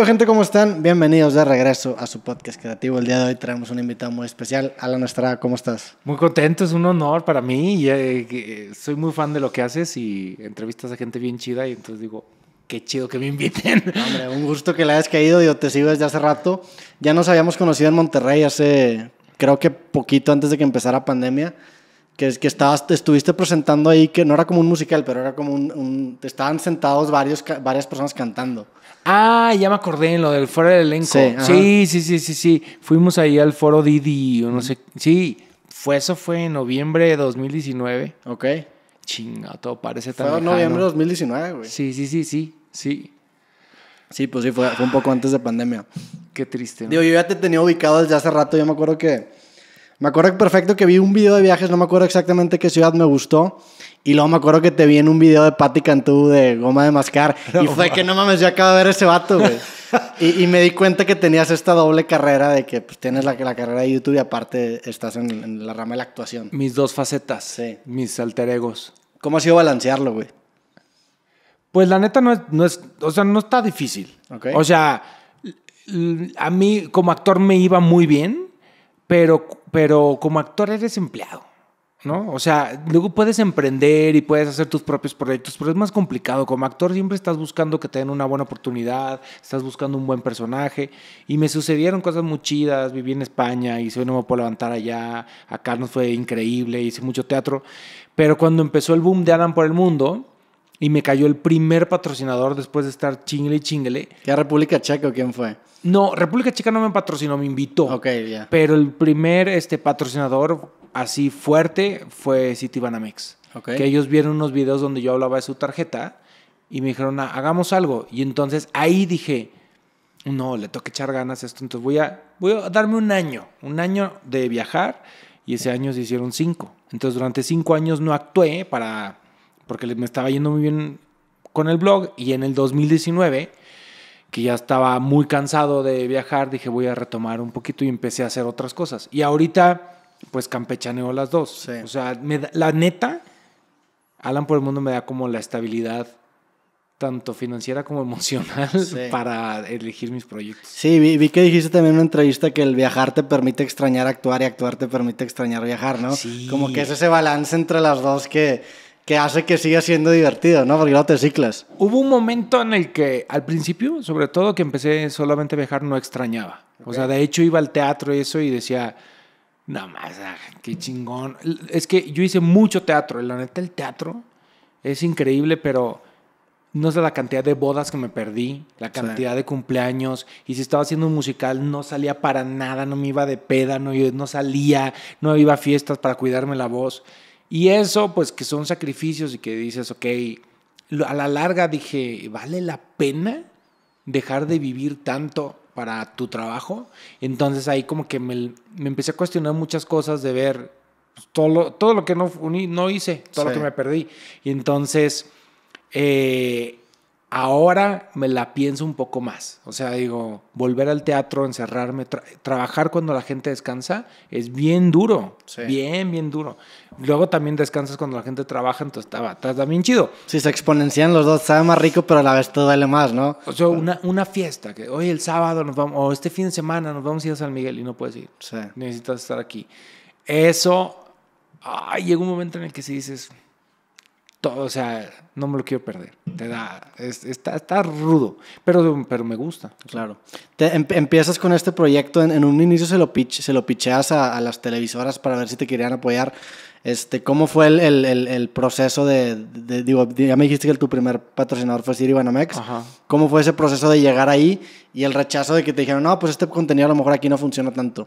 ¿Qué ha gente? ¿Cómo están? Bienvenidos de regreso a su podcast creativo. El día de hoy traemos un invitado muy especial, Alan Estrada. ¿Cómo estás? Muy contento, es un honor para mí. Y, eh, eh, soy muy fan de lo que haces y entrevistas a gente bien chida. Y entonces digo, qué chido que me inviten. Hombre, un gusto que le hayas caído. Yo te sigo desde hace rato. Ya nos habíamos conocido en Monterrey hace, creo que poquito antes de que empezara pandemia que, que estabas, estuviste presentando ahí, que no era como un musical, pero era como un... te estaban sentados varios, varias personas cantando. Ah, ya me acordé en lo del Foro del elenco. Sí, sí, sí, sí, sí, Fuimos ahí al foro Didi o no sé. Sí, fue, eso fue en noviembre de 2019. Ok. Chinga, todo parece tan Fue en noviembre de 2019, güey. Sí, sí, sí, sí, sí. Sí, pues sí, fue, fue un poco antes de pandemia. Qué triste. Digo, yo ya te tenía ubicado desde hace rato. Yo me acuerdo que me acuerdo perfecto que vi un video de viajes, no me acuerdo exactamente qué ciudad me gustó. Y luego me acuerdo que te vi en un video de Patti Cantú de goma de mascar. y fue que no mames, yo acabo de ver ese vato, güey. y, me di cuenta que tenías esta doble carrera de que pues, tienes la, carrera de YouTube y aparte estás en, la rama de la actuación. Mis dos facetas. Sí. Mis alter egos. ¿Cómo ha sido balancearlo, güey? Pues la neta no es, no o sea, no está difícil. Okay. O sea, a mí como actor me iba muy bien pero, como actor eres empleado, ¿no? O sea, luego puedes emprender y puedes hacer tus propios proyectos, pero es más complicado. Como actor siempre estás buscando que te den una buena oportunidad, estás buscando un buen personaje. Y me sucedieron cosas muy chidas, viví en España, y no nuevo por levantar allá, acá nos fue increíble, hice mucho teatro. Pero cuando empezó el boom de Adam por el mundo, y me cayó el primer patrocinador después de estar chingle y chingle. ¿Qué República Checa o quién fue? No, República Checa no me patrocinó, me invitó. Ok, ya. Pero el primer este, patrocinador así fuerte fue Citibanamex. Ok. Que ellos vieron unos videos donde yo hablaba de su tarjeta y me dijeron, ah, hagamos algo. Y entonces ahí dije, no, le toca echar ganas a esto. Entonces voy a, voy a darme un año, un año de viajar. Y ese año se hicieron cinco. Entonces durante cinco años no actué para, porque me estaba yendo muy bien con el blog. Y en el 2019 que ya estaba muy cansado de viajar, dije voy a retomar un poquito y empecé a hacer otras cosas. Y ahorita, pues campechaneo las dos. O sea, la neta, Alan por el Mundo me da como la estabilidad tanto financiera como emocional para elegir mis proyectos. Sí, vi, que dijiste también en una entrevista que el viajar te permite extrañar actuar y actuar te permite extrañar viajar, ¿no? Como que es ese balance entre las dos que que hace que siga siendo divertido, ¿no? Porque no te ciclas. Hubo un momento en el que, al principio, sobre todo que empecé solamente a viajar, no extrañaba. O sea, de hecho iba al teatro y eso y decía, ¡nada más, ah, qué chingón. Es que yo hice mucho teatro, la neta el teatro es increíble, pero no sé la cantidad de bodas que me perdí, la cantidad de cumpleaños, y si estaba haciendo un musical no salía para nada, no me iba de peda, no, no salía, no iba a fiestas para cuidarme la voz. Y eso, pues que son sacrificios y que dices, ok, a la larga dije, ¿vale la pena dejar de vivir tanto para tu trabajo? Entonces ahí como que me, me empecé a cuestionar muchas cosas de ver pues, todo, lo, todo lo que no, no hice, todo lo que me perdí. Y entonces... Eh, ahora me la pienso un poco más. O sea, digo, volver al teatro, encerrarme, trabajar cuando la gente descansa, es bien duro. Bien, bien duro. Luego también descansas cuando la gente trabaja, entonces está, bien también chido. Sí, se exponencian los dos, sabe más rico, pero a la vez te duele más, ¿no? O sea, una, una fiesta, que hoy el sábado nos vamos, o este fin de semana nos vamos a ir a San Miguel y no puedes ir. Necesitas estar aquí. Eso, ay, llega un momento en el que si dices, todo, o sea, no me lo quiero perder. Te da, está, está, rudo, pero, pero me gusta. Claro. Te, em, empiezas con este proyecto, en, un inicio se lo, pitch, se lo picheas a, a, las televisoras para ver si te querían apoyar. Este, ¿Cómo fue el, proceso de, digo, ya me dijiste que tu primer patrocinador fue Banamex. ¿Cómo fue ese proceso de llegar ahí y el rechazo de que te dijeron, no, pues este contenido a lo mejor aquí no funciona tanto?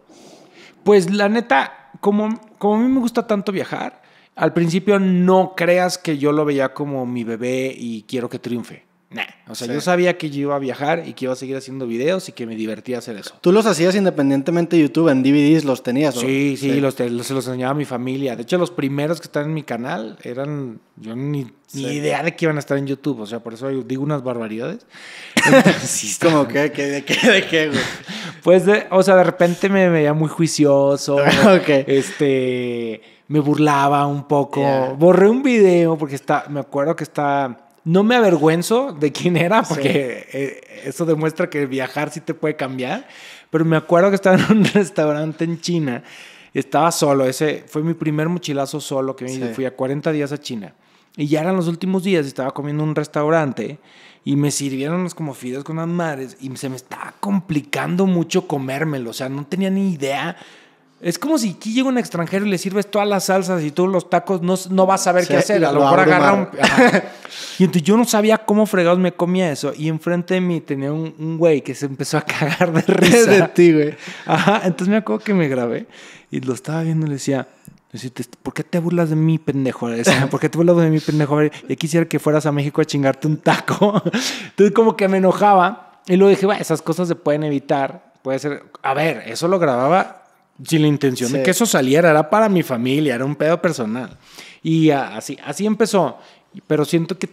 Pues la neta, como, como a mí me gusta tanto viajar, al principio no creas que yo lo veía como mi bebé y quiero que triunfe. Nah. O sea, yo sabía que yo iba a viajar y que iba a seguir haciendo videos y que me divertía hacer eso. ¿Tú los hacías independientemente de YouTube? ¿En DVDs los tenías? ¿no? Sí, sí, Los, se los, enseñaba a mi familia. De hecho, los primeros que están en mi canal eran. Yo ni, ni, idea de que iban a estar en YouTube. O sea, por eso digo unas barbaridades. Entonces, como que? ¿De qué? ¿De qué, Pues, de, o sea, de repente me veía muy juicioso. ok. Este. Me burlaba un poco. Borré un video porque está, me acuerdo que está no me avergüenzo de quién era, porque eh, eso demuestra que viajar sí te puede cambiar. Pero me acuerdo que estaba en un restaurante en China. Estaba solo. Ese fue mi primer mochilazo solo que fui a 40 días a China. Y ya eran los últimos días. Estaba comiendo en un restaurante y me sirvieron unos como fideos con las madres. Y se me estaba complicando mucho comérmelo. O sea, no tenía ni idea es como si aquí llega un extranjero y le sirves todas las salsas y todos los tacos, no, no vas a saber qué hacer. A lo, mejor agarra un... y entonces yo no sabía cómo fregados me comía eso. Y enfrente de mí tenía un, güey que se empezó a cagar de risa. de ti, güey. Ajá, entonces me acuerdo que me grabé y lo estaba viendo y le decía... ¿Por qué te burlas de mí, pendejo? ¿Por qué te burlas de mí, pendejo? y quisiera que fueras a México a chingarte un taco. Entonces, como que me enojaba. Y luego dije, esas cosas se pueden evitar. Puede ser. A ver, eso lo grababa sin la intención de que eso saliera, era para mi familia, era un pedo personal. Y ah, así, así empezó. Pero siento que,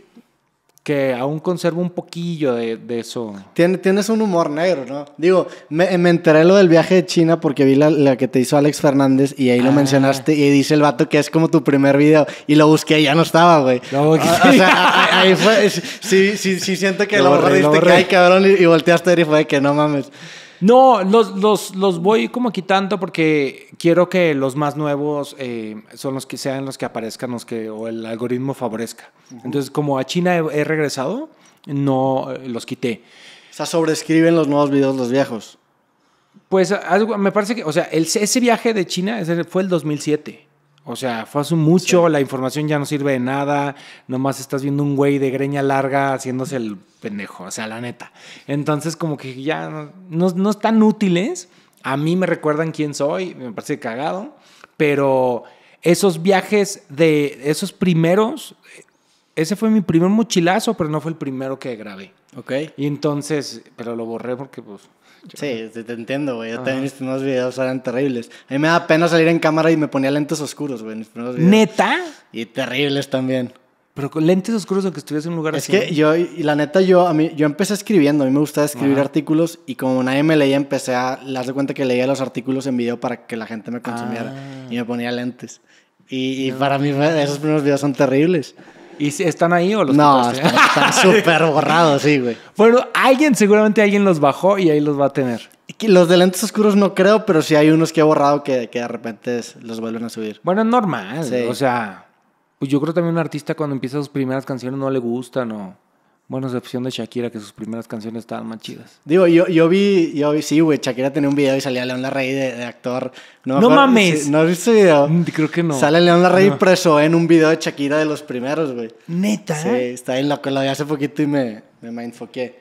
que aún conservo un poquillo de, de eso. tienes un humor negro, ¿no? Digo, me, me, enteré lo del viaje de China porque vi la, la que te hizo Alex Fernández y ahí lo ah. mencionaste y dice el vato que es como tu primer video y lo busqué y ya no estaba, güey. No, o, sea, ahí fue, sí, sí, siento que lo, que cabrón y, y volteaste y fue que no mames. No, los, voy como quitando porque quiero que los más nuevos eh, son los que sean los que aparezcan, los que o el algoritmo favorezca. Entonces, como a China he, regresado, no eh, los quité. O sea, sobrescriben los nuevos videos los viejos. Pues me parece que, o sea, ese viaje de China fue el 2007. O sea, fue hace mucho, la información ya no sirve de nada, nomás estás viendo un güey de greña larga haciéndose el pendejo, o sea, la neta. Entonces, como que ya no, no, no están útiles. A mí me recuerdan quién soy, me parece cagado, pero esos viajes de esos primeros, ese fue mi primer mochilazo, pero no fue el primero que grabé. Ok. Y entonces, pero lo borré porque pues Sí, te, entiendo, güey. mis primeros videos eran terribles. A mí me da pena salir en cámara y me ponía lentes oscuros, güey, ¿Neta? Y terribles también. Pero con lentes oscuros aunque estuviese en un lugar es así. que yo, y la neta, yo, a mí, yo empecé escribiendo, a mí me gustaba escribir artículos y como nadie me leía, empecé a darse cuenta que leía los artículos en video para que la gente me consumiera ah. y me ponía lentes. Y, para mí esos primeros videos son terribles. ¿Y están ahí o los No, están, súper borrados, sí, güey. Bueno, alguien, seguramente alguien los bajó y ahí los va a tener. Los de lentes oscuros no creo, pero sí hay unos que he borrado que, de repente los vuelven a subir. Bueno, es normal. O sea, pues yo creo también un artista cuando empieza sus primeras canciones no le gustan o bueno, excepción de Shakira, que sus primeras canciones estaban más chidas. Digo, yo, yo vi, yo vi, sí, güey, Shakira tenía un video y salía León Larrey de, de actor. No, mames. ¿No has visto ese video? Mm, creo que no. Sale León Larrey preso en un video de Shakira de los primeros, güey. Neta. Sí, está en la lo hace poquito y me, me mindfoqué.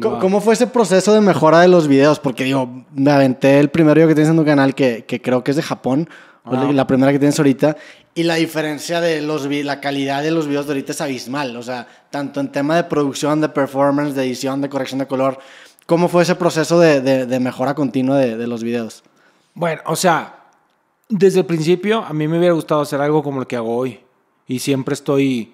¿Cómo fue ese proceso de mejora de los videos? Porque digo, me aventé el primero video que tienes en tu canal que, que creo que es de Japón. Pues la primera que tienes ahorita. Y la diferencia de los, la calidad de los videos de ahorita es abismal. O sea, tanto en tema de producción, de performance, de edición, de corrección de color. ¿Cómo fue ese proceso de, de, mejora continua de, los videos? Bueno, o sea, desde el principio a mí me hubiera gustado hacer algo como lo que hago hoy. Y siempre estoy,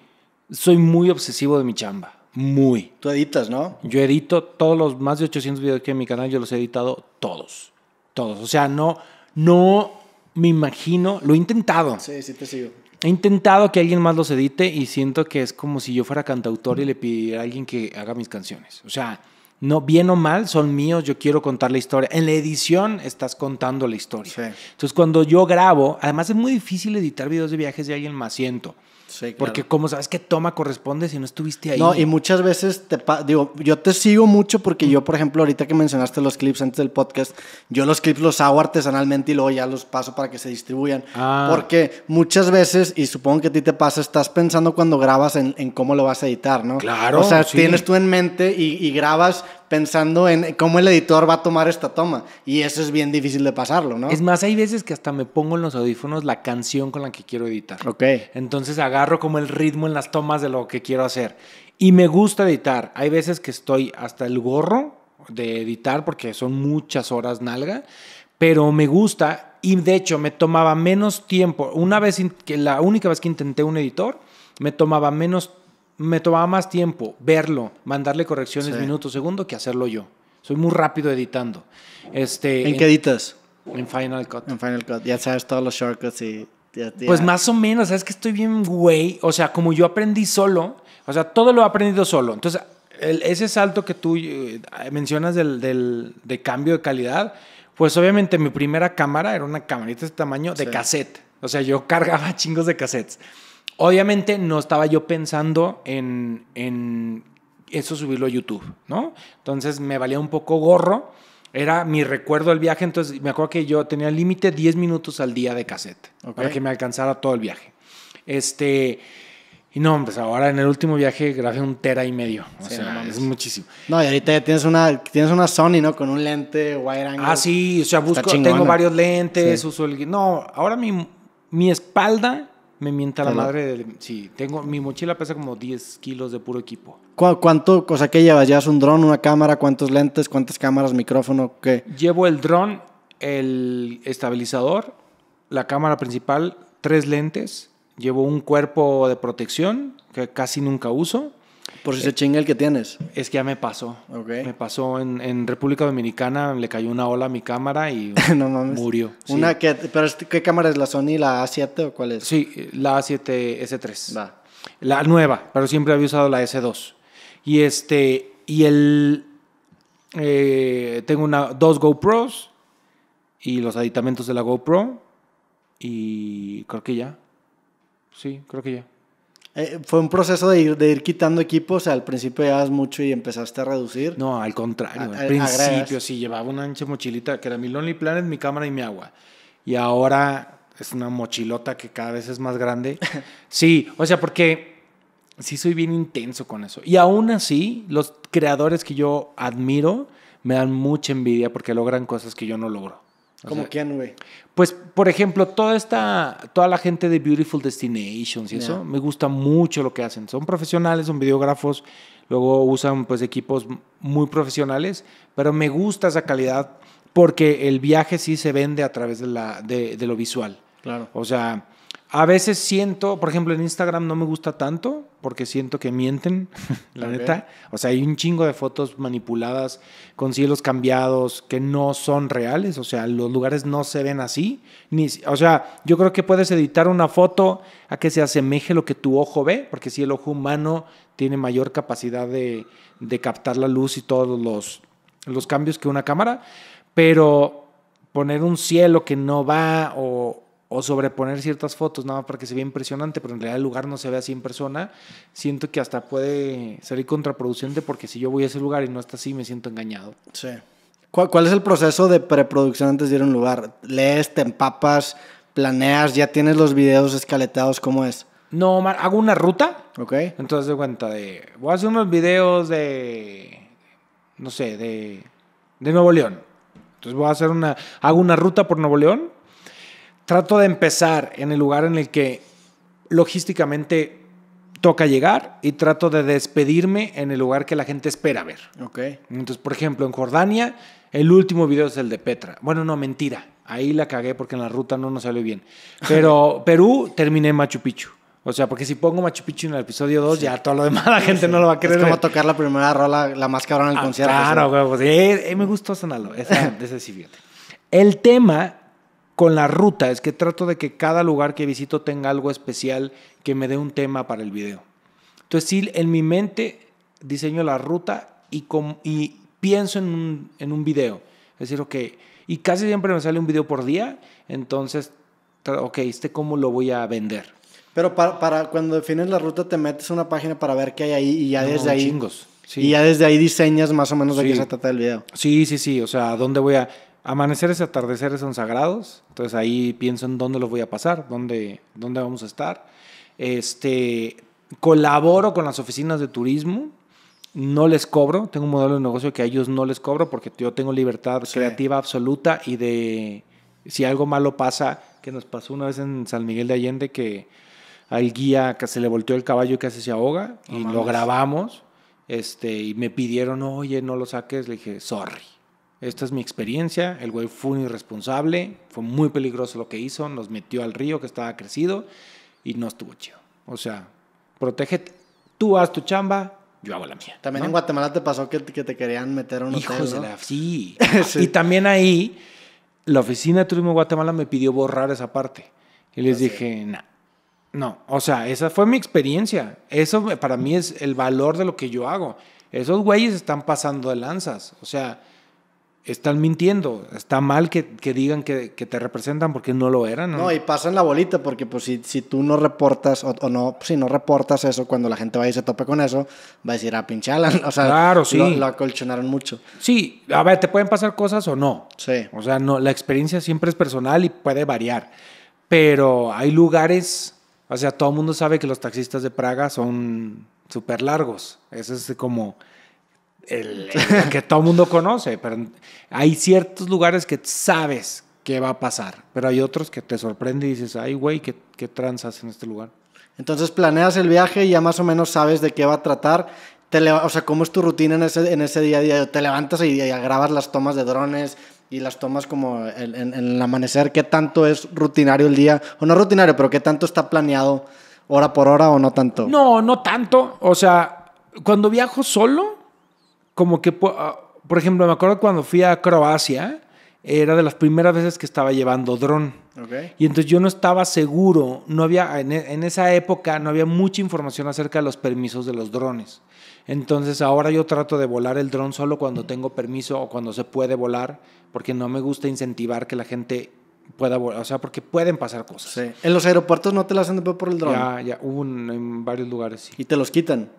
soy muy obsesivo de mi chamba. Muy. Tú editas, ¿no? Yo edito todos los más de 800 videos que hay en mi canal, yo los he editado todos. Todos. O sea, no, no me imagino, lo he intentado. Sí, sí, te sigo. He intentado que alguien más los edite y siento que es como si yo fuera cantautor y le pidiera a alguien que haga mis canciones. O sea, no bien o mal, son míos, yo quiero contar la historia. En la edición estás contando la historia. Entonces, cuando yo grabo, además es muy difícil editar videos de viajes de alguien más, siento. Porque como sabes que toma corresponde si no estuviste ahí. No, y muchas veces te digo, yo te sigo mucho porque yo, por ejemplo, ahorita que mencionaste los clips antes del podcast, yo los clips los hago artesanalmente y luego ya los paso para que se distribuyan. Ah. Porque muchas veces, y supongo que a ti te pasa, estás pensando cuando grabas en, cómo lo vas a editar, ¿no? Claro. O sea, tienes tú en mente y, y grabas pensando en cómo el editor va a tomar esta toma. Y eso es bien difícil de pasarlo, ¿no? Es más, hay veces que hasta me pongo en los audífonos la canción con la que quiero editar. Ok. Entonces agarro como el ritmo en las tomas de lo que quiero hacer. Y me gusta editar. Hay veces que estoy hasta el gorro de editar porque son muchas horas nalga, pero me gusta y de hecho me tomaba menos tiempo. Una vez que la única vez que intenté un editor, me tomaba menos tiempo me tomaba más tiempo verlo, mandarle correcciones minuto segundo que hacerlo yo. Soy muy rápido editando. Este, ¿En, qué editas? En Final Cut. En Final Cut. Ya sabes todos los shortcuts y... Ya, Pues más o menos, sabes que estoy bien güey. O sea, como yo aprendí solo, o sea, todo lo he aprendido solo. Entonces, ese salto que tú eh, mencionas del, de cambio de calidad, pues obviamente mi primera cámara era una camarita de este tamaño de cassette. O sea, yo cargaba chingos de cassettes. Obviamente no estaba yo pensando en, eso subirlo a YouTube, ¿no? Entonces me valía un poco gorro. Era mi recuerdo del viaje, entonces me acuerdo que yo tenía el límite 10 minutos al día de cassette para que me alcanzara todo el viaje. Este, y no, pues ahora en el último viaje grabé un tera y medio. O sea, es muchísimo. No, y ahorita ya tienes una, tienes una Sony, ¿no? Con un lente wide angle. Ah, sí, o sea, busco, tengo varios lentes, uso el. No, ahora mi, mi espalda me mienta la madre. sí, tengo, mi mochila pesa como 10 kilos de puro equipo. ¿Cuánto, cosa que llevas? ¿Llevas un dron, una cámara, cuántos lentes, cuántas cámaras, micrófono, qué? Llevo el dron, el estabilizador, la cámara principal, tres lentes, llevo un cuerpo de protección que casi nunca uso por si se chinga el que tienes. Es que ya me pasó. Me pasó en, República Dominicana, le cayó una ola a mi cámara y murió. ¿Una pero este, ¿Qué cámara es la Sony? ¿La A7 o cuál es? Sí, la A7S3. La nueva, pero siempre había usado la S2. Y este, y el. Eh, tengo una, dos GoPros y los aditamentos de la GoPro. Y creo que ya. Sí, creo que ya. Eh, fue un proceso de ir, de ir quitando equipos. Al principio llevabas mucho y empezaste a reducir. No, al contrario. al principio sí llevaba una ancha mochilita que era mi Lonely Planet, mi cámara y mi agua. Y ahora es una mochilota que cada vez es más grande. Sí, o sea, porque sí soy bien intenso con eso. Y aún así, los creadores que yo admiro me dan mucha envidia porque logran cosas que yo no logro. ¿Como quién, güey? Pues, por ejemplo, toda esta, toda la gente de Beautiful Destinations y eso, me gusta mucho lo que hacen. Son profesionales, son videógrafos, luego usan pues equipos muy profesionales, pero me gusta esa calidad porque el viaje sí se vende a través de, la, de lo visual. Claro. O sea, a veces siento, por ejemplo, en Instagram no me gusta tanto porque siento que mienten, la neta. O sea, hay un chingo de fotos manipuladas con cielos cambiados que no son reales. O sea, los lugares no se ven así. Ni, o sea, yo creo que puedes editar una foto a que se asemeje lo que tu ojo ve, porque si el ojo humano tiene mayor capacidad de, de captar la luz y todos los, los cambios que una cámara, pero poner un cielo que no va o o sobreponer ciertas fotos nada más para que se vea impresionante, pero en realidad el lugar no se ve así en persona, siento que hasta puede salir contraproducente porque si yo voy a ese lugar y no está así, me siento engañado. Sí. ¿Cuál, es el proceso de preproducción antes de ir a un lugar? ¿Lees, te empapas, planeas, ya tienes los videos escaletados? ¿Cómo es? No, Omar, hago una ruta. Ok. Entonces de cuenta de, voy a hacer unos videos de, no sé, de, de Nuevo León. Entonces voy a hacer una, hago una ruta por Nuevo León trato de empezar en el lugar en el que logísticamente toca llegar y trato de despedirme en el lugar que la gente espera ver. Ok. Entonces, por ejemplo, en Jordania, el último video es el de Petra. Bueno, no, mentira. Ahí la cagué porque en la ruta no nos salió bien. Pero Perú terminé Machu Picchu. O sea, porque si pongo Machu Picchu en el episodio 2, ya todo lo demás la gente no lo va a querer. Es como tocar la primera rola, la más cabrona en ah, concierto. Claro, güey. Pues, eh, eh, me gustó sonarlo. Esa, ese sí, El tema con la ruta. Es que trato de que cada lugar que visito tenga algo especial que me dé un tema para el video. Entonces, sí, en mi mente diseño la ruta y, y pienso en un, en video. Es decir, ok, y casi siempre me sale un video por día, entonces, ok, este cómo lo voy a vender. Pero para, cuando defines la ruta te metes a una página para ver qué hay ahí y ya desde ahí... Y ya desde ahí diseñas más o menos de qué se trata el video. Sí, sí, sí. O sea, dónde voy a. Amaneceres y atardeceres son sagrados, entonces ahí pienso en dónde los voy a pasar, dónde, dónde vamos a estar. Este, colaboro con las oficinas de turismo, no les cobro, tengo un modelo de negocio que a ellos no les cobro porque yo tengo libertad creativa absoluta y de si algo malo pasa, que nos pasó una vez en San Miguel de Allende que al guía que se le volteó el caballo y casi se ahoga y lo grabamos este, y me pidieron, oye, no lo saques, le dije, sorry esta es mi experiencia, el güey fue un irresponsable, fue muy peligroso lo que hizo, nos metió al río que estaba crecido y no estuvo chido. O sea, protégete, tú haz tu chamba, yo hago la mía. También en Guatemala te pasó que, que te querían meter a un Hijos de la... sí. Y también ahí, la oficina de turismo de Guatemala me pidió borrar esa parte. Y les ah, dije, no, no, o sea, esa fue mi experiencia. Eso para mí es el valor de lo que yo hago. Esos güeyes están pasando de lanzas. O sea, están mintiendo. Está mal que, digan que, te representan porque no lo eran. No, y pasan la bolita porque pues si, si tú no reportas o, no, si no reportas eso, cuando la gente va y se tope con eso, va a decir, ah, pinche O sea, claro, sí. lo, acolchonaron mucho. Sí, a ver, te pueden pasar cosas o no. Sí. O sea, no, la experiencia siempre es personal y puede variar. Pero hay lugares, o sea, todo el mundo sabe que los taxistas de Praga son súper largos. Eso es como el, que todo el mundo conoce, pero hay ciertos lugares que sabes qué va a pasar, pero hay otros que te sorprende y dices, ay, güey, ¿qué, qué en este lugar. Entonces planeas el viaje y ya más o menos sabes de qué va a tratar. o sea, ¿cómo es tu rutina en ese, en ese día a día? Te levantas y, grabas las tomas de drones y las tomas como en el amanecer. ¿Qué tanto es rutinario el día? O no rutinario, pero ¿qué tanto está planeado hora por hora o no tanto? No, no tanto. O sea, cuando viajo solo, como que, ah, por ejemplo, me acuerdo cuando fui a Croacia, era de las primeras veces que estaba llevando dron. Y entonces yo no estaba seguro, no había, e, en, esa época no había mucha información acerca de los permisos de los drones. Entonces ahora yo trato de volar el dron solo cuando tengo permiso o cuando se puede volar, porque no me gusta incentivar que la gente pueda volar, o sea, porque pueden pasar cosas. En los aeropuertos no te lo hacen de por el dron. Ya, ya, hubo en varios lugares. ¿Y te los quitan?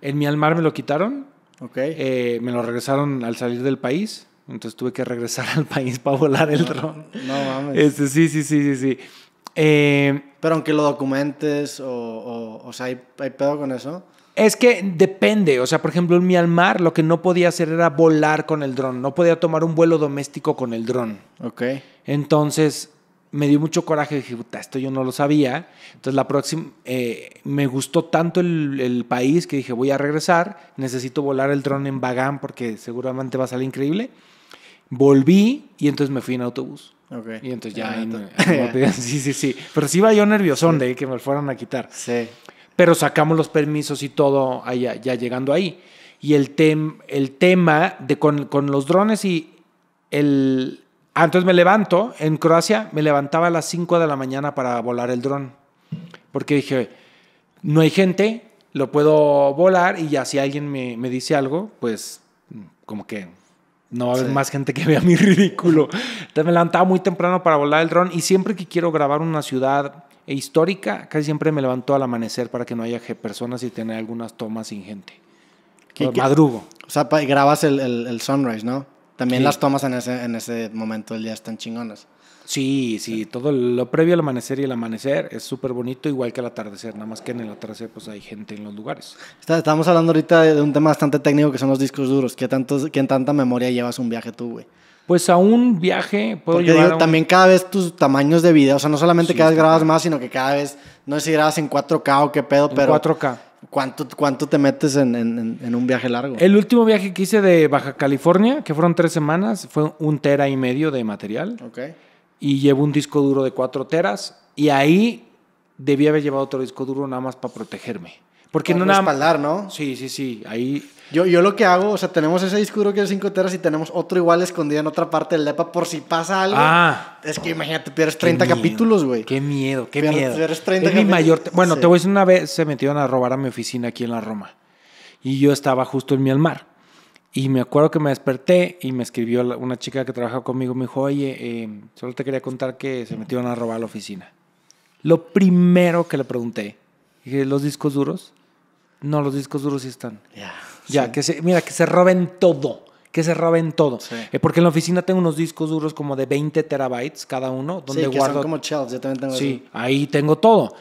En mi me lo quitaron Okay. me lo regresaron al salir del país. Entonces tuve que regresar al país para volar el dron. No mames. sí, sí, sí, sí, sí. Pero aunque lo documentes o, o, sea, ¿hay, ¿hay, pedo con eso? Es que depende. O sea, por ejemplo, en Myanmar lo que no podía hacer era volar con el dron. No podía tomar un vuelo doméstico con el dron. Ok. Entonces me dio mucho coraje, dije, puta, esto yo no lo sabía. Entonces la próxima, eh, me gustó tanto el, país que dije, voy a regresar, necesito volar el dron en Bagán porque seguramente va a salir increíble. Volví y entonces me fui en autobús. Okay. Y entonces ya... sí, sí, sí. Pero sí iba yo nerviosón de que me fueran a quitar. Sí. Pero sacamos los permisos y todo allá, ya llegando ahí. Y el, el tema de con los drones y el, Ah, entonces me levanto, en Croacia me levantaba a las 5 de la mañana para volar el dron, porque dije, no hay gente, lo puedo volar y ya si alguien me, me dice algo, pues como que no va a haber más gente que vea mi ridículo. Entonces me levantaba muy temprano para volar el dron y siempre que quiero grabar una ciudad histórica, casi siempre me levanto al amanecer para que no haya personas y tener algunas tomas sin gente. ¿Qué, Madrugo. O sea, grabas el, el, el sunrise, ¿no? También las tomas en ese, momento del día están chingonas. Sí, sí, todo lo previo al amanecer y el amanecer es súper bonito, igual que el atardecer, nada más que en el atardecer pues hay gente en los lugares. Estamos estábamos hablando ahorita de un tema bastante técnico que son los discos duros. ¿Qué, en tanta memoria llevas un viaje tú, güey? Pues a un viaje puedo llevar digo, También cada vez tus tamaños de video, o sea, no solamente cada vez grabas más, sino que cada vez, no sé si grabas en 4K o qué pedo, en pero... 4K ¿Cuánto, cuánto te metes en, en, un viaje largo? El último viaje que hice de Baja California, que fueron tres semanas, fue un tera y medio de material. Ok. Y llevo un disco duro de cuatro teras. Y ahí debía haber llevado otro disco duro nada más para protegerme. Porque no nada más. ¿no? Sí, sí, sí. Ahí yo, lo que hago, o sea, tenemos ese disco duro que es 5 teras y tenemos otro igual escondido en otra parte del depa por si pasa algo. Ah, es que imagínate, pierdes 30 capítulos, güey. Qué miedo, qué miedo. Pierdes es mi mayor... Bueno, te voy a decir, una vez se metieron a robar a mi oficina aquí en la Roma. Y yo estaba justo en mi almar. Y me acuerdo que me desperté y me escribió una chica que trabajaba conmigo. Me dijo, oye, eh, solo te quería contar que se metieron a robar la oficina. Lo primero que le pregunté, dije, ¿los discos duros? No, los discos duros sí están. Ya que se, mira, que se roben todo. Que se roben todo. Eh, porque en la oficina tengo unos discos duros como de 20 terabytes cada uno. Donde sí, que son como yo también tengo Sí, ahí tengo todo.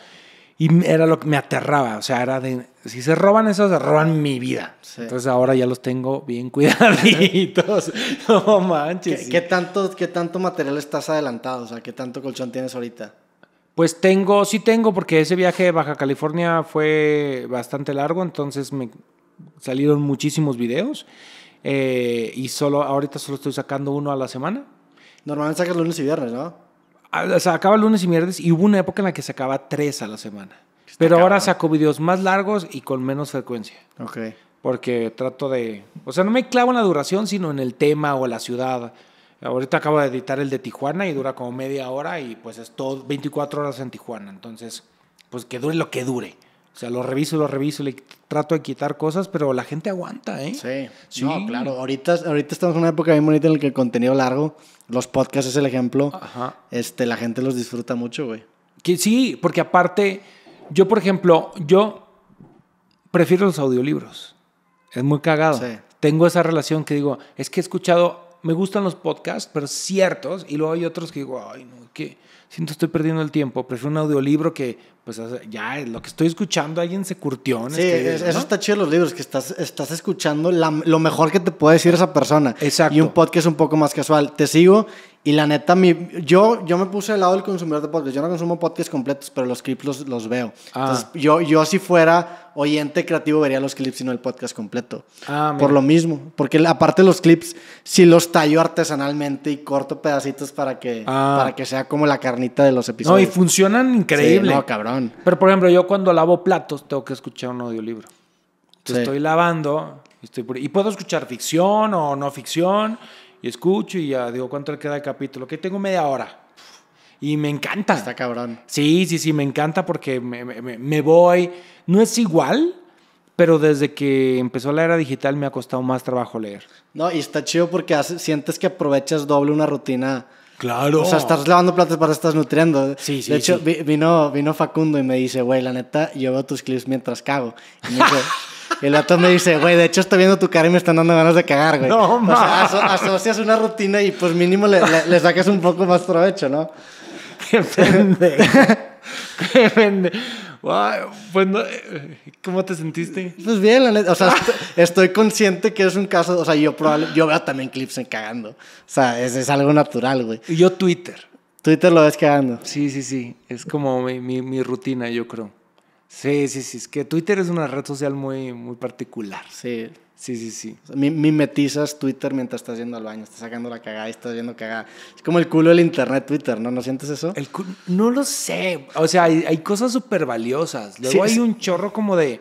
Y era lo que me aterraba. O sea, era de. Si se roban eso, se roban mi vida. Entonces ahora ya los tengo bien cuidaditos. no manches. ¿Qué, tanto, ¿Qué tanto material estás adelantado? O sea, ¿qué tanto colchón tienes ahorita? Pues tengo, sí tengo, porque ese viaje de Baja California fue bastante largo, entonces me, salieron muchísimos videos eh, y solo ahorita solo estoy sacando uno a la semana. Normalmente sacas lunes y viernes, ¿no? Ah, o acaba lunes y viernes y hubo una época en la que sacaba tres a la semana. Pero ahora saco videos más largos y con menos frecuencia. Porque trato de... O sea, no me clavo en la duración, sino en el tema o la ciudad. Ahorita acabo de editar el de Tijuana y dura como media hora y pues es todo 24 horas en Tijuana. Entonces, pues que dure lo que dure. O sea, lo reviso, lo reviso, le trato de quitar cosas, pero la gente aguanta, ¿eh? Sí. sí. No, claro. Ahorita, ahorita estamos en una época bien bonita en la que el contenido largo, los podcasts es el ejemplo. Este, la gente los disfruta mucho, güey. Que sí, porque aparte, yo, por ejemplo, yo prefiero los audiolibros. Es muy cagado. Tengo esa relación que digo, es que he escuchado, me gustan los podcasts, pero ciertos, y luego hay otros que digo, ay, no, ¿qué? siento estoy perdiendo el tiempo, pero es un audiolibro que, pues ya, lo que estoy escuchando, alguien se curtió. Sí, este eso está chido los libros, que estás, estás escuchando lo mejor que te puede decir esa persona. Exacto. Y un podcast un poco más casual. Te sigo y la neta, mi, yo, yo me puse al lado del consumidor de podcast. Yo no consumo podcasts completos, pero los clips los, veo. Ah. yo, yo si fuera oyente creativo vería los clips y no el podcast completo. Ah, por lo mismo. Porque aparte los clips, si los tallo artesanalmente y corto pedacitos para que, ah. para que sea como la carnita de los episodios. No, y funcionan increíble. no, cabrón. Pero por ejemplo, yo cuando lavo platos tengo que escuchar un audiolibro. Estoy lavando, Estoy Y puedo escuchar ficción o no ficción, y escucho y ya digo, ¿cuánto le queda el capítulo? Que tengo media hora. Y me encanta. Está cabrón. Sí, sí, sí, me encanta porque me, me, voy. No es igual, pero desde que empezó la era digital me ha costado más trabajo leer. No, y está chido porque sientes que aprovechas doble una rutina. Claro. O sea, estás lavando platos para estás nutriendo. Sí, sí. De hecho, vino, vino Facundo y me dice, güey, la neta, yo veo tus clips mientras cago. Y me dice, el vato me dice, güey, de hecho estoy viendo tu cara y me están dando ganas de cagar, güey. No, o sea, asocias una rutina y pues mínimo le, saques un poco más provecho, ¿no? Depende. Depende. Pues, eh, ¿cómo te sentiste? Pues bien, la neta, o sea, estoy, consciente que es un caso, o sea, yo probable, yo veo también clips en cagando, o sea, es, algo natural, güey. Y yo Twitter. Twitter lo ves cagando. Sí, sí, sí, es como mi rutina, yo creo. Sí, sí, sí. Es que Twitter es una red social muy, muy particular. Sí. Sí, sí, sí. mimetizas Twitter mientras estás yendo al baño, estás sacando la cagada y estás viendo cagada. Es como el culo del internet Twitter, ¿no? ¿No sientes eso? El no lo sé. O sea, hay, cosas súper valiosas. Luego hay un chorro como de...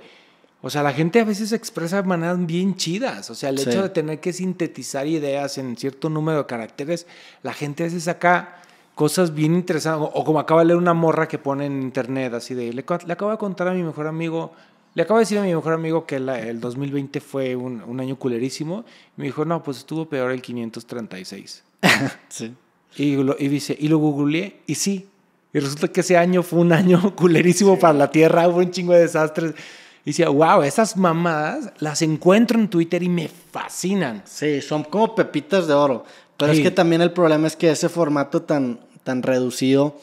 O sea, la gente a veces expresa de maneras bien chidas. O sea, el hecho de tener que sintetizar ideas en cierto número de caracteres, la gente a veces saca cosas bien interesantes, o, como acaba de leer una morra que pone en internet, así de, le, acabo de contar a mi mejor amigo, le acabo de decir a mi mejor amigo que el 2020 fue un, año culerísimo, y me dijo, no, pues estuvo peor el 536. sí. Y, lo, y dice, y lo googleé, y sí, y resulta que ese año fue un año culerísimo para la Tierra, hubo un chingo de desastres. Y decía, wow, esas mamadas las encuentro en Twitter y me fascinan. Sí, son como pepitas de oro. Pero es que también el problema es que ese formato tan, tan reducido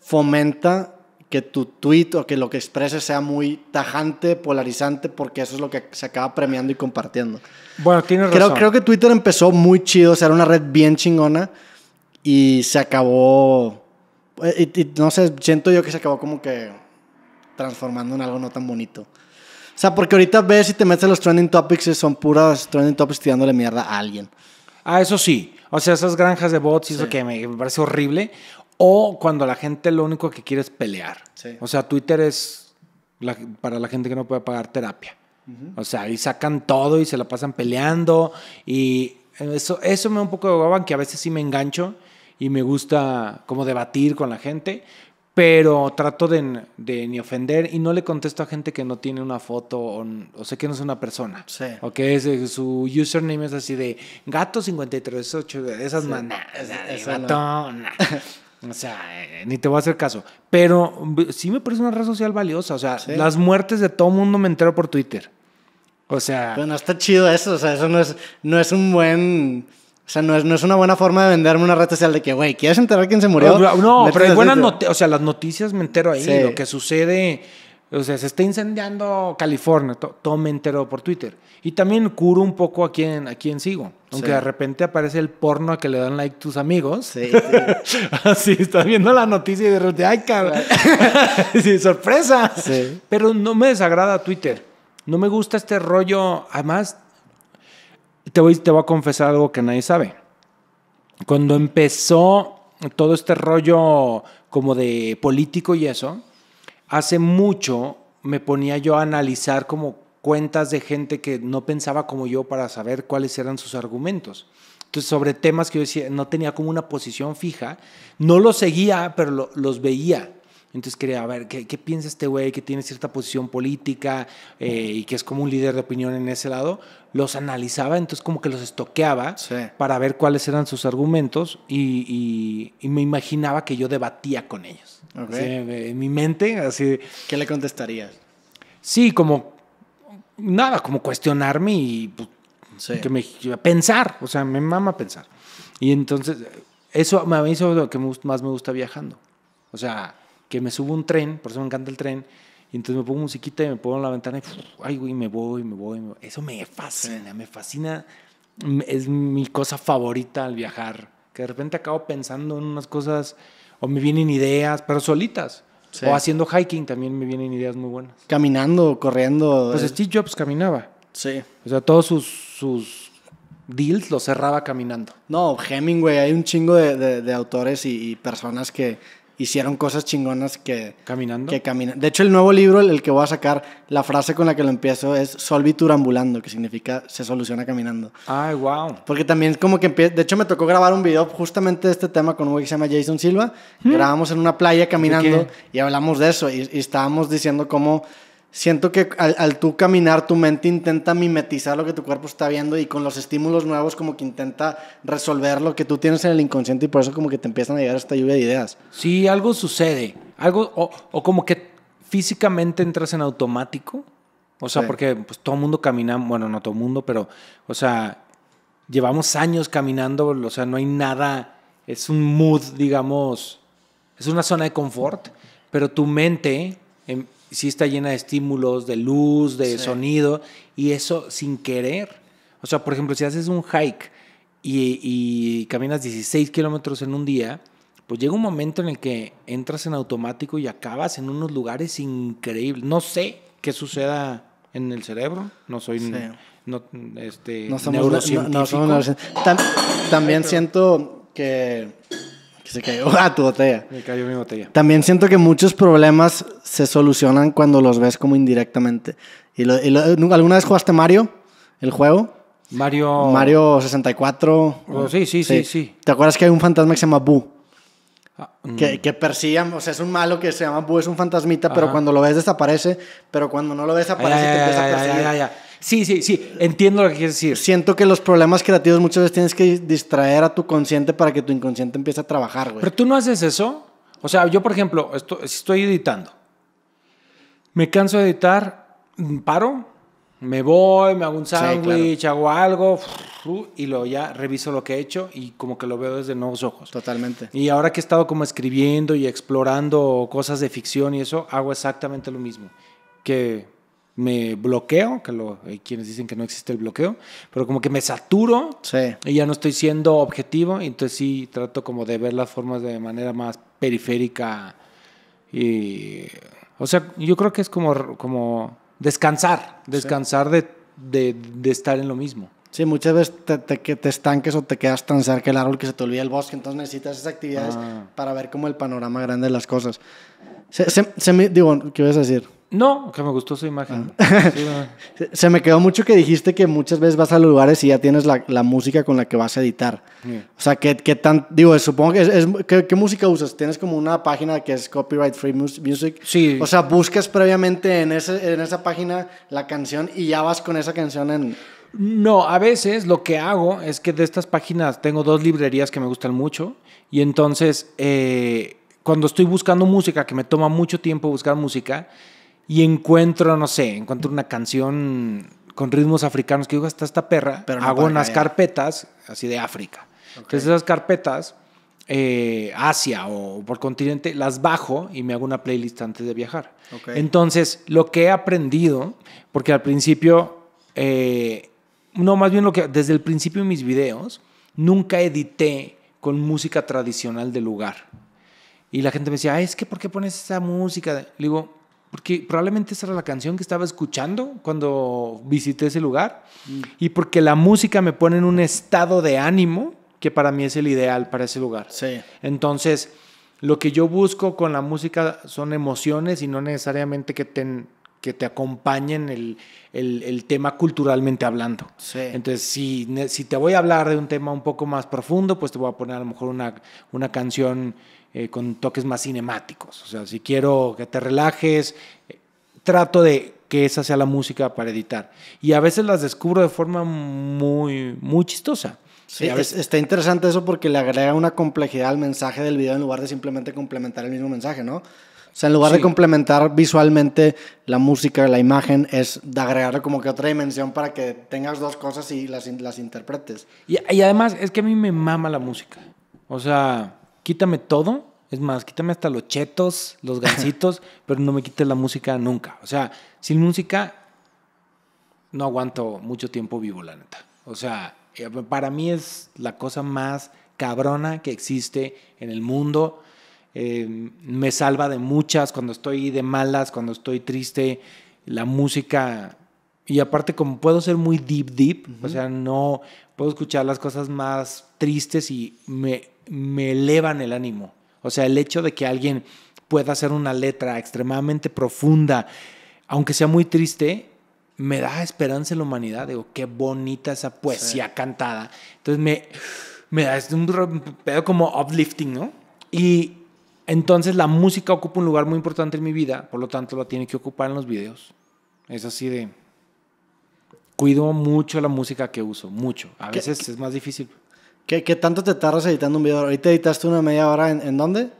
fomenta que tu tweet o que lo que expreses sea muy tajante, polarizante, porque eso es lo que se acaba premiando y compartiendo. Bueno, tienes creo, razón. Creo que Twitter empezó muy chido, o sea, era una red bien chingona y se acabó, eh, y, no sé, siento yo que se acabó como que transformando en algo no tan bonito. O sea, porque ahorita ves si te metes a los trending topics y son puros trending topics tirándole mierda a alguien. Ah, eso sí. O sea, esas granjas de bots y eso que me, parece horrible. O cuando la gente lo único que quiere es pelear. O sea, Twitter es para la gente que no puede pagar terapia. O sea, ahí sacan todo y se la pasan peleando. Y eso, eso me un poco de que a veces sí me engancho y me gusta como debatir con la gente pero trato de, ni ofender y no le contesto a gente que no tiene una foto o, sé que no es una persona. O que eh, su username es así de gato 538, de esas O sea, eh, ni te voy a hacer caso. Pero sí me parece una red social valiosa. O sea, las muertes de todo mundo me entero por Twitter. O sea. Bueno, está chido eso. O sea, eso no es, no es un buen o sea, no es, una buena forma de venderme una red social de que, güey, ¿quieres enterar quién se murió? No, pero hay buenas noticias. O sea, las noticias me entero ahí. Lo que sucede. O sea, se está incendiando California. Todo, me entero por Twitter. Y también curo un poco a quien, a sigo. Aunque de repente aparece el porno que le dan like tus amigos. Sí, sí. Así, estás viendo la noticia y de repente, ¡ay, cabrón! sí, sorpresa. Sí. Pero no me desagrada Twitter. No me gusta este rollo. Además, te voy, a confesar algo que nadie sabe. Cuando empezó todo este rollo como de político y eso, hace mucho me ponía yo a analizar como cuentas de gente que no pensaba como yo para saber cuáles eran sus argumentos. Entonces, sobre temas que yo decía, no tenía como una posición fija, no los seguía, pero los veía. Entonces quería ver ¿qué, piensa este güey que tiene cierta posición política eh, y que es como un líder de opinión en ese lado los analizaba, entonces como que los estoqueaba para ver cuáles eran sus argumentos y, me imaginaba que yo debatía con ellos. en mi mente, así... ¿Qué le contestarías? Sí, como... Nada, como cuestionarme y pues, que me, pensar, o sea, me mama pensar. Y entonces, eso me hizo lo que más me gusta viajando. O sea, que me subo un tren, por eso me encanta el tren, y entonces me pongo musiquita y me pongo en la ventana y me voy, me voy, Eso me fascina, me fascina. Es mi cosa favorita al viajar. Que de repente acabo pensando en unas cosas o me vienen ideas, pero solitas. O haciendo hiking también me vienen ideas muy buenas. Caminando, corriendo. Pues eh. Steve Jobs caminaba. Sí. O sea, todos sus, sus deals los cerraba caminando. No, Hemingway, hay un chingo de, autores y, personas que hicieron cosas chingonas que... Caminando. Que caminan. De hecho, el nuevo libro, el, que voy a sacar, la frase con la que lo empiezo es solvitur ambulando, que significa se soluciona caminando. Ay, wow. Porque también es como que empieza... De hecho, me tocó grabar un video justamente de este tema con un güey que se llama Jason Silva. ¿Mm? Grabamos en una playa caminando y hablamos de eso y estábamos diciendo cómo siento que al, al, tú caminar, tu mente intenta mimetizar lo que tu cuerpo está viendo y con los estímulos nuevos como que intenta resolver lo que tú tienes en el inconsciente y por eso como que te empiezan a llegar esta lluvia de ideas. Sí, algo sucede, algo o, o como que físicamente entras en automático, o sea, porque pues todo mundo camina, bueno, no todo mundo, pero, o sea, llevamos años caminando, o sea, no hay nada, es un mood, digamos, es una zona de confort, pero tu mente... Em, sí está llena de estímulos, de luz, de sonido, y eso sin querer. O sea, por ejemplo, si haces un hike y, caminas 16 kilómetros en un día, pues llega un momento en el que entras en automático y acabas en unos lugares increíbles. No sé qué suceda en el cerebro, no soy no, este, neurocientífico. también siento que que se cayó a tu botella. Me cayó mi botella. También siento que muchos problemas se solucionan cuando los ves como indirectamente. Y, ¿Alguna vez jugaste Mario, el juego? Mario... Mario 64. sí, sí, sí, sí, ¿Te acuerdas que hay un fantasma que se llama Boo? Ah, mm. Que, que o sea, es un malo que se llama Boo, es un fantasmita, pero cuando lo ves desaparece, pero cuando no lo ves aparece te Sí, sí, sí, entiendo lo que quieres decir. Siento que los problemas creativos muchas veces tienes que distraer a tu consciente para que tu inconsciente empiece a trabajar, güey. Pero tú no haces eso. O sea, yo, por ejemplo, estoy, editando. Me canso de editar, mm, paro, me voy, me hago un sándwich, hago algo y luego ya reviso lo que he hecho y como que lo veo desde nuevos ojos. Totalmente. Y ahora que he estado como escribiendo y explorando cosas de ficción y eso, hago exactamente lo mismo. Que me bloqueo, que hay quienes dicen que no existe el bloqueo, pero como que me saturo y ya no estoy siendo objetivo, entonces sí trato como de ver las formas de manera más periférica y... O sea, yo creo que es como, como descansar, descansar de, de, estar en lo mismo. Sí, muchas veces te, te, estanques o te quedas tan cerca del árbol que se te olvida el bosque, entonces necesitas esas actividades ah. para ver como el panorama grande de las cosas. Se, me, digo, ¿qué ibas a decir? No, que me gustó su imagen. Ah. Se me quedó mucho que dijiste que muchas veces vas a los lugares y ya tienes la, música con la que vas a editar. O sea, ¿qué, tan, digo, supongo que ¿qué, música usas? ¿Tienes como una página que es copyright free music? Sí. O sea, buscas previamente en, en esa página la canción y ya vas con esa canción en... No, a veces lo que hago es que de estas páginas tengo dos librerías que me gustan mucho y entonces eh, cuando estoy buscando música, que me toma mucho tiempo buscar música, y encuentro, no sé, encuentro una canción con ritmos africanos que digo, hasta esta perra, hago unas carpetas así de África. Entonces esas carpetas, eh, Asia o por continente, las bajo y me hago una playlist antes de viajar. Entonces, lo que he aprendido, porque al principio, eh, no, más bien lo que, desde el principio de mis videos, nunca edité con música tradicional del lugar. Y la gente me decía, es que ¿por qué pones esa música? Le digo, porque probablemente esa era la canción que estaba escuchando cuando visité ese lugar mm. y porque la música me pone en un estado de ánimo que para mí es el ideal para ese lugar. Entonces, lo que yo busco con la música son emociones y no necesariamente que te, que te acompañen el, tema culturalmente hablando. Entonces, si, si te voy a hablar de un tema un poco más profundo, pues te voy a poner a lo mejor una, una canción eh, con toques más cinemáticos. O sea, si quiero que te relajes, eh, trato de que esa sea la música para editar. Y a veces las descubro de forma muy, muy chistosa. está interesante eso porque le agrega una complejidad al mensaje del video en lugar de simplemente complementar el mismo mensaje, ¿no? O sea, en lugar de complementar visualmente la música, la imagen, es de agregarle como que otra dimensión para que tengas dos cosas y las, las interpretes. Y, y además es que a mí me mama la música. O sea, quítame todo es más, quítame hasta los chetos, los gansitos, pero no me quites la música nunca. O sea, sin música no aguanto mucho tiempo vivo, la neta. O sea, eh, para mí es la cosa más cabrona que existe en el mundo. Em, me salva de muchas, cuando estoy de malas, cuando estoy triste, la música. Y aparte, como puedo ser muy deep, deep, o sea, no puedo escuchar las cosas más tristes y me, me elevan el ánimo. O sea, el hecho de que alguien pueda hacer una letra extremadamente profunda, aunque sea muy triste, me da esperanza en la humanidad. Digo, qué bonita esa poesía cantada. Entonces me, me da un pedo como uplifting, ¿no? Y entonces la música ocupa un lugar muy importante en mi vida, por lo tanto la tiene que ocupar en los videos. Es así de... Cuido mucho la música que uso, mucho. A veces es más difícil. ¿Qué, tanto te tardas editando un video? Ahorita editaste una media hora en, dónde?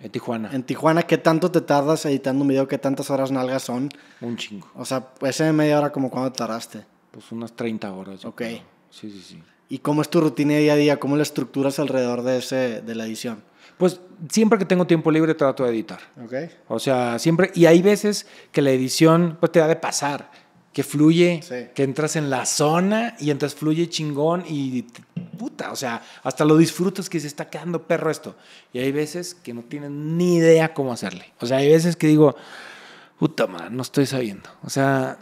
En Tijuana. En Tijuana, ¿qué tanto te tardas editando un video? ¿Qué tantas horas nalgas son? Un chingo. O sea, esa media hora, ¿como te tardaste? Pues unas 30 horas. Ok. Sí, sí, sí. ¿Y cómo es tu rutina día a día? ¿Cómo la estructuras alrededor de, ese, de la edición? Pues siempre que tengo tiempo libre trato de editar. Ok. O sea, siempre. Y hay veces que la edición pues, te da de pasar que fluye, que entras en la zona y entras fluye chingón y puta, o sea, hasta lo disfrutas que se está quedando perro esto. Y hay veces que no tienes ni idea cómo hacerle. O sea, hay veces que digo, puta madre, no estoy sabiendo. O sea,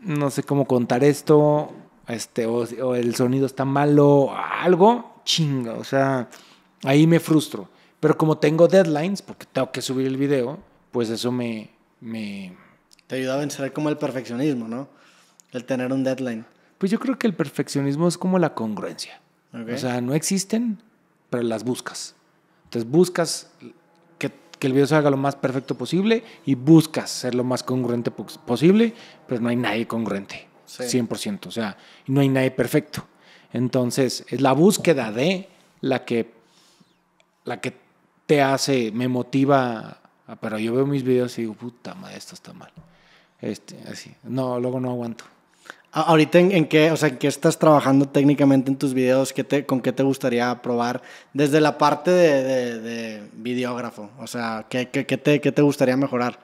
no sé cómo contar esto, este, o, el sonido está malo, algo, chinga. O sea, ahí me frustro. Pero como tengo deadlines, porque tengo que subir el video, pues eso me, me, te ayuda a vencer como el perfeccionismo, ¿no? El tener un deadline. Pues yo creo que el perfeccionismo es como la congruencia. O sea, no existen, pero las buscas. Entonces buscas que, el video se haga lo más perfecto posible y buscas ser lo más congruente posible, pero no hay nadie congruente. 100%. O sea, no hay nadie perfecto. Entonces, es la búsqueda de la que, la que te hace, me motiva. Pero yo veo mis videos y digo, puta madre, esto está mal. Este, así. No, luego no aguanto. Ahorita en, qué, o sea, ¿en qué estás trabajando técnicamente en tus videos, ¿Qué te, con qué te gustaría probar desde la parte de, de, videógrafo, o sea, ¿qué, qué, qué, te, ¿qué, te, gustaría mejorar.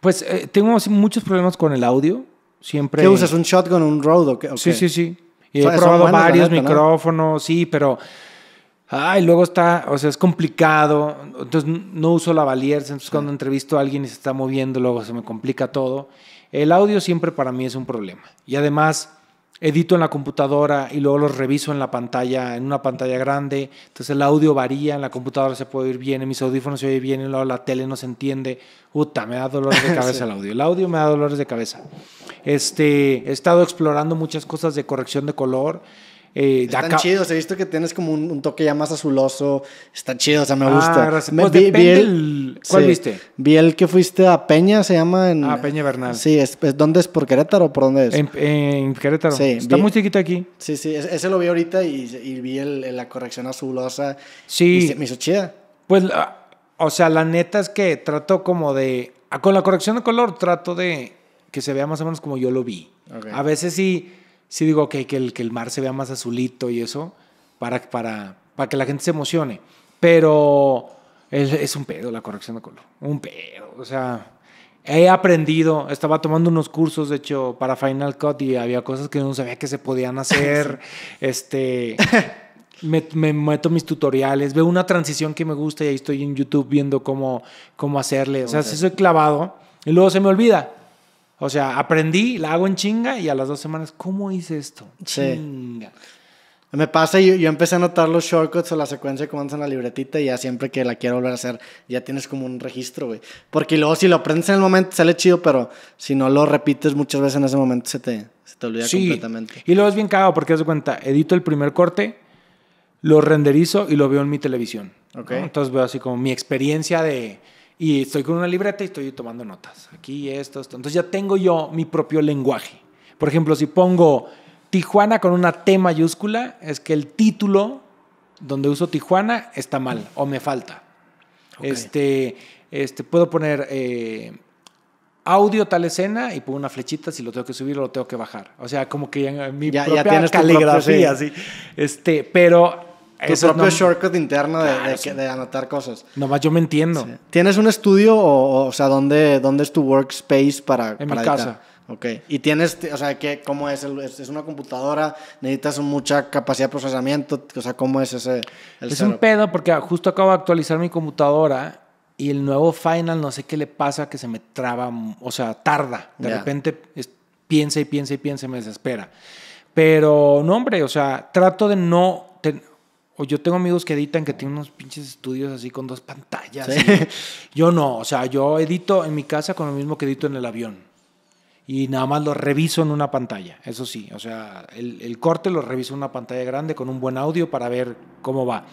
Pues eh, tengo muchos problemas con el audio, siempre. ¿Qué usas un shotgun, un Rode? Sí, sí, sí. he probado varios micrófonos, sí, pero Ay, luego está, o sea, es complicado. Entonces no uso la valier. Entonces cuando entrevisto a alguien y se está moviendo, luego se me complica todo. El audio siempre para mí es un problema. Y además edito en la computadora y luego los reviso en la pantalla, en una pantalla grande. Entonces el audio varía, en la computadora se puede oír bien, en mis audífonos se oye bien, en la tele no se entiende. Puta, me da dolores de cabeza el audio. El audio me da dolores de cabeza. Este, he estado explorando muchas cosas de corrección de color eh, Están chidos, he visto que tienes como un, toque ya más azuloso. Está chido, o sea, me ah, gusta. Pues vi, el, ¿Cuál viste? Vi el que fuiste a Peña, se llama. En, ah, Peña Bernal. Sí, es, ¿dónde es? ¿Por Querétaro o por dónde es? En, Querétaro. Sí, Está muy chiquito aquí. Sí, sí, ese lo vi ahorita y, vi el, la corrección azulosa. Sí. me hizo chida. Pues, ah, o sea, la neta es que trato como de. Ah, con la corrección de color trato de que se vea más o menos como yo lo vi. A veces sí sí digo, que el, que el mar se vea más azulito y eso, para, para, para que la gente se emocione. Pero es, un pedo la corrección de color, un pedo. O sea, he aprendido, estaba tomando unos cursos, de hecho, para Final Cut y había cosas que no sabía que se podían hacer. este, me, meto mis tutoriales, veo una transición que me gusta y ahí estoy en YouTube viendo cómo, cómo hacerle. O sea, okay. soy clavado y luego se me olvida. O sea, aprendí, la hago en chinga y a las dos semanas, ¿cómo hice esto? Chinga. Sí. Me pasa, y yo empecé a notar los shortcuts o la secuencia que mandan en la libretita y ya siempre que la quiero volver a hacer, ya tienes como un registro, güey. Porque luego si lo aprendes en el momento sale chido, pero si no lo repites muchas veces en ese momento se te, se te olvida sí. Y luego es bien cagado porque haz de cuenta, edito el primer corte, lo renderizo y lo veo en mi televisión. Okay. Entonces veo así como mi experiencia de y estoy con una libreta y estoy tomando notas. Aquí esto, esto. Entonces ya tengo yo mi propio lenguaje. Por ejemplo, si pongo Tijuana con una T mayúscula, es que el título donde uso Tijuana está mal o me falta. Este, este, puedo poner eh, audio tal escena y pongo una flechita si lo tengo que subir o lo tengo que bajar. O sea, como que mi ya, propia ya caligrafía, sí. Este, pero tu propio shortcut interno de, anotar cosas. Nomás yo me entiendo. ¿Tienes un estudio o, o sea, ¿dónde, dónde es tu workspace para, en mi casa. Ok. ¿Y tienes, o sea, ¿qué, cómo es? ¿Es una computadora? ¿Necesitas mucha capacidad de procesamiento? O sea, ¿cómo es ese? es un pedo porque justo acabo de actualizar mi computadora y el nuevo Final no sé qué le pasa que se me traba, o sea, tarda. De repente piensa y piensa y piensa y me desespera. Pero no, hombre, o sea, trato de no o yo tengo amigos que editan que tienen unos pinches estudios así con dos pantallas. Yo no, o sea, yo edito en mi casa con lo mismo que edito en el avión. Y nada más lo reviso en una pantalla, eso sí. O sea, el, corte lo reviso en una pantalla grande con un buen audio para ver cómo va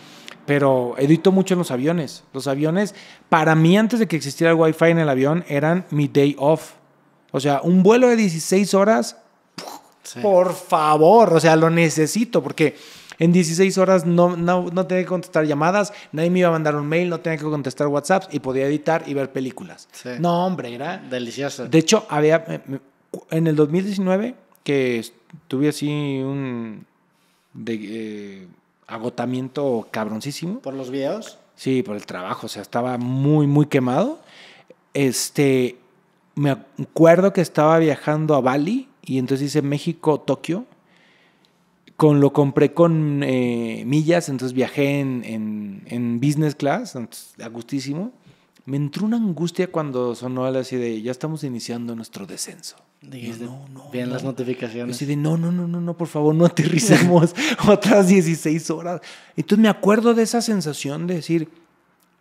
pero edito mucho en los aviones. Los aviones, para mí antes de que existiera el wifi en el avión, eran mi day off. O sea, un vuelo de 16 horas, por favor, o sea, lo necesito porque en 16 horas no, no, no, tenía que contestar llamadas, nadie me iba a mandar un mail, no tenía que contestar WhatsApp y podía editar y ver películas. No, hombre, era... Delicioso. De hecho, había... Eh, en el 2019, que tuve así un... Eh, agotamiento cabroncísimo. ¿Por los videos? Sí, por el trabajo, o sea, estaba muy, muy quemado. Este, me acuerdo que estaba viajando a Bali y entonces hice México, Tokio con lo compré con eh, millas, entonces viajé en, en, business class, a gustísimo. Me entró una angustia cuando sonó así de, ya estamos iniciando nuestro descenso. no, no, no, vean las notificaciones. así de, no, no, no, no, no, por favor, no aterricemos otras 16 horas. Entonces me acuerdo de esa sensación de decir,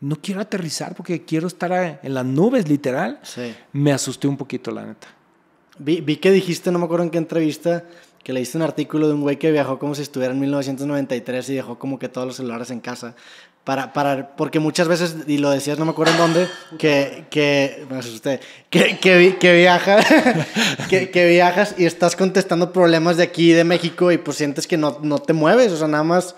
no quiero aterrizar porque quiero estar en las nubes, literal. Sí. Me asusté un poquito, la neta. Vi, vi que dijiste, no me acuerdo en qué entrevista, que leíste un artículo de un güey que viajó como si estuviera en 1993 y dejó como que todos los celulares en casa. Para, para, porque muchas veces, y lo decías, no me acuerdo en dónde, que, que que, que, que viajas, que, viajas y estás contestando problemas de aquí, de México, y pues sientes que no, no te mueves, o sea, nada más.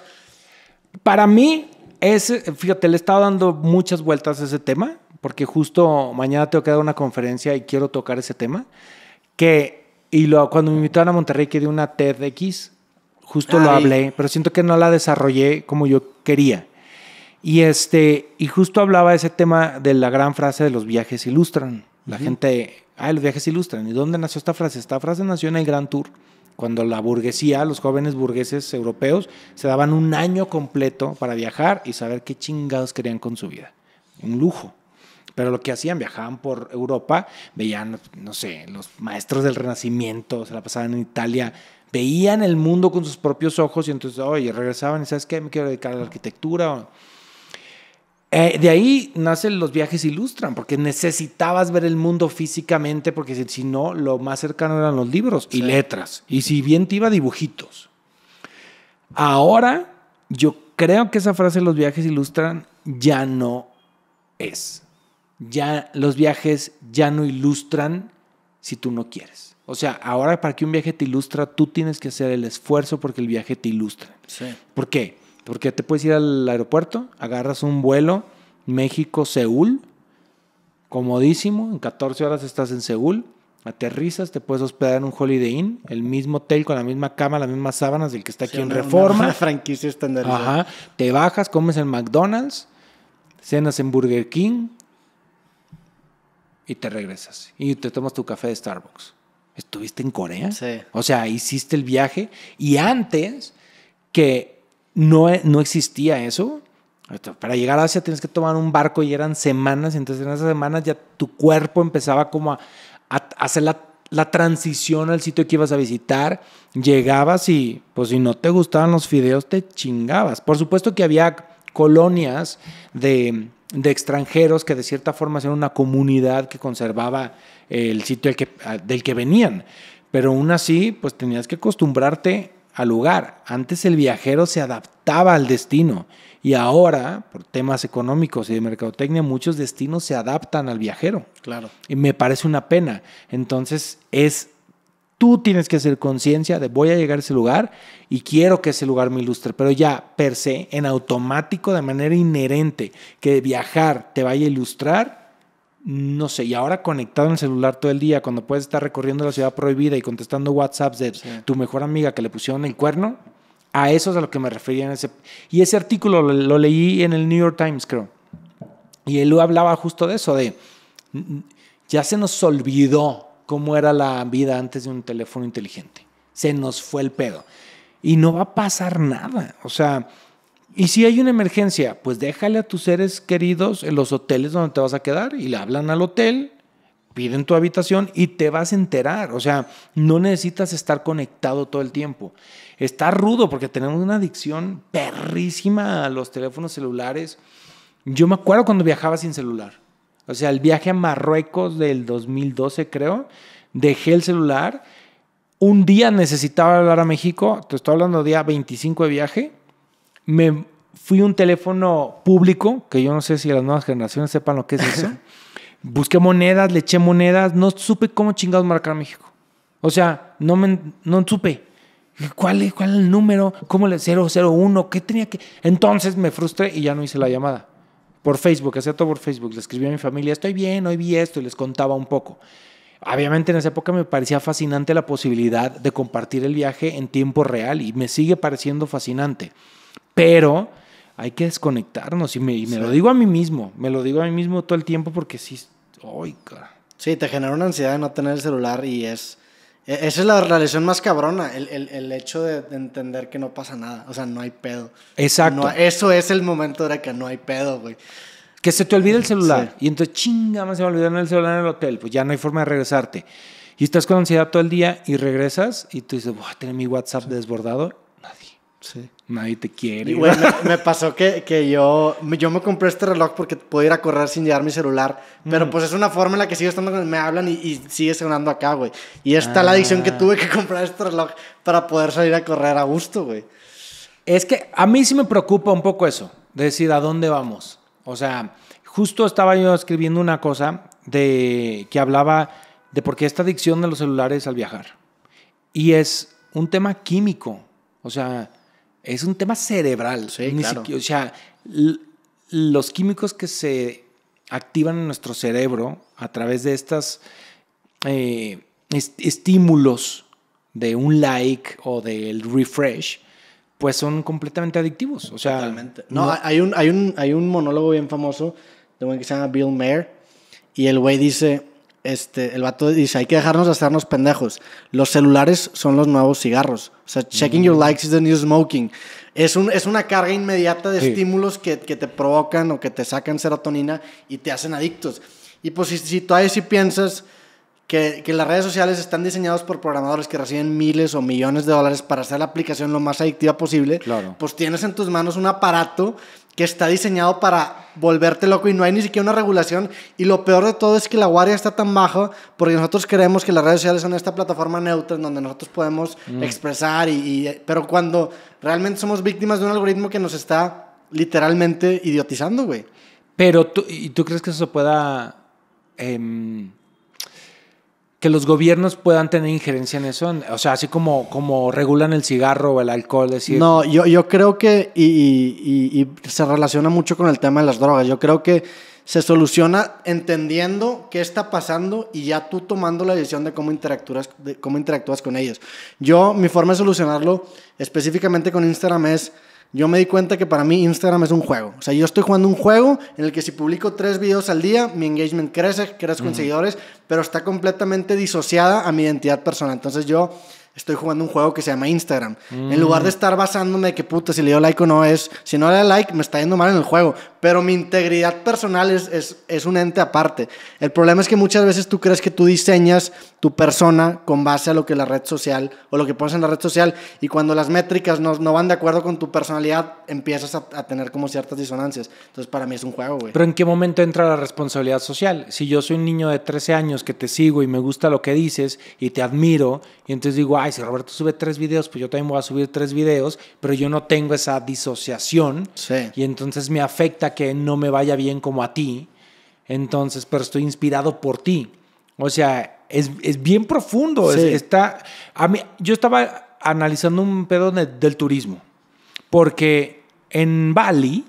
Para mí, es, fíjate, le he estado dando muchas vueltas a ese tema, porque justo mañana tengo que dar una conferencia y quiero tocar ese tema, que y cuando me invitaron a Monterrey, que di una TEDx, justo lo hablé, pero siento que no la desarrollé como yo quería. Y, este, y justo hablaba ese tema de la gran frase de los viajes ilustran. La gente, ah, los viajes ilustran. ¿Y dónde nació esta frase? Esta frase nació en el Gran Tour, cuando la burguesía, los jóvenes burgueses europeos, se daban un año completo para viajar y saber qué chingados querían con su vida. Un lujo. Pero lo que hacían, viajaban por Europa, veían, no sé, los maestros del Renacimiento, se la pasaban en Italia, veían el mundo con sus propios ojos y entonces, oye, regresaban y sabes qué, me quiero dedicar a la arquitectura. Eh, de ahí nacen los viajes ilustran, porque necesitabas ver el mundo físicamente, porque si, no, lo más cercano eran los libros y letras. Y si bien te iba, dibujitos. Ahora, yo creo que esa frase, los viajes ilustran, ya no es ya los viajes ya no ilustran si tú no quieres. O sea, ahora para que un viaje te ilustra, tú tienes que hacer el esfuerzo porque el viaje te ilustra. ¿Por qué? Porque te puedes ir al aeropuerto, agarras un vuelo México-Seúl, comodísimo, en 14 horas estás en Seúl, aterrizas, te puedes hospedar en un Holiday Inn, el mismo hotel con la misma cama, las mismas sábanas del que está aquí en Reforma. franquicia estandarizada. Te bajas, comes en McDonald's, cenas en Burger King, y te regresas y te tomas tu café de Starbucks. ¿Estuviste en Corea? Sí. O sea, hiciste el viaje y antes que no, e, no existía eso, para llegar a Asia tienes que tomar un barco y eran semanas, entonces en esas semanas ya tu cuerpo empezaba como a, hacer la, transición al sitio que ibas a visitar, llegabas y pues si no te gustaban los fideos te chingabas. Por supuesto que había colonias de de extranjeros que de cierta forma eran una comunidad que conservaba el sitio del que, ah, del que venían. Pero aún así, pues tenías que acostumbrarte al lugar. Antes el viajero se adaptaba al destino y ahora, por temas económicos y de mercadotecnia, muchos destinos se adaptan al viajero. Claro. Y me parece una pena. Entonces es Tú tienes que hacer conciencia de voy a llegar a ese lugar y quiero que ese lugar me ilustre, pero ya per se, en automático, de manera inherente, que viajar te vaya a ilustrar, no sé, y ahora conectado en el celular todo el día, cuando puedes estar recorriendo la ciudad prohibida y contestando WhatsApps de tu mejor amiga que le pusieron el cuerno, a eso es a lo que me refería en ese... Y ese artículo lo, lo leí en el New York Times, creo. Y él hablaba justo de eso, de ya se nos olvidó cómo era la vida antes de un teléfono inteligente. Se nos fue el pedo. Y no va a pasar nada. O sea, y si hay una emergencia, pues déjale a tus seres queridos en los hoteles donde te vas a quedar y le hablan al hotel, piden tu habitación y te vas a enterar. O sea, no necesitas estar conectado todo el tiempo. Está rudo porque tenemos una adicción perrísima a los teléfonos celulares. Yo me acuerdo cuando viajaba sin celular. O sea, el viaje a Marruecos del 2012, creo, dejé el celular. Un día necesitaba hablar a México, te estoy hablando día 25 de viaje. Me fui a un teléfono público, que yo no sé si las nuevas generaciones sepan lo que es eso. Busqué monedas, le eché monedas, no supe cómo chingados marcar a México. O sea, no, me, no supe. ¿Cuál, ¿Cuál es el número? ¿Cómo le 001? ¿Qué tenía que...? Entonces me frustré y ya no hice la llamada por Facebook, hacía todo por Facebook, le escribía a mi familia, estoy bien, hoy vi esto y les contaba un poco. Obviamente en esa época me parecía fascinante la posibilidad de compartir el viaje en tiempo real y me sigue pareciendo fascinante. Pero hay que desconectarnos y me, lo digo a mí mismo, me lo digo a mí mismo todo el tiempo porque sí, ¡ay, cara! Sí, te genera una ansiedad de no tener el celular y es e-, esa es la relación más cabrona, el, hecho de, entender que no pasa nada, o sea, no hay pedo. Exacto. eso es el momento de que no hay pedo, güey. Que se te olvide el celular y entonces chinga, se me olvidaron el celular en el hotel, pues ya no hay forma de regresarte. Y estás con ansiedad todo el día y regresas y tú dices, voy a tener mi WhatsApp desbordado. Nadie. Sí. Nadie te quiere. Y me, pasó que, yo, yo me compré este reloj porque puedo ir a correr sin llevar mi celular. Pero mm. pues es una forma en la que sigo estando Me hablan y, sigue sonando acá, güey. Y esta la ah. adicción que tuve que comprar este reloj para poder salir a correr a gusto, güey. Es que a mí sí me preocupa un poco eso. decir, ¿a dónde vamos? O sea, justo estaba yo escribiendo una cosa de que hablaba de por qué esta adicción de los celulares al viajar. Y es un tema químico. O sea, es un tema cerebral. Sí, claro. o sea, los químicos que se activan en nuestro cerebro a través de estos eh, estímulos de un like o del refresh, pues son completamente adictivos. O sea, No, Hay, un, hay, un, hay un monólogo bien famoso de un que se llama Bill Mayer y el güey dice, este, el vato dice, hay que dejarnos de hacernos pendejos. Los celulares son los nuevos cigarros. O sea, checking your mm. likes is the new smoking. Es, una carga inmediata de estímulos que, te provocan o que te sacan serotonina y te hacen adictos. Y pues si, tú todavía si piensas que, que, las redes sociales están diseñadas por programadores que reciben miles o millones de dólares para hacer la aplicación lo más adictiva posible, claro. pues tienes en tus manos un aparato que está diseñado para volverte loco y no hay ni siquiera una regulación. Y lo peor de todo es que la guardia está tan baja porque nosotros creemos que las redes sociales son esta plataforma neutra en donde nosotros podemos mm. expresar, y, pero cuando realmente somos víctimas de un algoritmo que nos está literalmente idiotizando, güey. Pero tú, ¿y tú crees que eso se pueda... Em, los gobiernos puedan tener injerencia en eso, o sea, así como, como regulan el cigarro o el alcohol, decir. No, yo, yo creo que, y, se relaciona mucho con el tema de las drogas, yo creo que se soluciona entendiendo qué está pasando y ya tú tomando la decisión de cómo interactúas, de cómo interactúas con ellos. Yo, mi forma de solucionarlo específicamente con Instagram es yo me di cuenta que para mí Instagram es un juego. O sea, yo estoy jugando un juego en el que si publico tres videos al día, mi engagement crece, crezco seguidores, pero está completamente disociada a mi identidad personal. Entonces yo estoy jugando un juego que se llama Instagram. En mm. lugar de estar basándome de que puta, si le dio like o no es, si no le da like, me está yendo mal en el juego. Pero mi integridad personal es, es, es, un ente aparte. El problema es que muchas veces tú crees que tú diseñas tu persona con base a lo que la red social o lo que pones en la red social y cuando las métricas no, no van de acuerdo con tu personalidad, empiezas a, tener como ciertas disonancias. Entonces para mí es un juego, güey. Pero ¿en qué momento entra la responsabilidad social? Si yo soy un niño de 13 años que te sigo y me gusta lo que dices y te admiro y entonces digo, si Roberto sube tres videos, pues yo también voy a subir tres videos, pero yo no tengo esa disociación. Y entonces me afecta que no me vaya bien como a ti. Entonces, pero estoy inspirado por ti. O sea, es, bien profundo. está, a mí, yo estaba analizando un pedo del turismo, porque en Bali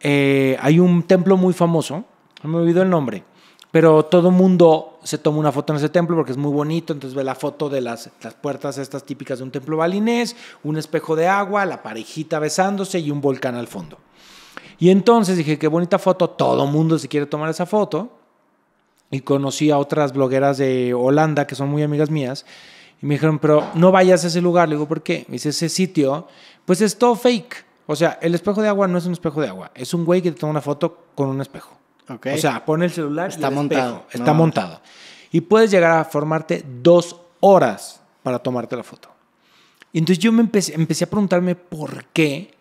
eh, hay un templo muy famoso, no me olvido el nombre, pero todo mundo se toma una foto en ese templo porque es muy bonito, entonces ve la foto de las, las puertas estas típicas de un templo balinés, un espejo de agua, la parejita besándose y un volcán al fondo. Y entonces dije, qué bonita foto, todo mundo se quiere tomar esa foto. Y conocí a otras blogueras de Holanda que son muy amigas mías. Y me dijeron, pero no vayas a ese lugar. Le digo, ¿por qué? Me dice, ese sitio, pues es todo fake. O sea, el espejo de agua no es un espejo de agua. Es un güey que te toma una foto con un espejo. O sea, pone el celular. Está montado. Espejo. Está montado. Y puedes llegar a formarte dos horas para tomarte la foto. Y entonces yo me empecé, empecé a preguntarme por qué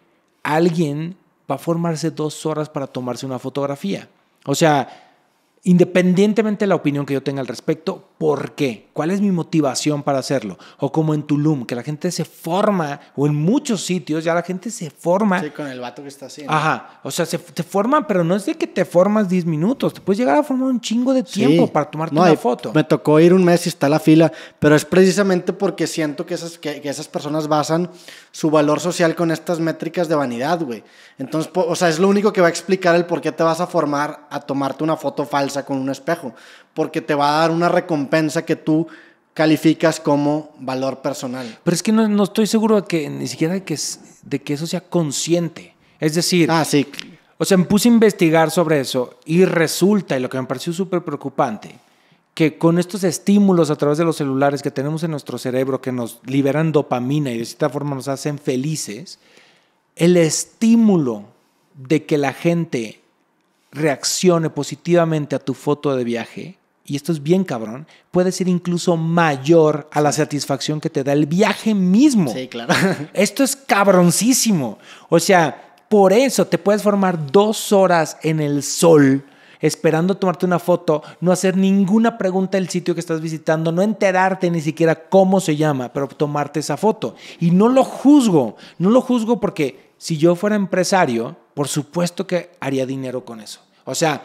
alguien va a formarse dos horas para tomarse una fotografía. O sea, Independientemente de la opinión que yo tenga al respecto, ¿por qué? ¿Cuál es mi motivación para hacerlo? O como en Tulum, que la gente se forma, o en muchos sitios ya la gente se forma. Sí, con el vato que está haciendo. Ajá, o sea, se te forman, pero no es de que te formas 10 minutos, te puedes llegar a formar un chingo de tiempo para tomarte una foto. Me tocó ir un mes y está la fila, pero es precisamente porque siento que esas, que, que esas personas basan su valor social con estas métricas de vanidad, güey. Entonces, o sea, es lo único que va a explicar el por qué te vas a formar a tomarte una foto falsa con un espejo, porque te va a dar una recompensa que tú calificas como valor personal. Pero es que no, estoy seguro de que ni siquiera de que, de que eso sea consciente. Es decir, ah, sí. o sea, me puse a investigar sobre eso y resulta, y lo que me pareció súper preocupante, que con estos estímulos a través de los celulares que tenemos en nuestro cerebro, que nos liberan dopamina y de cierta forma nos hacen felices, el estímulo de que la gente reaccione positivamente a tu foto de viaje, y esto es bien cabrón, puede ser incluso mayor a la satisfacción que te da el viaje mismo. Sí, claro. Esto es cabroncísimo. O sea, por eso te puedes formar dos horas en el sol esperando tomarte una foto, no hacer ninguna pregunta del sitio que estás visitando, no enterarte ni siquiera cómo se llama, pero tomarte esa foto. Y no lo juzgo, no lo juzgo porque si yo fuera empresario, por supuesto que haría dinero con eso. O sea,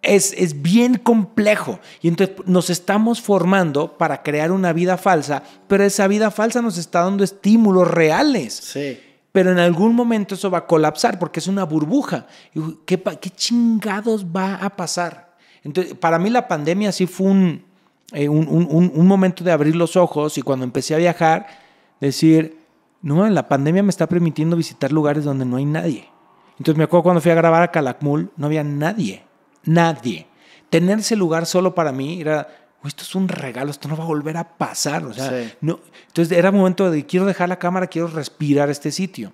es, bien complejo. Y entonces nos estamos formando para crear una vida falsa, pero esa vida falsa nos está dando estímulos reales. Sí. Pero en algún momento eso va a colapsar porque es una burbuja. ¿Qué, chingados va a pasar? Entonces, para mí la pandemia sí fue eh, un, un, un momento de abrir los ojos y cuando empecé a viajar, decir, no, la pandemia me está permitiendo visitar lugares donde no hay nadie. Entonces me acuerdo cuando fui a grabar a Calakmul, no había nadie, nadie. Tener ese lugar solo para mí era, esto es un regalo, esto no va a volver a pasar. O sea, no. Entonces era momento de, quiero dejar la cámara, quiero respirar este sitio.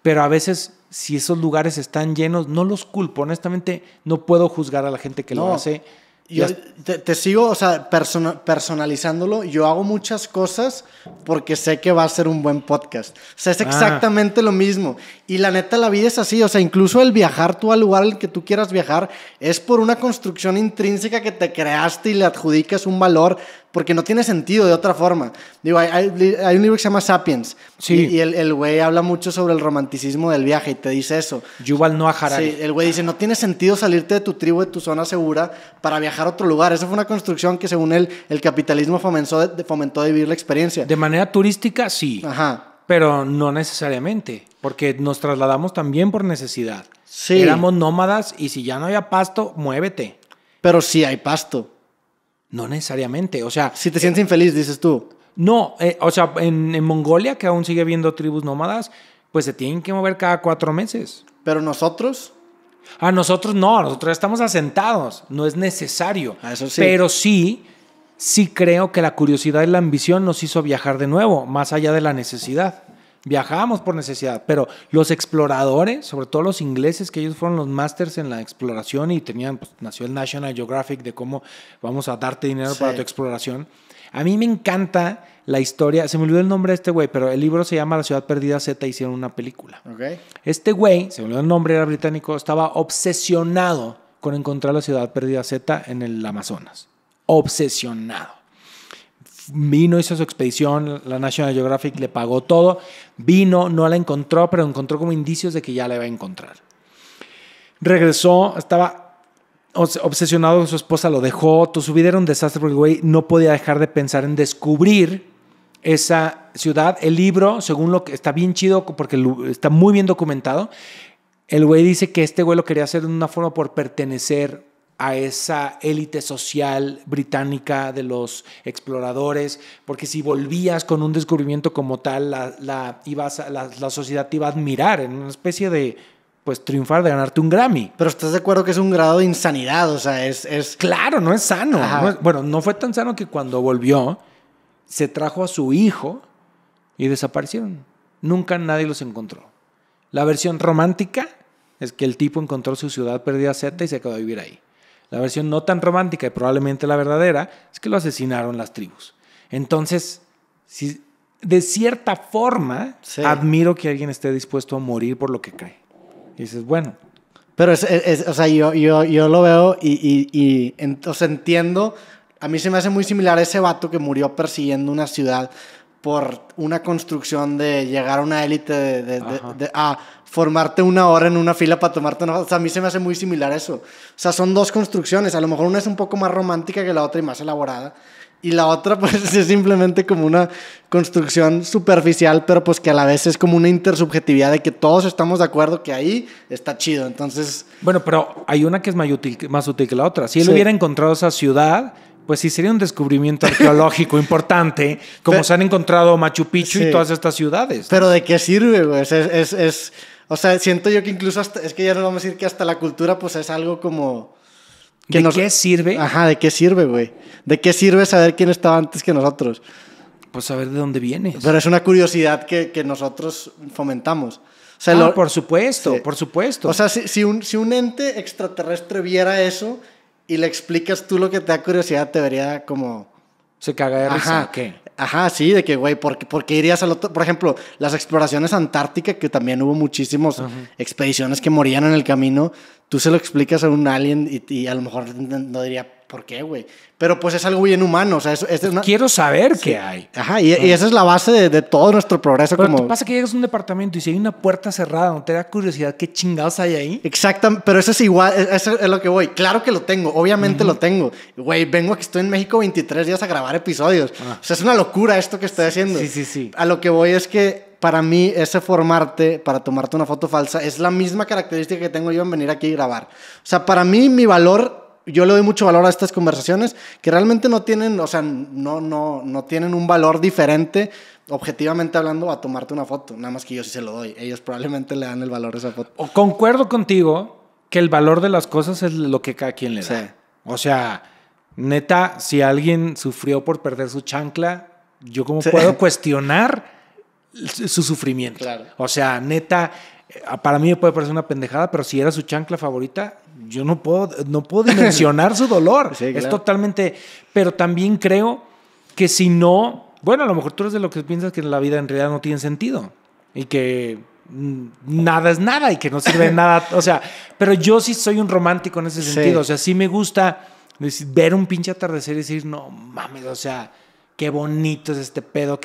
Pero a veces, si esos lugares están llenos, no los culpo. Honestamente, no puedo juzgar a la gente que lo hace yo te, sigo, o sea, personalizándolo. Yo hago muchas cosas porque sé que va a ser un buen podcast. O sea, es ah. exactamente lo mismo. Y la neta, la vida es así. O sea, incluso el viajar tú al lugar al que tú quieras viajar es por una construcción intrínseca que te creaste y le adjudicas un valor porque no tiene sentido de otra forma. Digo, hay, un libro que se llama Sapiens, sí. y, el güey habla mucho sobre el romanticismo del viaje y te dice eso. Yuval Noah Harari. Sí, el güey dice, no tiene sentido salirte de tu tribu, de tu zona segura, para viajar a otro lugar. Esa fue una construcción que según él, el capitalismo fomentó, fomentó vivir la experiencia. De manera turística, sí. Ajá. Pero no necesariamente, porque nos trasladamos también por necesidad. Sí. Éramos nómadas y si ya no había pasto, muévete. Pero sí hay pasto. No necesariamente, o sea... Si te eh, sientes infeliz, dices tú. No, eh, o sea, en, Mongolia, que aún sigue habiendo tribus nómadas, pues se tienen que mover cada cuatro meses. Pero nosotros... A nosotros no, nosotros estamos asentados, no es necesario. Ah, Pero sí, sí creo que la curiosidad y la ambición nos hizo viajar de nuevo, más allá de la necesidad. Viajábamos por necesidad, pero los exploradores, sobre todo los ingleses, que ellos fueron los másters en la exploración y tenían, pues, nació el National Geographic de cómo vamos a darte dinero para tu exploración. A mí me encanta la historia, se me olvidó el nombre de este güey, pero el libro se llama La ciudad perdida Z, hicieron una película. Este güey, se me olvidó el nombre, era británico, estaba obsesionado con encontrar la ciudad perdida Z en el Amazonas. Obsesionado vino, hizo su expedición, la National Geographic le pagó todo, vino, no la encontró, pero encontró como indicios de que ya la iba a encontrar. Regresó, estaba obsesionado con su esposa, lo dejó, todo su vida era un desastre porque güey no podía dejar de pensar en descubrir esa ciudad. El libro, según lo que está bien chido porque está muy bien documentado, el güey dice que este güey lo quería hacer de una forma por pertenecer a esa élite social británica de los exploradores, porque si volvías con un descubrimiento como tal, la, ibas la, sociedad te iba a admirar en una especie de, pues triunfar de ganarte un Grammy. Pero estás de acuerdo que es un grado de insanidad, o sea, es... es... Claro, no es sano. bueno, no fue tan sano que cuando volvió, se trajo a su hijo y desaparecieron. Nunca nadie los encontró. La versión romántica es que el tipo encontró su ciudad perdida Z y se quedó a vivir ahí. La versión no tan romántica y probablemente la verdadera es que lo asesinaron las tribus. Entonces, si, de cierta forma, admiro que alguien esté dispuesto a morir por lo que cae Y dices, bueno. Pero, es, o sea, yo, yo, yo, lo veo y, entonces entiendo. A mí se me hace muy similar ese vato que murió persiguiendo una ciudad por una construcción de llegar a una élite de, de, formarte una hora en una fila para tomarte una... O sea, a mí se me hace muy similar eso. O sea, son dos construcciones. A lo mejor una es un poco más romántica que la otra y más elaborada. Y la otra, pues, es simplemente como una construcción superficial, pero pues que a la vez es como una intersubjetividad de que todos estamos de acuerdo que ahí está chido. Entonces... Bueno, pero hay una que es más útil, que la otra. Si él hubiera encontrado esa ciudad, pues sí sería un descubrimiento arqueológico importante, como se han encontrado Machu Picchu y todas estas ciudades. Pero ¿de qué sirve, güey? es, es o sea, siento yo que incluso es que ya nos vamos a decir que hasta la cultura pues es algo como... Que ¿De nos... qué sirve? Ajá, ¿de qué sirve, güey? ¿De qué sirve saber quién estaba antes que nosotros? Pues saber de dónde viene. Pero es una curiosidad que, que nosotros fomentamos. O sea, ah, por supuesto, por supuesto. O sea, si, si, un, si un ente extraterrestre viera eso y le explicas tú lo que te da curiosidad, te vería como... Se caga de risa. Ajá. ¿Qué? Ajá, sí, de que, güey, ¿por, porque qué irías al otro? Por ejemplo, las exploraciones antárticas, que también hubo muchísimas expediciones que morían en el camino, tú se lo explicas a un alien y a lo mejor no diría ¿por qué, güey? Pero pues es algo bien humano, o sea, Quiero saber qué hay. Ajá, y, ah. esa es la base de, todo nuestro progreso. Pero como... te pasa que llegas a un departamento y si hay una puerta cerrada, ¿no te da curiosidad qué chingados hay ahí? Exactamente, pero eso es igual, e-, eso es lo que voy. Claro que lo tengo, obviamente lo tengo. Güey, vengo aquí, estoy en México 23 días a grabar episodios. Ah. O sea, es una locura esto que estoy haciendo. Sí, sí, sí. A lo que voy es que para mí ese formarte para tomarte una foto falsa es la misma característica que tengo yo en venir aquí y grabar. O sea, para mí mi valor yo le doy mucho valor a estas conversaciones que realmente no tienen, o sea, no, no, no tienen un valor diferente objetivamente hablando a tomarte una foto. Nada más que yo sí se lo doy. Ellos probablemente le dan el valor a esa foto. concuerdo contigo que el valor de las cosas es lo que cada quien le da. O sea, neta, si alguien sufrió por perder su chancla, yo cómo puedo cuestionar su sufrimiento. O sea, neta, Ah, para mí me puede parecer una pendejada, pero si era su chancla favorita, yo no puedo, no puedo dimensionar su dolor. Es totalmente. Pero también creo que si no, bueno, a lo mejor tú eres de lo que piensas que la vida en realidad no tiene sentido y que nada es nada y que no sirve nada. O sea, pero yo sí soy un romántico en ese sentido. O sea, sí me gusta ver un pinche atardecer y decir, no mames, o sea qué bonito es este pedo,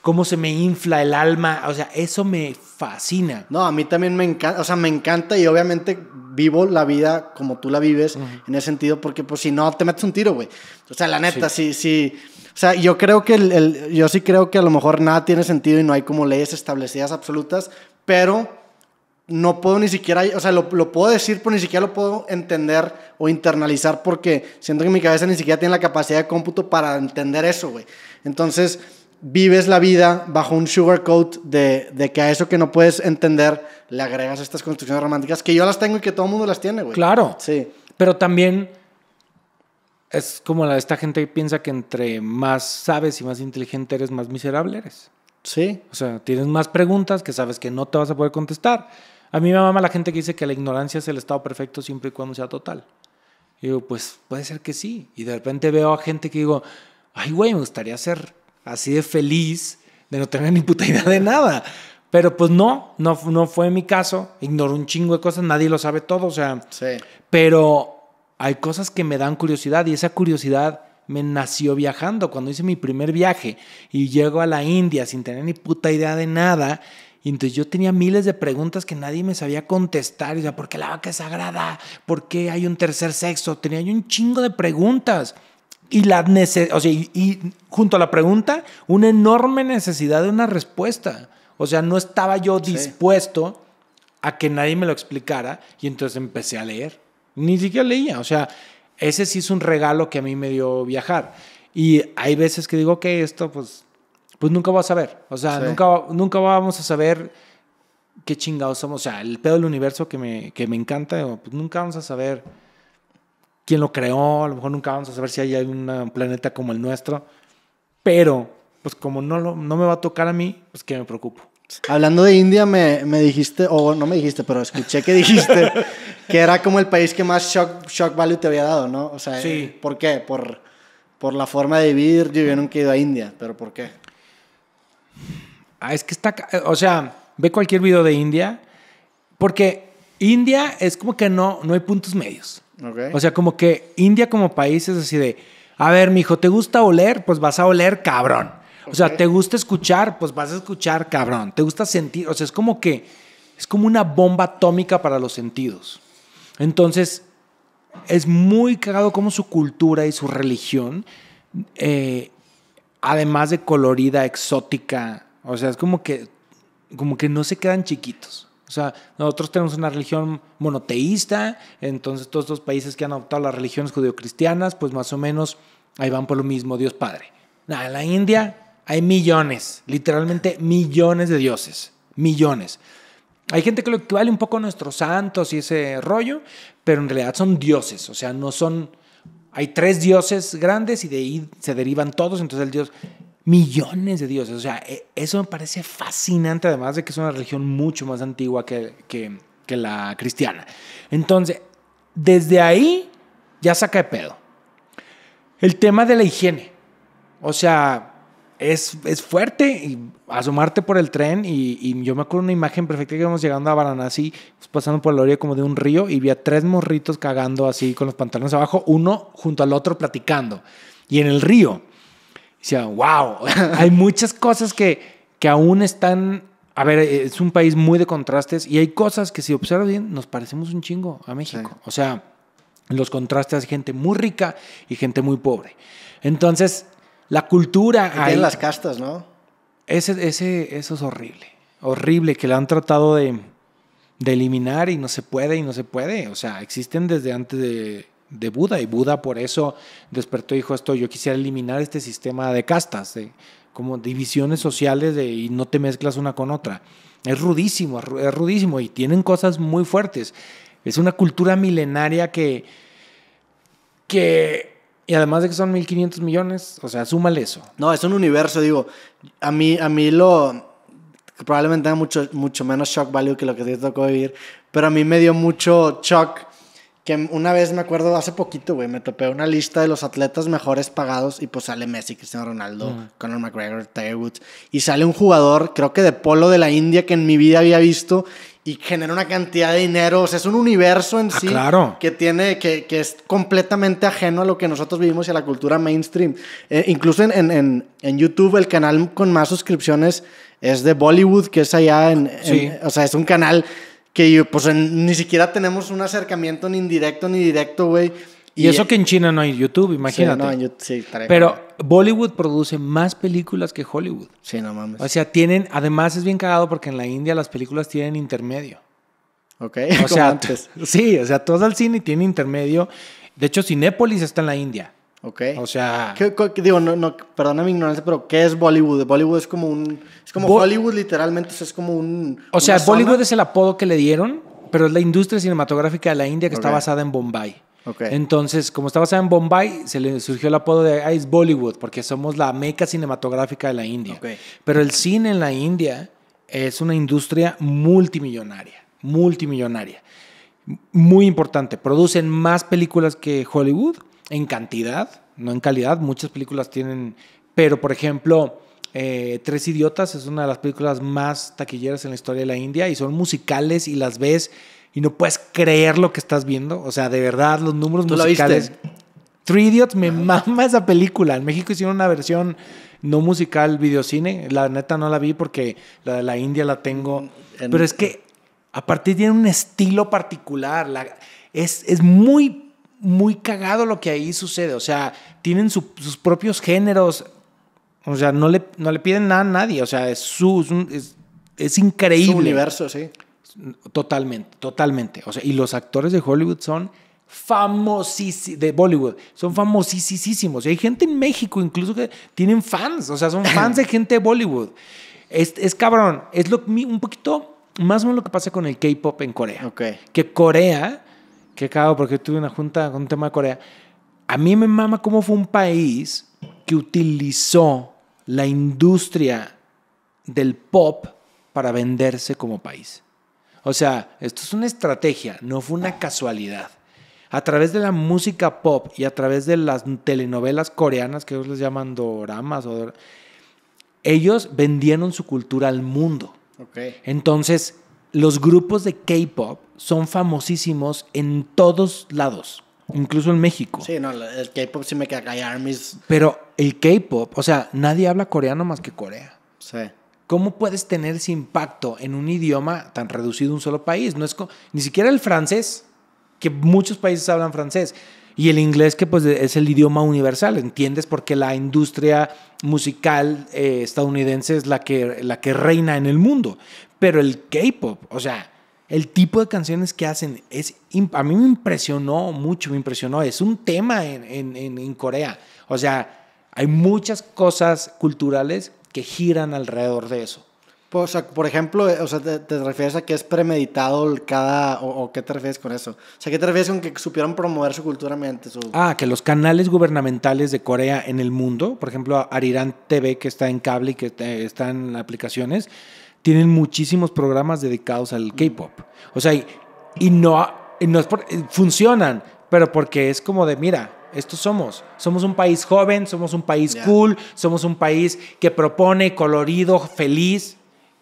cómo se me infla el alma, o sea, eso me fascina. No, a mí también me encanta, o sea, me encanta y obviamente vivo la vida como tú la vives en ese sentido, porque pues si no, te metes un tiro, güey. O sea, la neta, sí, sí. o sea, yo creo que el, yo sí creo que a lo mejor nada tiene sentido y no hay como leyes establecidas absolutas, pero no puedo ni siquiera, o sea, lo, puedo decir, pero ni siquiera lo puedo entender o internalizar porque siento que mi cabeza ni siquiera tiene la capacidad de cómputo para entender eso, güey. Entonces, vives la vida bajo un sugarcoat de, de que a eso que no puedes entender le agregas estas construcciones románticas que yo las tengo y que todo el mundo las tiene, güey. Claro. Sí. Pero también es como la, esta gente que piensa que entre más sabes y más inteligente eres, más miserable eres. Sí. O sea, tienes más preguntas que sabes que no te vas a poder contestar a mí me mama la gente que dice que la ignorancia es el estado perfecto siempre y cuando sea total. Y digo, pues puede ser que sí. Y de repente veo a gente que digo, ay, güey, me gustaría ser así de feliz, de no tener ni puta idea de nada. Pero pues no, no, no fue mi caso. Ignoro un chingo de cosas, nadie lo sabe todo, o sea. Pero hay cosas que me dan curiosidad y esa curiosidad me nació viajando. Cuando hice mi primer viaje y llego a la India sin tener ni puta idea de nada y entonces yo tenía miles de preguntas que nadie me sabía contestar. O sea, ¿por qué la vaca es sagrada? ¿Por qué hay un tercer sexo? Tenía yo un chingo de preguntas. Y, la y, junto a la pregunta, una enorme necesidad de una respuesta. O sea, no estaba yo dispuesto a que nadie me lo explicara y entonces empecé a leer. Ni siquiera leía. O sea, ese sí es un regalo que a mí me dio viajar. Y hay veces que digo, que esto pues pues nunca vas a saber. O sea, nunca, nunca vamos a saber qué chingados somos. O sea, el pedo del universo que me, que me encanta, pues nunca vamos a saber quién lo creó, a lo mejor nunca vamos a saber si hay un planeta como el nuestro, pero pues como no, no me va a tocar a mí, pues que me preocupo. Hablando de India, me, dijiste, o no me dijiste, pero escuché que dijiste que era como el país que más shock, shock value te había dado, ¿no? O sea, sí. ¿por qué? Por, por la forma de vivir, yo, yo nunca he ido a India, pero ¿por qué? Ah, es que está, o sea, ve cualquier video de India, porque India es como que no, no hay puntos medios. O sea, como que India como país es así de, a ver, mijo, ¿te gusta oler? Pues vas a oler cabrón. O sea, ¿te gusta escuchar? Pues vas a escuchar cabrón. ¿Te gusta sentir? O sea, es como que es como una bomba atómica para los sentidos. Entonces, es muy cagado como su cultura y su religión eh, además de colorida, exótica. O sea, es como que, como que no se quedan chiquitos. O sea, nosotros tenemos una religión monoteísta, entonces todos los países que han adoptado las religiones judeocristianas, pues más o menos ahí van por lo mismo, Dios Padre. Nada, en la India hay millones, literalmente millones de dioses, millones. Hay gente que lo equivale un poco a nuestros santos y ese rollo, pero en realidad son dioses, o sea, no son hay tres dioses grandes y de ahí se derivan todos, entonces el dios, millones de dioses. O sea, e, eso me parece fascinante, además de que es una religión mucho más antigua que, la cristiana. Entonces, desde ahí ya saca de pedo. El tema de la higiene. O sea, es, fuerte asomarte por el tren y, yo me acuerdo una imagen perfecta que íbamos llegando a Varanasi, pues pasando por la orilla como de un río y vi a tres morritos cagando así con los pantalones abajo, uno junto al otro platicando y en el río. decía, wow, hay muchas cosas que, que aún están... A ver, es un país muy de contrastes y hay cosas que si observas bien nos parecemos un chingo a México. O sea, los contrastes hay gente muy rica y gente muy pobre. Entonces, la cultura En las castas, ¿no? Ese, ese, eso es horrible. Horrible que la han tratado de, eliminar y no se puede y no se puede. O sea, existen desde antes de, Buda y Buda por eso despertó y dijo esto, yo quisiera eliminar este sistema de castas, como divisiones sociales de, y no te mezclas una con otra. Es rudísimo, es rudísimo y tienen cosas muy fuertes. Es una cultura milenaria que, que y además de que son 1.500 millones, o sea, súmale eso. No, es un universo, digo. A mí, a mí lo... Probablemente tenga mucho, mucho menos shock value que lo que te tocó vivir, pero a mí me dio mucho shock que una vez me acuerdo hace poquito, güey, me topé una lista de los atletas mejores pagados y pues sale Messi, Cristiano Ronaldo, mm. Conor McGregor, Tiger Woods y sale un jugador, creo que de polo de la India que en mi vida había visto y genera una cantidad de dinero. O sea, es un universo en ah, sí que tiene, que, es completamente ajeno a lo que nosotros vivimos y a la cultura mainstream. Eh, incluso en, YouTube, el canal con más suscripciones es de Bollywood, que es allá en. o sea, es un canal que pues, ni siquiera tenemos un acercamiento ni indirecto ni directo, güey y, eso que en China no hay YouTube, imagínate. Pero Bollywood produce más películas que Hollywood. Sí, no mames. O sea, tienen, además es bien cagado porque en la India las películas tienen intermedio. Ok, o sea, antes. Sí, o sea, todo el cine tiene intermedio. De hecho, Cinépolis está en la India. Ok. O sea. digo, no, perdona mi ignorancia, pero ¿qué es Bollywood? Bollywood es como un. Es como Hollywood, literalmente. es como un. O sea, Bollywood es el apodo que le dieron, pero es la industria cinematográfica de la India que está basada en Bombay. Entonces, como estaba en Bombay, se le surgió el apodo de Ice Bollywood, porque somos la meca cinematográfica de la India. Pero el cine en la India es una industria multimillonaria, multimillonaria. Muy importante. Producen más películas que Hollywood en cantidad, no en calidad. Muchas películas tienen. Pero, por ejemplo, eh, Tres Idiotas es una de las películas más taquilleras en la historia de la India y son musicales y las ves y no puedes creer lo que estás viendo. O sea, de verdad, los números ¿Tú musicales. Three Idiots me mama esa película. En México hicieron una versión no musical, videocine. La neta no la vi porque la de la India la tengo. Mm, Pero es que a partir tiene un estilo particular. La... es, es muy muy cagado lo que ahí sucede. O sea, tienen sus propios géneros. O sea, no le, no le piden nada a nadie. O sea, es, su, es, es, increíble. Su universo, sí. Totalmente, totalmente. O sea, y los actores de Hollywood son famosísimos, de Bollywood, son famosísimos. Y hay gente en México incluso que tienen fans, o sea, son fans de gente de Bollywood. Es, cabrón, es lo, un poquito más o menos lo que pasa con el K-pop en Corea. Ok Que Corea, que acabo porque tuve una junta con un tema de Corea, a mí me mama cómo fue un país que utilizó la industria del pop para venderse como país. O sea, esto es una estrategia, no fue una casualidad. A través de la música pop y a través de las telenovelas coreanas, que ellos les llaman doramas, ellos vendieron su cultura al mundo. Okay. Entonces, los grupos de K-pop son famosísimos en todos lados, incluso en México. Sí, no, el K-pop sí me callar mis... Pero el K-pop, o sea, nadie habla coreano más que Corea. Sí. ¿cómo puedes tener ese impacto en un idioma tan reducido un solo país? No es ni siquiera el francés, que muchos países hablan francés, y el inglés que pues es el idioma universal, ¿entiendes? Porque la industria musical eh, estadounidense es la que, la que reina en el mundo, pero el K-Pop, o sea... El tipo de canciones que hacen es a mí me impresionó mucho, me impresionó. Es un tema en, en Corea. O sea, hay muchas cosas culturales que giran alrededor de eso. Pues, o sea, por ejemplo, eh, o sea, te, refieres a que es premeditado cada... O, qué te refieres con eso? O sea, ¿qué te refieres con que supieron promover su cultura mediante su...? Ah, que los canales gubernamentales de Corea en el mundo, por ejemplo, Arirán TV, que está en cable y que está en aplicaciones, tienen muchísimos programas dedicados al K-pop. O sea, y, no, no es por, eh, funcionan, pero porque es como de, mira, esto somos. Somos un país joven, somos un país cool, somos un país que propone, colorido, feliz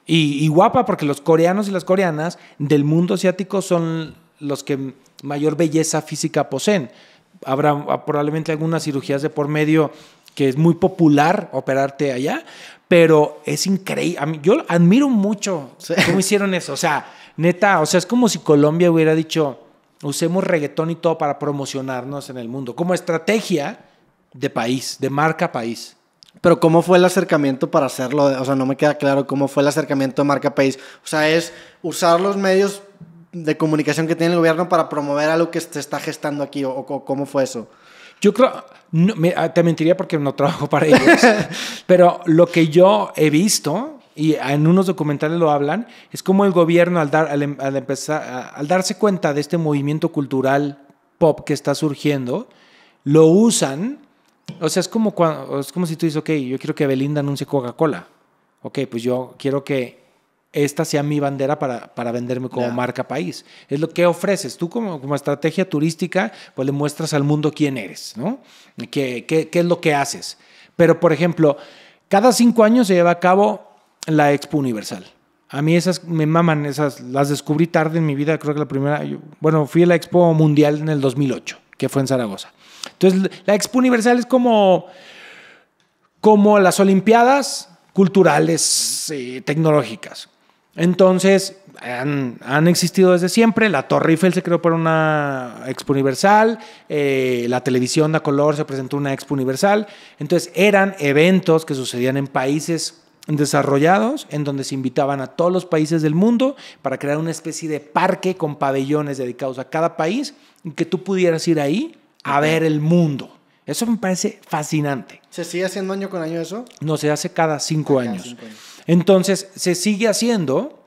y, guapa, porque los coreanos y las coreanas del mundo asiático son los que mayor belleza física poseen. Habrá ah, probablemente algunas cirugías de por medio que es muy popular operarte allá, pero es increíble. Yo admiro mucho cómo hicieron eso. O sea, neta, o sea, es como si Colombia hubiera dicho, usemos reggaetón y todo para promocionarnos en el mundo, como estrategia de país, de marca país. Pero ¿cómo fue el acercamiento para hacerlo? O sea, no me queda claro cómo fue el acercamiento de marca país. O sea, es usar los medios de comunicación que tiene el gobierno para promover algo que se está gestando aquí o, cómo fue eso. Yo creo, ah, te mentiría porque no trabajo para ellos, pero lo que yo he visto y en unos documentales lo hablan, es como el gobierno al, dar, al, em, empezar, al darse cuenta de este movimiento cultural pop que está surgiendo, lo usan. O sea, es como, cuando, es como si tú dices, ok, yo quiero que Belinda anuncie Coca-Cola. Ok, pues yo quiero que esta sea mi bandera para, para venderme como marca país. Es lo que ofreces. Tú como, como, estrategia turística, pues le muestras al mundo quién eres, ¿no? ¿Qué, qué, qué es lo que haces? Pero, por ejemplo, cada cinco años se lleva a cabo la Expo Universal. A mí esas me maman, esas las descubrí tarde en mi vida, creo que la primera, bueno, fui a la Expo Mundial en el 2008, que fue en Zaragoza. Entonces, la Expo Universal es como, como las Olimpiadas culturales, eh, tecnológicas. Entonces, han, existido desde siempre. La Torre Eiffel se creó para una Expo Universal. Eh, la televisión a color se presentó una Expo Universal. Entonces, eran eventos que sucedían en países desarrollados en donde se invitaban a todos los países del mundo para crear una especie de parque con pabellones dedicados a cada país y que tú pudieras ir ahí a ver el mundo. Eso me parece fascinante. ¿Se sigue haciendo año con año eso? No, se hace cada cinco, años. Entonces, se sigue haciendo.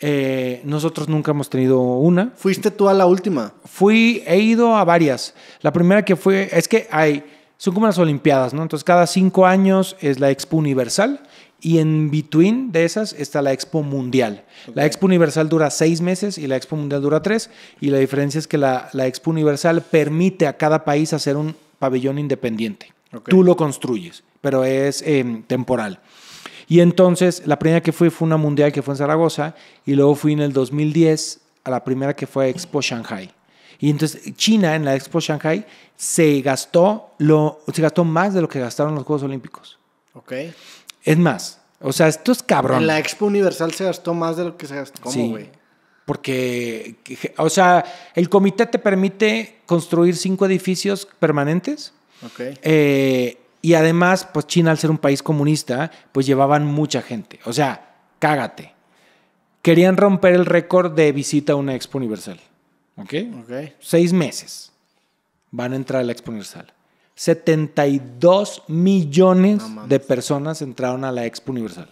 Eh, nosotros nunca hemos tenido una. ¿Fuiste tú a la última? Fui, he ido a varias. La primera que fue, es que hay, son como las Olimpiadas, ¿no? Entonces, cada cinco años es la Expo Universal y en between de esas está la Expo Mundial. La Expo Universal dura seis meses y la Expo Mundial dura tres. Y la diferencia es que la, Expo Universal permite a cada país hacer un pabellón independiente. Tú lo construyes, pero es em, temporal. Y entonces, la primera que fui fue una mundial que fue en Zaragoza y luego fui en el 2010 a la primera que fue Expo Shanghai. Y entonces China en la Expo Shanghai se gastó, lo, se gastó más de lo que gastaron los Juegos Olímpicos. Okay. Es más, o sea, esto es cabrón. En la Expo Universal se gastó más de lo que se gastó. ¿Cómo, güey? porque, o sea, el comité te permite construir cinco edificios permanentes. Ok. Eh, y además, pues China, al ser un país comunista, pues llevaban mucha gente. O sea, cágate. Querían romper el récord de visita a una Expo Universal. ¿Ok? Ok. Seis meses van a entrar a la Expo Universal. 72 millones de personas entraron a la Expo Universal.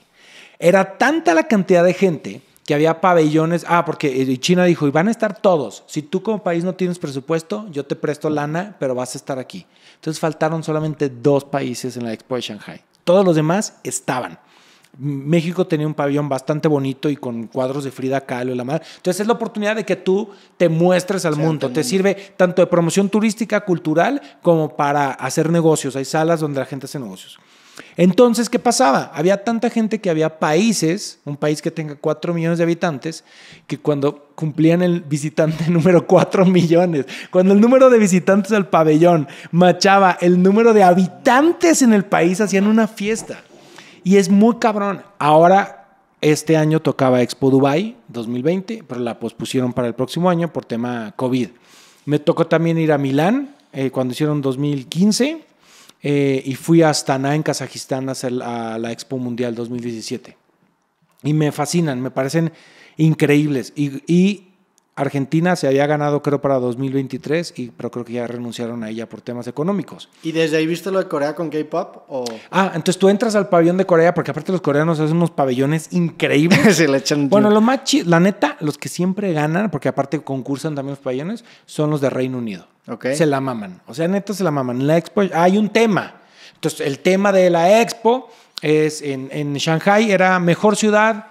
Era tanta la cantidad de gente que había pabellones. Ah, porque eh, China dijo, y van a estar todos. Si tú como país no tienes presupuesto, yo te presto lana, pero vas a estar aquí. Entonces faltaron solamente dos países en la Expo de Shanghai. Todos los demás estaban. México tenía un pabellón bastante bonito y con cuadros de Frida Kahlo y la Mar. Entonces es la oportunidad de que tú te muestres al mundo. Te sirve tanto de promoción turística, cultural, como para hacer negocios. Hay salas donde la gente hace negocios. Entonces, ¿qué pasaba? Había tanta gente que había países, un país que tenga 4 millones de habitantes, que cuando cumplían el visitante número 4 millones, cuando el número de visitantes al pabellón machaba el número de habitantes en el país, hacían una fiesta. Y es muy cabrón. Ahora, este año tocaba Expo Dubai 2020, pero la pospusieron para el próximo año por tema COVID. Me tocó también ir a Milán eh, cuando hicieron 2015 eh, y fui a Astana en Kazajistán a, hacer la, Expo Mundial 2017. Y me fascinan, me parecen increíbles. y Argentina se había ganado, creo, para 2023, y, pero creo que ya renunciaron a ella por temas económicos. ¿Y desde ahí viste lo de Corea con K-pop? O... Ah, entonces tú entras al pabellón de Corea, porque aparte los coreanos hacen unos pabellones increíbles. echan bueno, lo más la neta, los que siempre ganan, porque aparte concursan también los pabellones, son los de Reino Unido. Se la maman. O sea, neta, se la maman. La expo, hay un tema. Entonces, el tema de la expo es en, en Shanghai era mejor ciudad,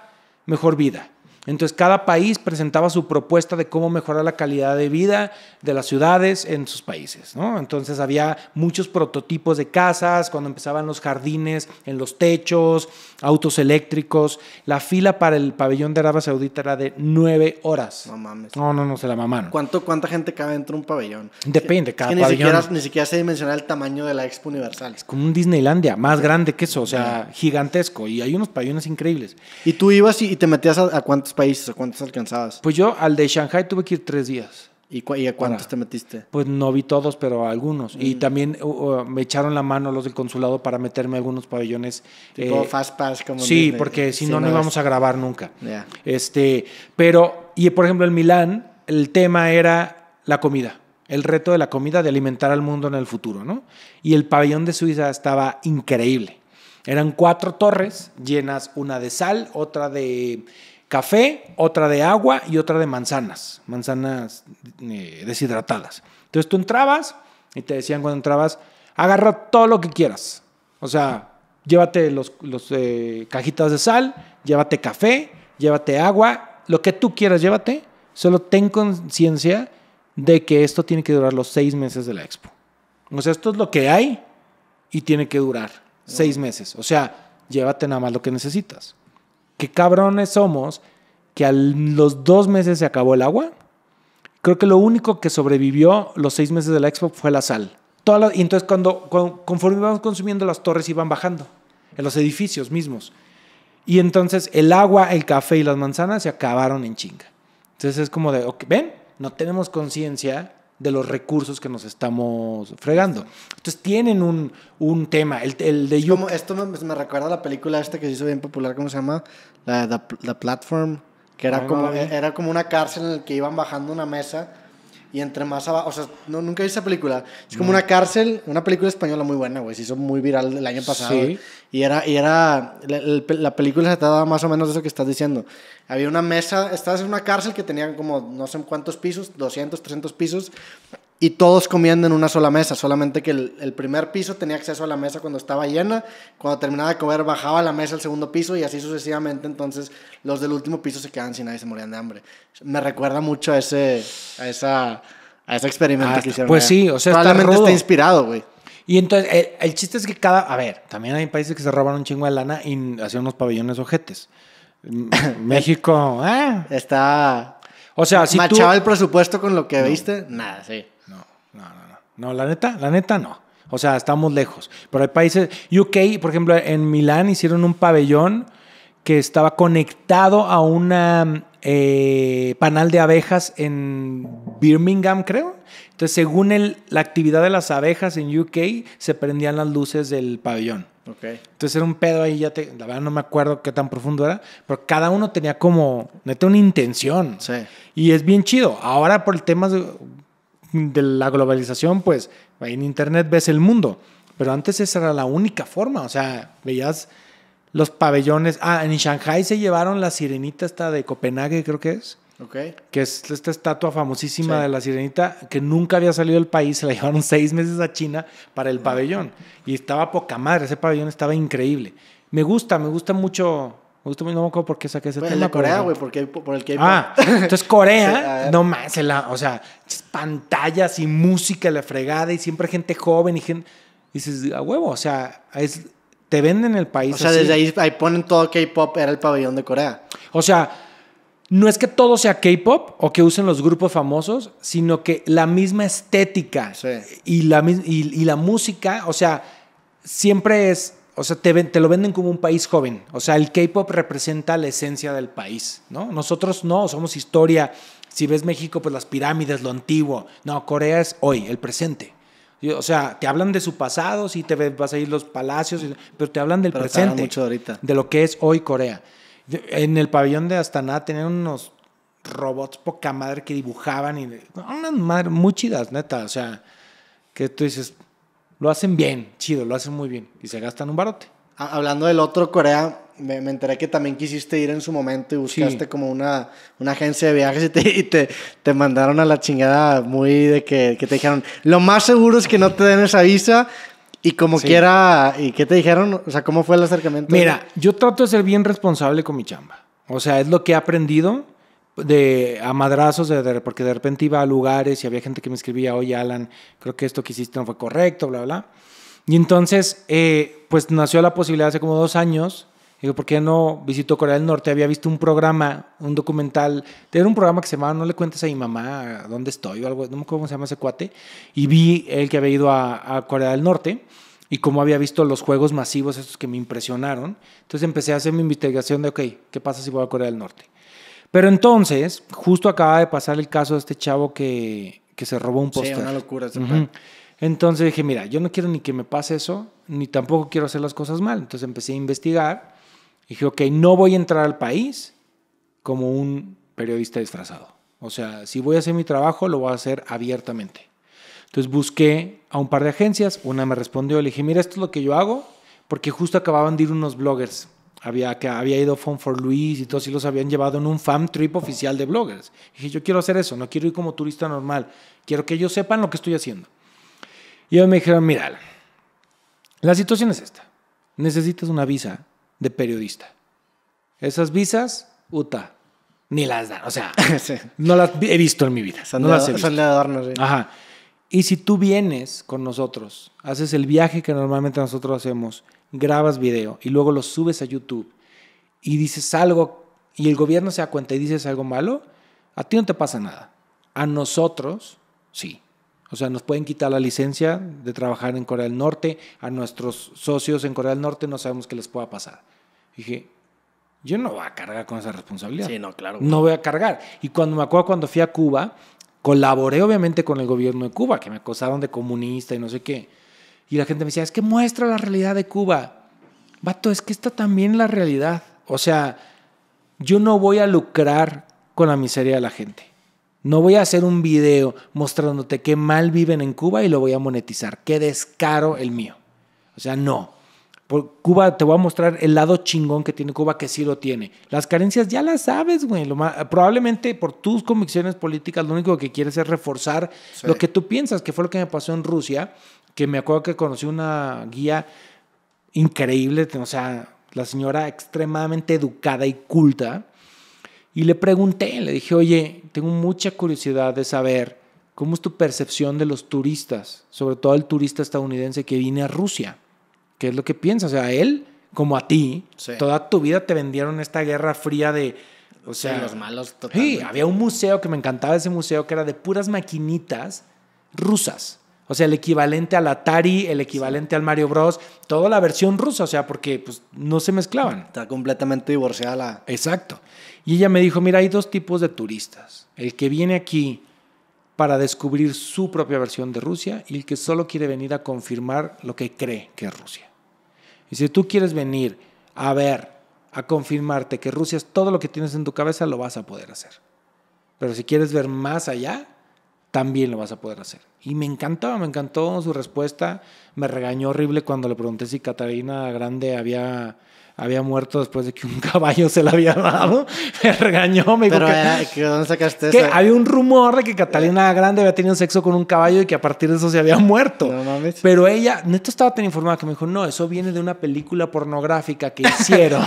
mejor vida. Entonces cada país presentaba su propuesta de cómo mejorar la calidad de vida de las ciudades en sus países. ¿no? Entonces había muchos prototipos de casas, cuando empezaban los jardines, en los techos, autos eléctricos. La fila para el pabellón de Arabia Saudita era de nueve horas. No mames. No, no, no, se la mamaron. ¿Cuánto, ¿Cuánta gente cabe dentro de un pabellón? Depende, cada es ni Siquiera, ni siquiera se dimensiona el tamaño de la Expo Universal. Es como un Disneylandia, más grande que eso, o sea, gigantesco. Y hay unos pabellones increíbles. ¿Y tú ibas y, te metías a cuántos países o cuántas alcanzabas? Pues yo al de Shanghai tuve que ir tres días. ¿Y, a cuántos te metiste? Pues no vi todos, pero algunos. Y mm. también uh, uh, me echaron la mano los del consulado para meterme algunos pabellones. Tipo eh, Fast Pass, como Sí, porque si, no, no, íbamos a grabar nunca. Este, pero, y por ejemplo, en Milán, el tema era la comida el reto de la comida de alimentar al mundo en el futuro, ¿no? Y el pabellón de Suiza estaba increíble. Eran cuatro torres llenas, una de sal, otra de café, otra de agua y otra de manzanas, manzanas eh, deshidratadas. Entonces tú entrabas y te decían cuando entrabas, agarra todo lo que quieras. O sea, llévate los, eh, cajitas de sal, llévate café, llévate agua, lo que tú quieras, llévate. Solo ten conciencia de que esto tiene que durar los seis meses de la expo. O sea, esto es lo que hay y tiene que durar seis meses. O sea, llévate nada más lo que necesitas qué cabrones somos que a los dos meses se acabó el agua. Creo que lo único que sobrevivió los seis meses de la expo fue la sal. y entonces cuando, conforme íbamos consumiendo las torres iban bajando, en los edificios mismos. Y entonces el agua, el café y las manzanas se acabaron en chinga. Entonces es como de, ven, no tenemos conciencia de los recursos que nos estamos fregando. Entonces tienen un, un tema. El, el de esto me, me, recuerda a la película esta que se hizo bien popular, ¿cómo se llama? La, la, Platform, que era, como, era como una cárcel en la que iban bajando una mesa y entre más abajo, o sea, no, nunca visto esa película. Es como una cárcel, una película española muy buena, güey. Se hizo muy viral el año pasado. Sí. Y era, y era, la, película se trataba más o menos de eso que estás diciendo. Había una mesa, estabas en una cárcel que tenía como no sé cuántos pisos, 200, 300 pisos y todos comiendo en una sola mesa, solamente que el, primer piso tenía acceso a la mesa cuando estaba llena, cuando terminaba de comer bajaba la mesa al segundo piso y así sucesivamente, entonces los del último piso se quedaban sin nadie, se morían de hambre. Me recuerda mucho a ese, a esa, a experimento ah, que hicieron. Pues sí, o sea, probablemente está, está inspirado, güey. Y entonces, eh, el, chiste es que cada, a ver, también hay países que se roban un chingo de lana y hacían unos pabellones ojetes. México, ah. Está... O sea, si Machaba el presupuesto con lo que viste, nada, sí. No, no, no. No, la neta, la neta no. O sea, estamos lejos. Pero hay países. UK, por ejemplo, en Milán hicieron un pabellón que estaba conectado a una eh, panal de abejas en Birmingham, creo. Entonces, según la actividad de las abejas en UK, se prendían las luces del pabellón. Okay. Entonces era un pedo ahí, ya te, la verdad no me acuerdo qué tan profundo era, pero cada uno tenía como, neta, una intención. Sí. Y es bien chido. Ahora por el tema, de de la globalización, pues en Internet ves el mundo. Pero antes esa era la única forma. O sea, veías los pabellones. Ah, en Shanghai se llevaron la sirenita esta de Copenhague, creo que es. Ok. Que es esta estatua famosísima de la sirenita que nunca había salido del país. Se la llevaron seis meses a China para el pabellón. Y estaba poca madre. Ese pabellón estaba increíble. Me gusta, me gusta mucho justo no me acuerdo por qué saqué ese tema. Corea, güey, porque por el k Ah, entonces Corea, no más, o sea, pantallas y música la fregada y siempre gente joven y gente. Y dices, a huevo, o sea, te venden el país. O sea, desde ahí, ahí ponen todo K-pop, era el pabellón de Corea. O sea, no es que todo sea K-pop o que usen los grupos famosos, sino que la misma estética y la música, o sea, siempre es o sea, te, lo venden como un país joven. O sea, el K-pop representa la esencia del país, ¿no? Nosotros no, somos historia. Si ves México, pues las pirámides, lo antiguo. No, Corea es hoy, el presente. O sea, te hablan de su pasado, si te vas a ir los palacios, pero te hablan del presente. mucho ahorita. De lo que es hoy Corea. En el pabellón de Astana tenían unos robots poca madre que dibujaban y unas madres muy chidas, neta. O sea, que tú dices, lo hacen bien, chido, lo hacen muy bien y se gastan un barote. Ah, hablando del otro Corea, me, enteré que también quisiste ir en su momento y buscaste como una, una, agencia de viajes y, te, te, mandaron a la chingada muy de que, te dijeron, lo más seguro es que no te den esa visa y como quiera, ¿y qué te dijeron? O sea, ¿cómo fue el acercamiento? Mira, yo trato de ser bien responsable con mi chamba. O sea, es lo que he aprendido de a madrazos, porque de repente iba a lugares y había gente que me escribía, oye Alan, creo que esto que hiciste no fue correcto, bla, bla. Y entonces, eh, pues nació la posibilidad hace como dos años, digo, ¿por qué no visitó Corea del Norte? Había visto un programa, un documental, era un programa que se llamaba No le cuentes a mi mamá dónde estoy o algo, no me acuerdo cómo se llama ese cuate, y vi el que había ido a, a Corea del Norte y como había visto los juegos masivos, esos que me impresionaron. Entonces empecé a hacer mi investigación de, ok, ¿qué pasa si voy a Corea del Norte? Pero entonces, justo acaba de pasar el caso de este chavo que, se robó un póster. Sí, una locura. Entonces dije, mira, yo no quiero ni que me pase eso, ni tampoco quiero hacer las cosas mal. Entonces empecé a investigar. Y dije, ok, no voy a entrar al país como un periodista disfrazado. O sea, si voy a hacer mi trabajo, lo voy a hacer abiertamente. Entonces busqué a un par de agencias, una me respondió, le dije, mira, esto es lo que yo hago, porque justo acababan de ir unos bloggers había, que había ido fun for Luis y todos y los habían llevado en un fam trip oficial de bloggers. Y dije, yo quiero hacer eso, no quiero ir como turista normal, quiero que ellos sepan lo que estoy haciendo. Y ellos me dijeron, mira, la situación es esta, necesitas una visa de periodista. Esas visas, UTA, ni las dan, o sea, no las he visto en mi vida. Son no las he visto. Son de Ajá. Y si tú vienes con nosotros, haces el viaje que normalmente nosotros hacemos, grabas video y luego lo subes a YouTube y dices algo y el gobierno se da cuenta y dices algo malo, a ti no te pasa nada. A nosotros, sí. O sea, nos pueden quitar la licencia de trabajar en Corea del Norte, a nuestros socios en Corea del Norte no sabemos qué les pueda pasar. dije, yo no voy a cargar con esa responsabilidad. Sí, no, claro. No voy a cargar. Y cuando me acuerdo cuando fui a Cuba, colaboré obviamente con el gobierno de Cuba, que me acusaron de comunista y no sé qué. Y la gente me decía, es que muestra la realidad de Cuba. Vato, es que está también la realidad. O sea, yo no voy a lucrar con la miseria de la gente. No voy a hacer un video mostrándote qué mal viven en Cuba y lo voy a monetizar. Qué descaro el mío. O sea, no. Por Cuba te voy a mostrar el lado chingón que tiene Cuba, que sí lo tiene. Las carencias ya las sabes, güey. probablemente por tus convicciones políticas lo único que quieres es reforzar lo que tú piensas, que fue lo que me pasó en Rusia, que me acuerdo que conocí una guía increíble, o sea, la señora extremadamente educada y culta, y le pregunté, le dije, oye, tengo mucha curiosidad de saber cómo es tu percepción de los turistas, sobre todo el turista estadounidense que viene a Rusia, qué es lo que piensa, o sea, él como a ti, toda tu vida te vendieron esta guerra fría de... O sea, los malos totalmente. Sí, había un museo que me encantaba, ese museo que era de puras maquinitas rusas. O sea, el equivalente al Atari, el equivalente al Mario Bros, toda la versión rusa, o sea, porque pues, no se mezclaban. Está completamente divorciada la... Exacto. Y ella me dijo, mira, hay dos tipos de turistas. El que viene aquí para descubrir su propia versión de Rusia y el que solo quiere venir a confirmar lo que cree que es Rusia. Y si tú quieres venir a ver, a confirmarte que Rusia es todo lo que tienes en tu cabeza, lo vas a poder hacer. Pero si quieres ver más allá, también lo vas a poder hacer. Y me encantó, me encantó su respuesta. Me regañó horrible cuando le pregunté si Catalina Grande había había muerto después de que un caballo se la había dado. Me regañó, me dijo Pero que, había un rumor de que Catalina Grande había tenido sexo con un caballo y que a partir de eso se había muerto. No mames. Pero ella, neto estaba tan informada que me dijo, no, eso viene de una película pornográfica que hicieron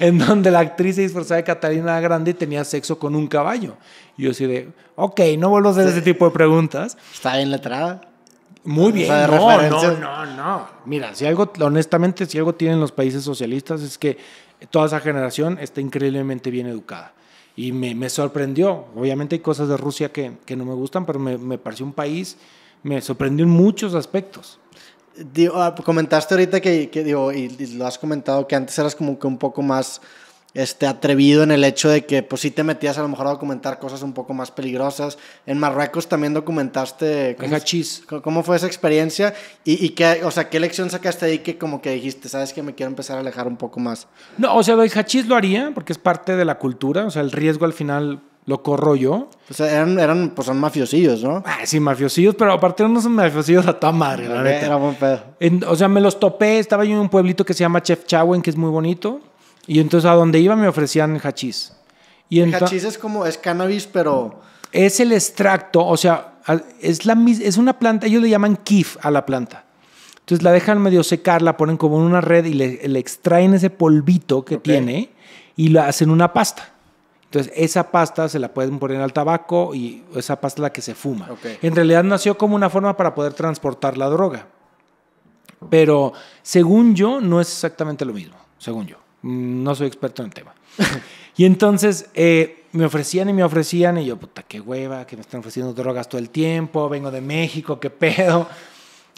en donde la actriz se disfrazaba de Catalina Grande y tenía sexo con un caballo. Y yo así de, ok, no vuelvo a hacer ese tipo de preguntas. Está bien letrada. Muy bien, no, no, no, Mira, si algo, honestamente, si algo tienen los países socialistas es que toda esa generación está increíblemente bien educada. Y me, sorprendió. Obviamente hay cosas de Rusia que, que no me gustan, pero me, pareció un país, me sorprendió en muchos aspectos. Digo, ah, comentaste ahorita que, que digo, y, lo has comentado, que antes eras como que un poco más este, atrevido en el hecho de que pues sí te metías a lo mejor a documentar cosas un poco más peligrosas. En Marruecos también documentaste... El hachís. cómo fue esa experiencia? Y, qué, o sea, qué lección sacaste ahí que como que dijiste, sabes que me quiero empezar a alejar un poco más? No, o sea, el hachís lo haría porque es parte de la cultura. O sea, el riesgo al final lo corro yo. sea, eran, eran pues son mafiosillos, ¿no? Ah, sí, mafiosillos, pero aparte no son mafiosillos a toda madre, la neta. Era buen pedo. o sea, me los topé, estaba yo en un pueblito que se llama Chef que es muy bonito. Y entonces a donde iba me ofrecían hachís. Y el hachís es como, es cannabis, pero... Es el extracto, o sea, es, la, es una planta, ellos le llaman kif a la planta. Entonces la dejan medio secar, la ponen como en una red y le, extraen ese polvito que tiene y la hacen una pasta. Entonces esa pasta se la pueden poner al tabaco y esa pasta es la que se fuma. En realidad nació como una forma para poder transportar la droga. Pero según yo, no es exactamente lo mismo, según yo. Mm, no soy experto en el tema. y entonces eh, me ofrecían y me ofrecían, y yo, puta, qué hueva, que me están ofreciendo drogas todo el tiempo, vengo de México, qué pedo.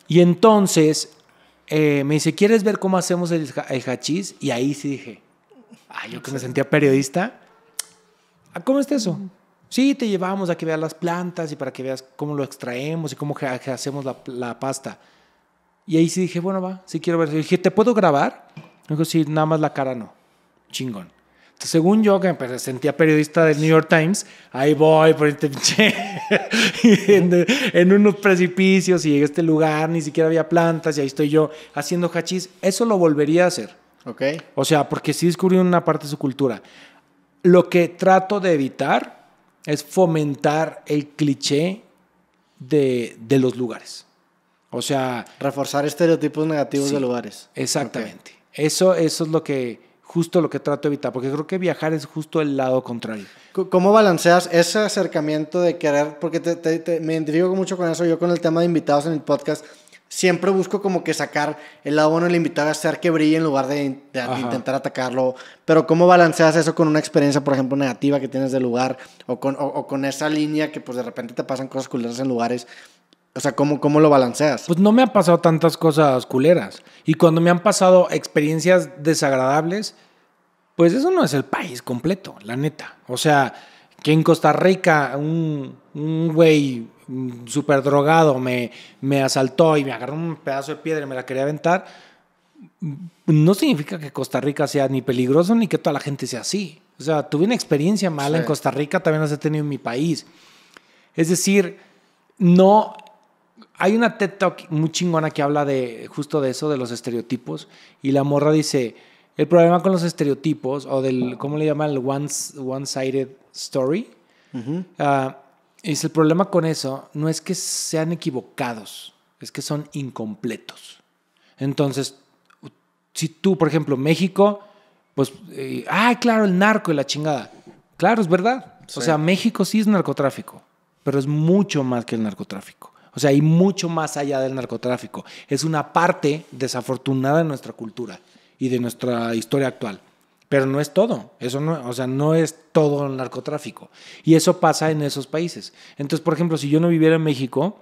Y entonces eh, me dice, ¿quieres ver cómo hacemos el, hachís? Y ahí sí dije, ay, yo que me sentía periodista, ah, ¿cómo es eso? Sí, te llevamos a que veas las plantas y para que veas cómo lo extraemos y cómo hacemos la, pasta. Y ahí sí dije, bueno, va, sí quiero ver. Y dije, ¿te puedo grabar? Me dijo, sí, nada más la cara no. Chingón. según yo, que me sentía periodista del New York Times, ahí voy por este pinche. en, unos precipicios y llegué a este lugar, ni siquiera había plantas y ahí estoy yo haciendo hachís. Eso lo volvería a hacer. Ok. O sea, porque sí descubrí una parte de su cultura. Lo que trato de evitar es fomentar el cliché de, de los lugares. O sea. Reforzar estereotipos negativos de lugares. Exactamente. Eso, eso es lo que, justo lo que trato de evitar, porque creo que viajar es justo el lado contrario. ¿Cómo balanceas ese acercamiento de querer? Porque te, me identifico mucho con eso, yo con el tema de invitados en el podcast, siempre busco como que sacar el lado bueno del invitado, hacer que brille en lugar de, intentar atacarlo. Pero ¿cómo balanceas eso con una experiencia, por ejemplo, negativa que tienes del lugar o con, con esa línea que pues de repente te pasan cosas culeras en lugares? O sea, ¿cómo, ¿cómo lo balanceas? Pues no me han pasado tantas cosas culeras. Y cuando me han pasado experiencias desagradables, pues eso no es el país completo, la neta. O sea, que en Costa Rica un, un güey súper drogado me, me asaltó y me agarró un pedazo de piedra y me la quería aventar, no significa que Costa Rica sea ni peligroso ni que toda la gente sea así. O sea, tuve una experiencia mala en Costa Rica, también las he tenido en mi país. Es decir, no hay una TED Talk muy chingona que habla de justo de eso, de los estereotipos, y la morra dice, el problema con los estereotipos, o del, ¿cómo le llaman? El one-sided story. Ah, es el problema con eso, no es que sean equivocados, es que son incompletos. Entonces, si tú, por ejemplo, México, pues, ah, claro, el narco y la chingada. Claro, es verdad. O sea, México sí es narcotráfico, pero es mucho más que el narcotráfico. O sea, hay mucho más allá del narcotráfico. Es una parte desafortunada de nuestra cultura y de nuestra historia actual. Pero no es todo, eso no, o sea, no es todo el narcotráfico. Y eso pasa en esos países. Entonces, por ejemplo, si yo no viviera en México,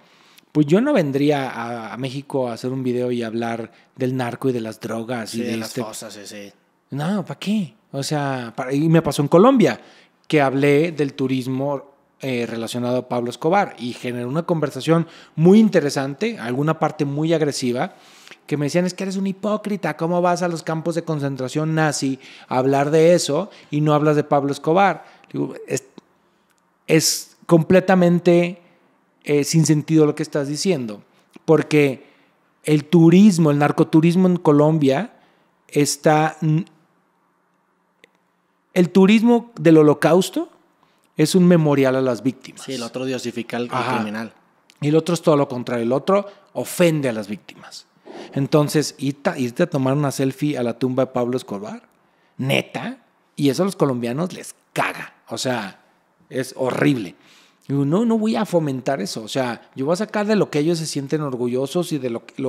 pues yo no vendría a, México a hacer un video y hablar del narco y de las drogas y de, las este cosas, sí, No, ¿para qué? O sea, y me pasó en Colombia, que hablé del turismo eh, relacionado a Pablo Escobar y generó una conversación muy interesante, alguna parte muy agresiva, que me decían es que eres un hipócrita, ¿cómo vas a los campos de concentración nazi a hablar de eso y no hablas de Pablo Escobar? es, completamente eh, sin sentido lo que estás diciendo, porque el turismo, el narcoturismo en Colombia está... El turismo del holocausto es un memorial a las víctimas. Sí, el otro diosifica al criminal. Y el otro es todo lo contrario, el otro ofende a las víctimas. Entonces, irte a tomar una selfie a la tumba de Pablo Escobar, neta, y eso a los colombianos les caga. O sea, es horrible. No, no voy a fomentar eso. O sea, yo voy a sacar de lo que ellos se sienten orgullosos y de lo que...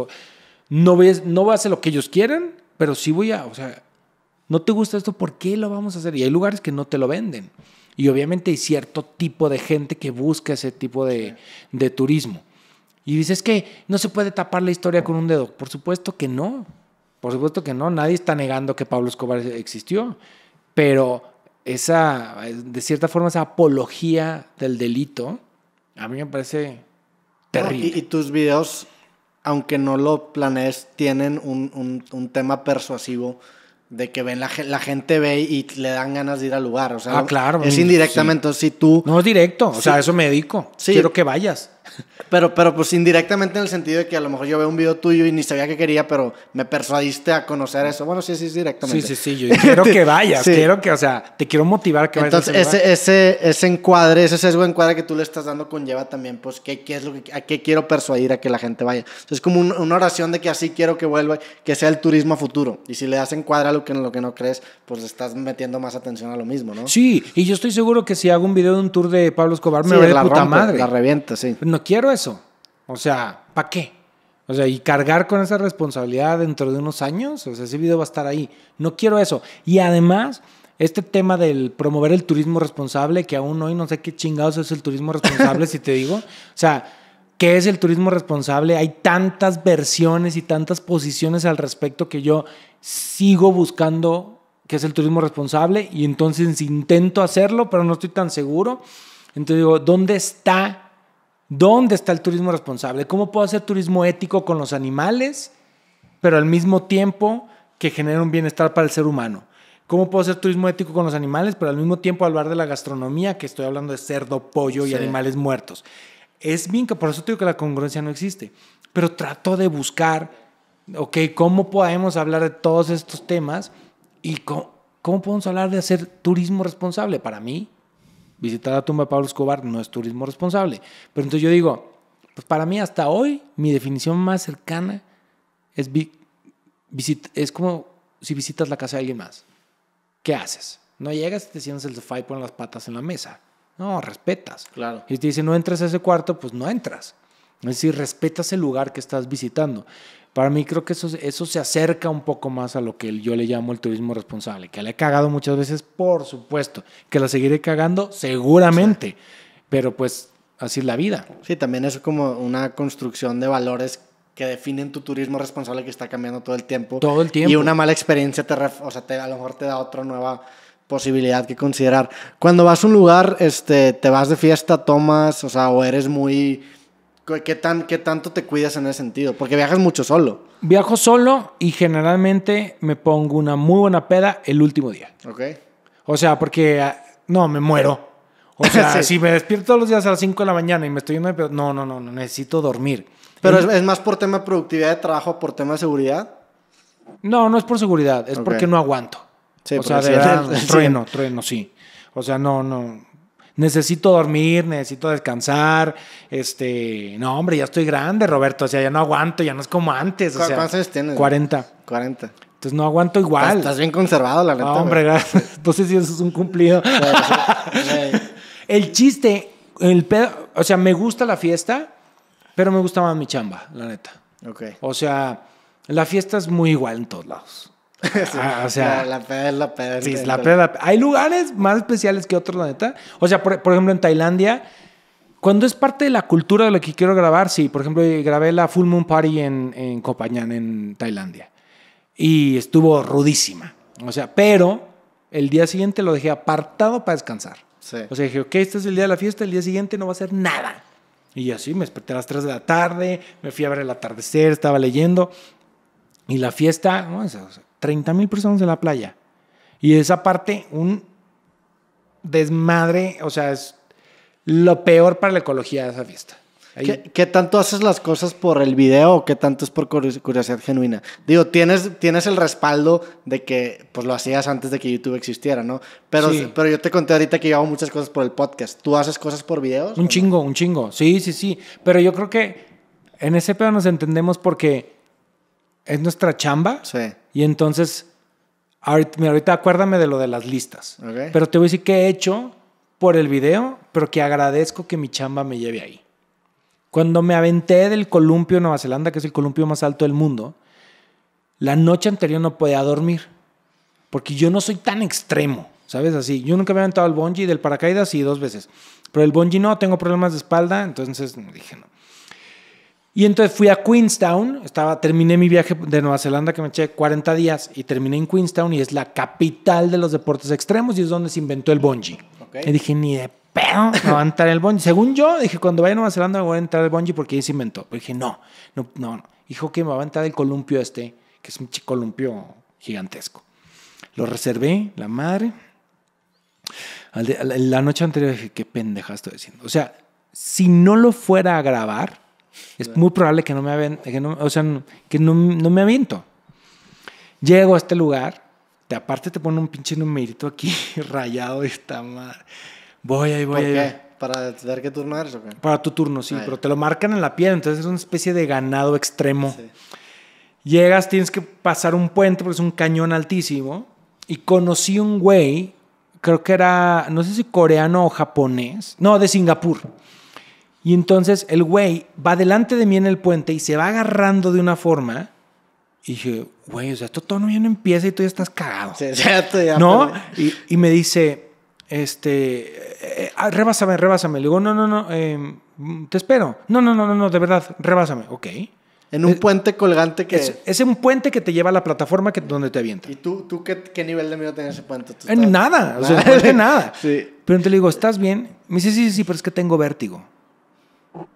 no, voy no voy a hacer lo que ellos quieren, pero sí voy a... O sea, no te gusta esto, ¿por qué lo vamos a hacer? Y hay lugares que no te lo venden. Y obviamente hay cierto tipo de gente que busca ese tipo de, de turismo. Y dices que no se puede tapar la historia con un dedo. Por supuesto que no. Por supuesto que no. Nadie está negando que Pablo Escobar existió. Pero esa, de cierta forma, esa apología del delito, a mí me parece terrible. y, tus videos, aunque no lo planees, tienen un, un, un tema persuasivo de que ven la, gente ve y le dan ganas de ir al lugar. O sea, ah, claro, es indirectamente. Si tú. No es directo. O sea, eso me dedico. Quiero que vayas. Pero, pero pues indirectamente en el sentido de que a lo mejor yo veo un video tuyo y ni sabía que quería, pero me persuadiste a conocer eso. Bueno, sí, sí, directamente. Sí, sí, sí. Yo quiero que vayas, quiero que, o sea, te quiero motivar que Entonces, Entonces, ese, ese, ese encuadre, ese sesgo encuadre que tú le estás dando conlleva también, pues, ¿qué, qué es lo que, a qué quiero persuadir a que la gente vaya. Entonces, es como una oración de que así quiero que vuelva, que sea el turismo a futuro. Y si le das encuadre a lo que, lo que no crees, pues le estás metiendo más atención a lo mismo, ¿no? Sí, y yo estoy seguro que si hago un video de un tour de Pablo Escobar, me la puta madre. La revienta, sí. No, no quiero eso. O sea, ¿para qué? O sea, y cargar con esa responsabilidad dentro de unos años, o sea, ese video va a estar ahí. No quiero eso. Y además, este tema del promover el turismo responsable, que aún hoy no sé qué chingados es el turismo responsable, si te digo. O sea, ¿qué es el turismo responsable? Hay tantas versiones y tantas posiciones al respecto que yo sigo buscando qué es el turismo responsable y entonces intento hacerlo, pero no estoy tan seguro. Entonces digo, ¿dónde está ¿Dónde está el turismo responsable? ¿Cómo puedo hacer turismo ético con los animales, pero al mismo tiempo que genere un bienestar para el ser humano? ¿Cómo puedo hacer turismo ético con los animales, pero al mismo tiempo hablar de la gastronomía, que estoy hablando de cerdo, pollo y animales muertos? Es bien que por eso digo que la congruencia no existe, pero trato de buscar, ok, ¿cómo podemos hablar de todos estos temas y cómo podemos hablar de hacer turismo responsable? Para mí, visitar la tumba de Pablo Escobar no es turismo responsable. Pero entonces yo digo, pues para mí hasta hoy mi definición más cercana es, es como si visitas la casa de alguien más. ¿Qué haces? No llegas, y te sientas el sofá y pones las patas en la mesa. No, respetas. Claro. Y te dicen, no entres a ese cuarto, pues no entras. Es decir, respetas el lugar que estás visitando. Para mí creo que eso, eso se acerca un poco más a lo que yo le llamo el turismo responsable, que le he cagado muchas veces, por supuesto, que la seguiré cagando seguramente, pero pues así es la vida. Sí, también es como una construcción de valores que definen tu turismo responsable que está cambiando todo el tiempo. Todo el tiempo. Y una mala experiencia te, o sea, te, a lo mejor te da otra nueva posibilidad que considerar. Cuando vas a un lugar, este, te vas de fiesta, tomas, o sea, o eres muy ¿Qué, tan, ¿Qué tanto te cuidas en ese sentido? Porque viajas mucho solo. Viajo solo y generalmente me pongo una muy buena peda el último día. Ok. O sea, porque ah, no, me muero. O sea, si me despierto todos los días a las 5 de la mañana y me estoy yendo de No, no, no, no necesito dormir. ¿Pero es, más por tema de productividad de trabajo, por tema de seguridad? No, no es por seguridad, es porque no aguanto. Sí, o sea, trueno, trueno, sí. O sea, no, no necesito dormir, necesito descansar, este, no, hombre, ya estoy grande, Roberto, o sea, ya no aguanto, ya no es como antes, o sea, ¿cuántos tienes? 40. 40. Entonces no aguanto igual. Estás, bien conservado, la verdad. No, hombre, Entonces sí, eso es un cumplido. el chiste, el pedo, o sea, me gusta la fiesta, pero me gusta más mi chamba, la neta. Ok. O sea, la fiesta es muy igual en todos lados. Ah, o sea, la, peda es la peda. Sí, la peda. Hay lugares más especiales que otros, la neta. O sea, por, ejemplo, en Tailandia, cuando es parte de la cultura de lo que quiero grabar, sí. Por ejemplo, grabé la Full Moon Party en, en Copañán, en Tailandia. Y estuvo rudísima. O sea, pero el día siguiente lo dejé apartado para descansar. O sea, dije, ok, este es el día de la fiesta, el día siguiente no va a ser nada. Y así me desperté a las 3 de la tarde, me fui a ver el atardecer, estaba leyendo. Y la fiesta, o sea, 30 mil personas en la playa. Y esa parte, un desmadre, o sea, es lo peor para la ecología de esa fiesta. ¿Qué, tanto haces las cosas por el video o qué tanto es por curiosidad genuina? Digo, tienes, tienes el respaldo de que pues lo hacías antes de que YouTube existiera, ¿no? Pero, pero yo te conté ahorita que yo hago muchas cosas por el podcast. ¿Tú haces cosas por videos? Un chingo, un chingo. Sí, sí, sí. Pero yo creo que en ese pedo nos entendemos porque es nuestra chamba. Sí. Y entonces, ahorita, acuérdame de lo de las listas. Pero te voy a decir qué he hecho por el video, pero que agradezco que mi chamba me lleve ahí. Cuando me aventé del columpio Nueva Zelanda, que es el columpio más alto del mundo, la noche anterior no podía dormir. Porque yo no soy tan extremo, ¿sabes? Así. Yo nunca me he aventado al bungee, del paracaídas y dos veces. Pero el bungee no, tengo problemas de espalda, entonces dije no. Y entonces fui a Queenstown, estaba, terminé mi viaje de Nueva Zelanda que me eché 40 días y terminé en Queenstown y es la capital de los deportes extremos y es donde se inventó el bungee. Y dije, ni de pedo me va a entrar el bungee. Según yo, dije, cuando vaya a Nueva Zelanda me voy a entrar el bungee porque ahí se inventó. Pero dije, no, no, no, Dijo que me va a entrar el columpio este, que es un chico columpio gigantesco. Lo reservé, la madre. La noche anterior dije, qué pendeja estoy diciendo. O sea, si no lo fuera a grabar es muy probable que no me, sea, que no, me aviento. Llego a este lugar, te, aparte te ponen un pinche numerito aquí rayado y está mal. Voy ahí, voy ¿Por Qué? ¿Para ver qué turno eres o qué? Para tu turno, sí, ah, pero te lo marcan en la piel, entonces es una especie de ganado extremo. Llegas, tienes que pasar un puente porque es un cañón altísimo. Y conocí un güey, creo que era, no sé si coreano o japonés, no, de Singapur y entonces el güey va delante de mí en el puente y se va agarrando de una forma. Y dije, güey, o sea, esto todo no ya no empieza y tú ya estás cagado. Sí, ya ¿No? Y, me dice, este, eh, eh, ah, rebásame, rebásame. Le digo, no, no, no, em, te espero. No, no, no, no, no, de verdad, rebásame. Ok. En un puente colgante que... Es, un puente que te lleva a la plataforma que, donde te avienta. ¿Y tú, tú qué, nivel de miedo tenías ese puente? en nada, o sea, en nada. sí. Pero entonces le digo, ¿estás bien? Me dice, sí, sí, sí, pero es que tengo vértigo.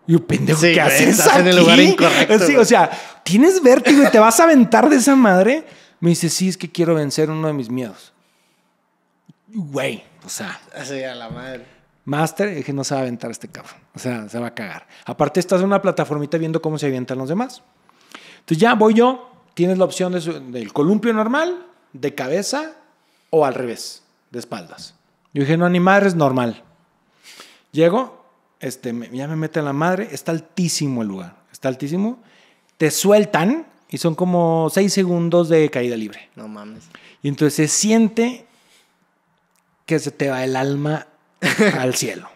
Y pendejo, que ¿qué haces aquí? en el lugar incorrecto. o sea, tienes vértigo y te vas a aventar de esa madre. Me dice, sí, es que quiero vencer uno de mis miedos. Güey, o sea. Así a la madre. dije, no se va a aventar este cabrón. O sea, se va a cagar. Aparte, estás en una plataformita viendo cómo se avientan los demás. Entonces ya voy yo, tienes la opción de del columpio normal, de cabeza o al revés, de espaldas. Yo dije, no, ni madre, es normal. Llego, este, ya me mete la madre, está altísimo el lugar, está altísimo, te sueltan y son como seis segundos de caída libre. No mames. Y entonces se siente que se te va el alma al cielo.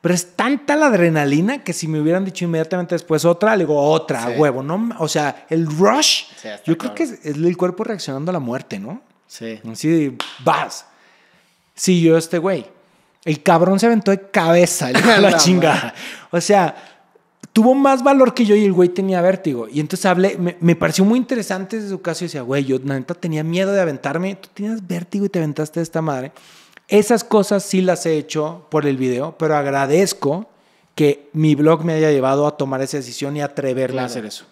Pero es tanta la adrenalina que si me hubieran dicho inmediatamente después otra, le digo otra, huevo, ¿no? O sea, el rush. yo creo que es, el cuerpo reaccionando a la muerte, ¿no? Sí. Así, vas. Sí, yo este güey el cabrón se aventó de cabeza la, la chingada. O sea, tuvo más valor que yo y el güey tenía vértigo. Y entonces hablé, me, pareció muy interesante ese su caso. Y decía, güey, yo tenía miedo de aventarme. Tú tenías vértigo y te aventaste de esta madre. Esas cosas sí las he hecho por el video, pero agradezco que mi blog me haya llevado a tomar esa decisión y atreverme a hacer eso.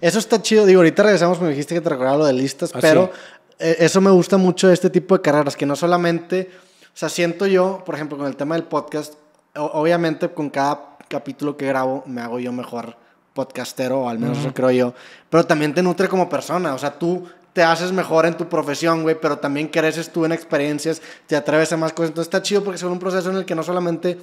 Eso está chido. Digo, ahorita regresamos, me dijiste que te recordaba lo de listas, ah, pero eh, eso me gusta mucho de este tipo de carreras, que no solamente o sea, siento yo, por ejemplo, con el tema del podcast, obviamente con cada capítulo que grabo me hago yo mejor podcastero, o al menos creo yo, pero también te nutre como persona, o sea, tú te haces mejor en tu profesión, güey, pero también creces tú en experiencias, te atreves a más cosas, entonces está chido porque es un proceso en el que no solamente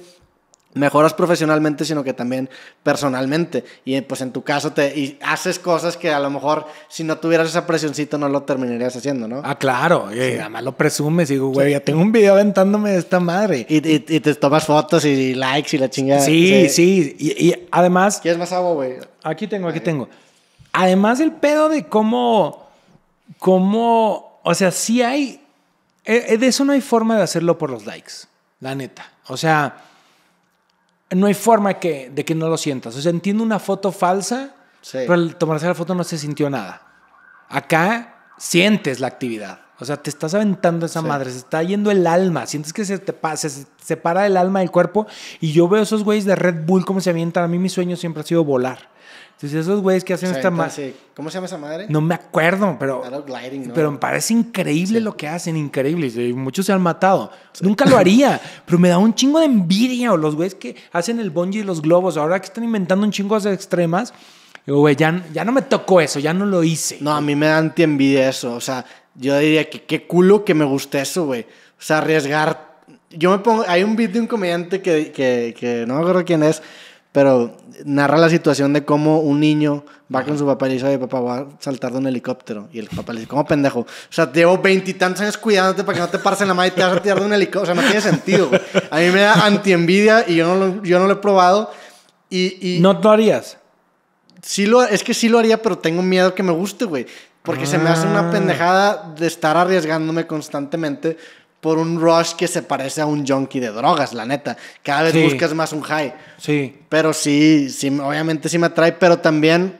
mejoras profesionalmente, sino que también personalmente. Y eh, pues en tu caso te haces cosas que a lo mejor si no tuvieras esa presioncita no lo terminarías haciendo, ¿no? Ah, claro. Y además lo presumes. Y digo, güey, ya tengo un video aventándome de esta madre. Y, y, te tomas fotos y likes y la chingada. Sí, sí. Y, además... es más agua, güey? Aquí tengo, aquí tengo. Además el pedo de cómo... Cómo... O sea, sí hay... Eh, eh, de eso no hay forma de hacerlo por los likes. La neta. O sea no hay forma que, de que no lo sientas. O sea, entiendo una foto falsa, pero al tomarse la foto no se sintió nada. Acá sientes la actividad. O sea, te estás aventando esa madre, se está yendo el alma. Sientes que se te pasa, se separa el alma del cuerpo. Y yo veo esos güeyes de Red Bull como se avientan. A mí mi sueño siempre ha sido volar. Entonces, esos güeyes que hacen esta madre. ¿Cómo se llama esa madre? No me acuerdo, pero. Pero me parece increíble lo que hacen, increíble. Y muchos se han matado. Nunca lo haría, pero me da un chingo de envidia. O los güeyes que hacen el bungee y los globos, ahora que están inventando un chingo de extremas. Digo, güey, ya, ya no me tocó eso, ya no lo hice. No, a mí me da anti-envidia eso. O sea, yo diría que qué culo que me guste eso, güey. O sea, arriesgar. Yo me pongo. Hay un beat de un comediante que, que, que no me acuerdo quién es pero narra la situación de cómo un niño va con su papá y le dice, papá, va a saltar de un helicóptero. Y el papá le dice, ¿cómo pendejo? O sea, llevo veintitantos años cuidándote para que no te pares en la madre y te vas a tirar de un helicóptero. O sea, no tiene sentido, A mí me da antienvidia y yo no lo, yo no lo he probado. Y, ¿No lo harías? Sí lo, es que sí lo haría, pero tengo miedo que me guste, güey. Porque se me hace una ah. pendejada de estar arriesgándome constantemente por un rush que se parece a un junkie de drogas, la neta. Cada vez buscas más un high. Sí. Pero sí, sí, obviamente sí me atrae, pero también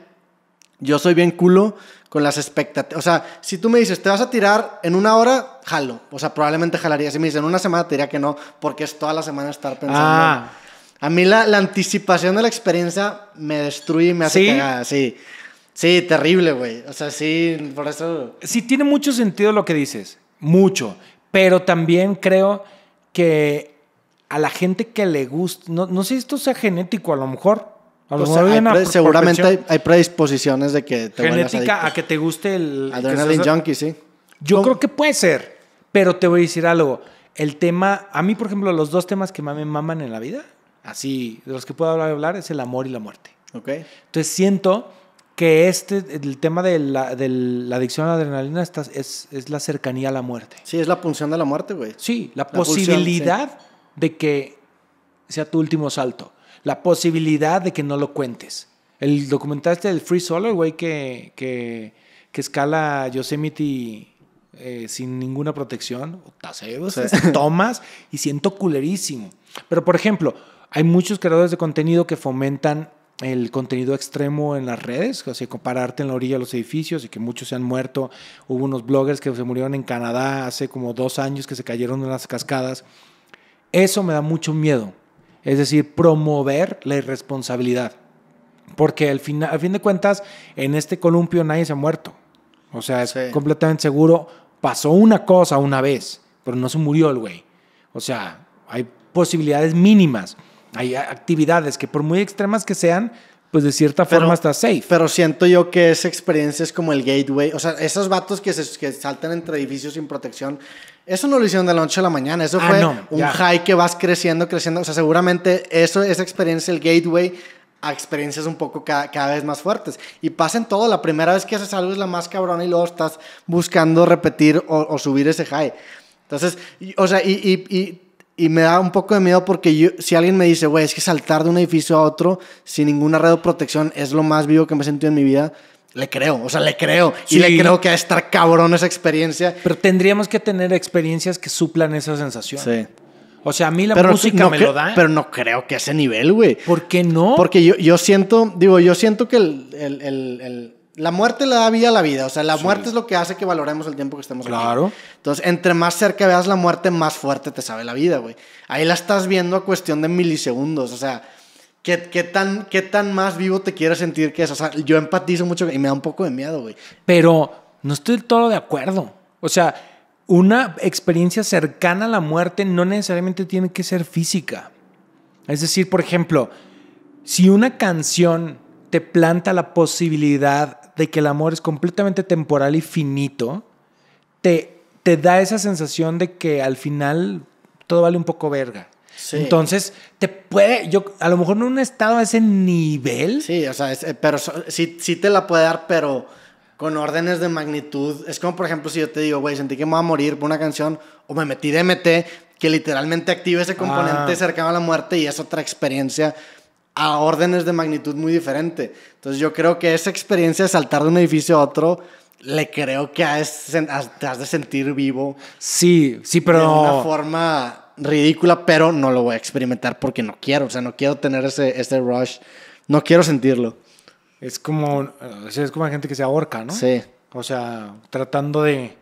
yo soy bien culo con las expectativas. O sea, si tú me dices, te vas a tirar en una hora, jalo. O sea, probablemente jalaría. Si me dices en una semana, te diría que no, porque es toda la semana estar pensando. Ah. A mí la, la, anticipación de la experiencia me destruye y me hace cagada, sí. Sí, terrible, güey. O sea, sí, por eso... Sí, tiene mucho sentido lo que dices. Mucho. Pero también creo que a la gente que le gusta, no, sé si esto sea genético, a lo mejor. A lo pues seguramente hay, predisposiciones de que te Genética a que te guste el. Adrenaline junkie, sí. Yo creo que puede ser, pero te voy a decir algo. El tema, a mí, por ejemplo, los dos temas que más me maman en la vida, así, de los que puedo hablar, hablar es el amor y la muerte. Ok. Entonces siento que este, el tema de la, adicción a la adrenalina es, la cercanía a la muerte. Sí, es la punción de la muerte, güey. Sí, la, posibilidad de que sea tu último salto. La posibilidad de que no lo cuentes. El documental este del Free Solo, güey, que, escala Yosemite eh, sin ninguna protección, o tomas y siento culerísimo. Pero, por ejemplo, hay muchos creadores de contenido que fomentan el contenido extremo en las redes, o sea, compararte en la orilla de los edificios y que muchos se han muerto. Hubo unos bloggers que se murieron en Canadá hace como dos años que se cayeron en las cascadas. Eso me da mucho miedo. Es decir, promover la irresponsabilidad. Porque al, final, al fin de cuentas, en este columpio nadie se ha muerto. O sea, es completamente seguro. Pasó una cosa una vez, pero no se murió el güey. O sea, hay posibilidades mínimas hay actividades que por muy extremas que sean, pues de cierta forma está safe. Pero siento yo que esa experiencia es como el gateway. O sea, esos vatos que, se, que saltan entre edificios sin protección, eso no lo hicieron de la noche a la mañana. Eso ah, fue un high que vas creciendo, creciendo. O sea, seguramente eso, esa experiencia, el gateway, a experiencias un poco cada, vez más fuertes. Y pasen todo, la primera vez que haces algo es la más cabrona y luego estás buscando repetir o, subir ese high. Entonces, o sea, y, y y me da un poco de miedo porque si alguien me dice, güey, es que saltar de un edificio a otro sin ninguna red de protección es lo más vivo que me he sentido en mi vida, le creo, o sea, le creo. Y le creo que va a estar cabrón esa experiencia. Pero tendríamos que tener experiencias que suplan esa sensación. Sí. O sea, a mí la música me lo da. Pero no creo que a ese nivel, güey. ¿Por qué no? Porque yo, yo siento, digo, yo siento que el la muerte le da vida a la vida, o sea, la muerte es lo que hace que valoremos el tiempo que estemos claro. Entonces, entre más cerca veas la muerte, más fuerte te sabe la vida, güey. Ahí la estás viendo a cuestión de milisegundos, o sea, ¿qué, tan, qué tan más vivo te quieres sentir que es? O sea, yo empatizo mucho y me da un poco de miedo, güey. Pero no estoy todo de acuerdo. O sea, una experiencia cercana a la muerte no necesariamente tiene que ser física. Es decir, por ejemplo, si una canción te planta la posibilidad de que el amor es completamente temporal y finito, te, te da esa sensación de que al final todo vale un poco verga. Entonces, te puede, yo, a lo mejor no un estado a ese nivel. Sí, o sea, eh, pero sí, te la puede dar, pero con órdenes de magnitud. Es como, por ejemplo, si yo te digo, güey, sentí que me voy a morir por una canción o me metí de DMT, que literalmente activa ese componente ah. cercano a la muerte y es otra experiencia a órdenes de magnitud muy diferente. Entonces yo creo que esa experiencia de saltar de un edificio a otro, le creo que te has de sentir vivo. Sí, sí, pero... De una forma ridícula, pero no lo voy a experimentar porque no quiero. O sea, no quiero tener ese, ese rush. No quiero sentirlo. Es como, eh, es como la gente que se ahorca, ¿no? Sí. O sea, tratando de,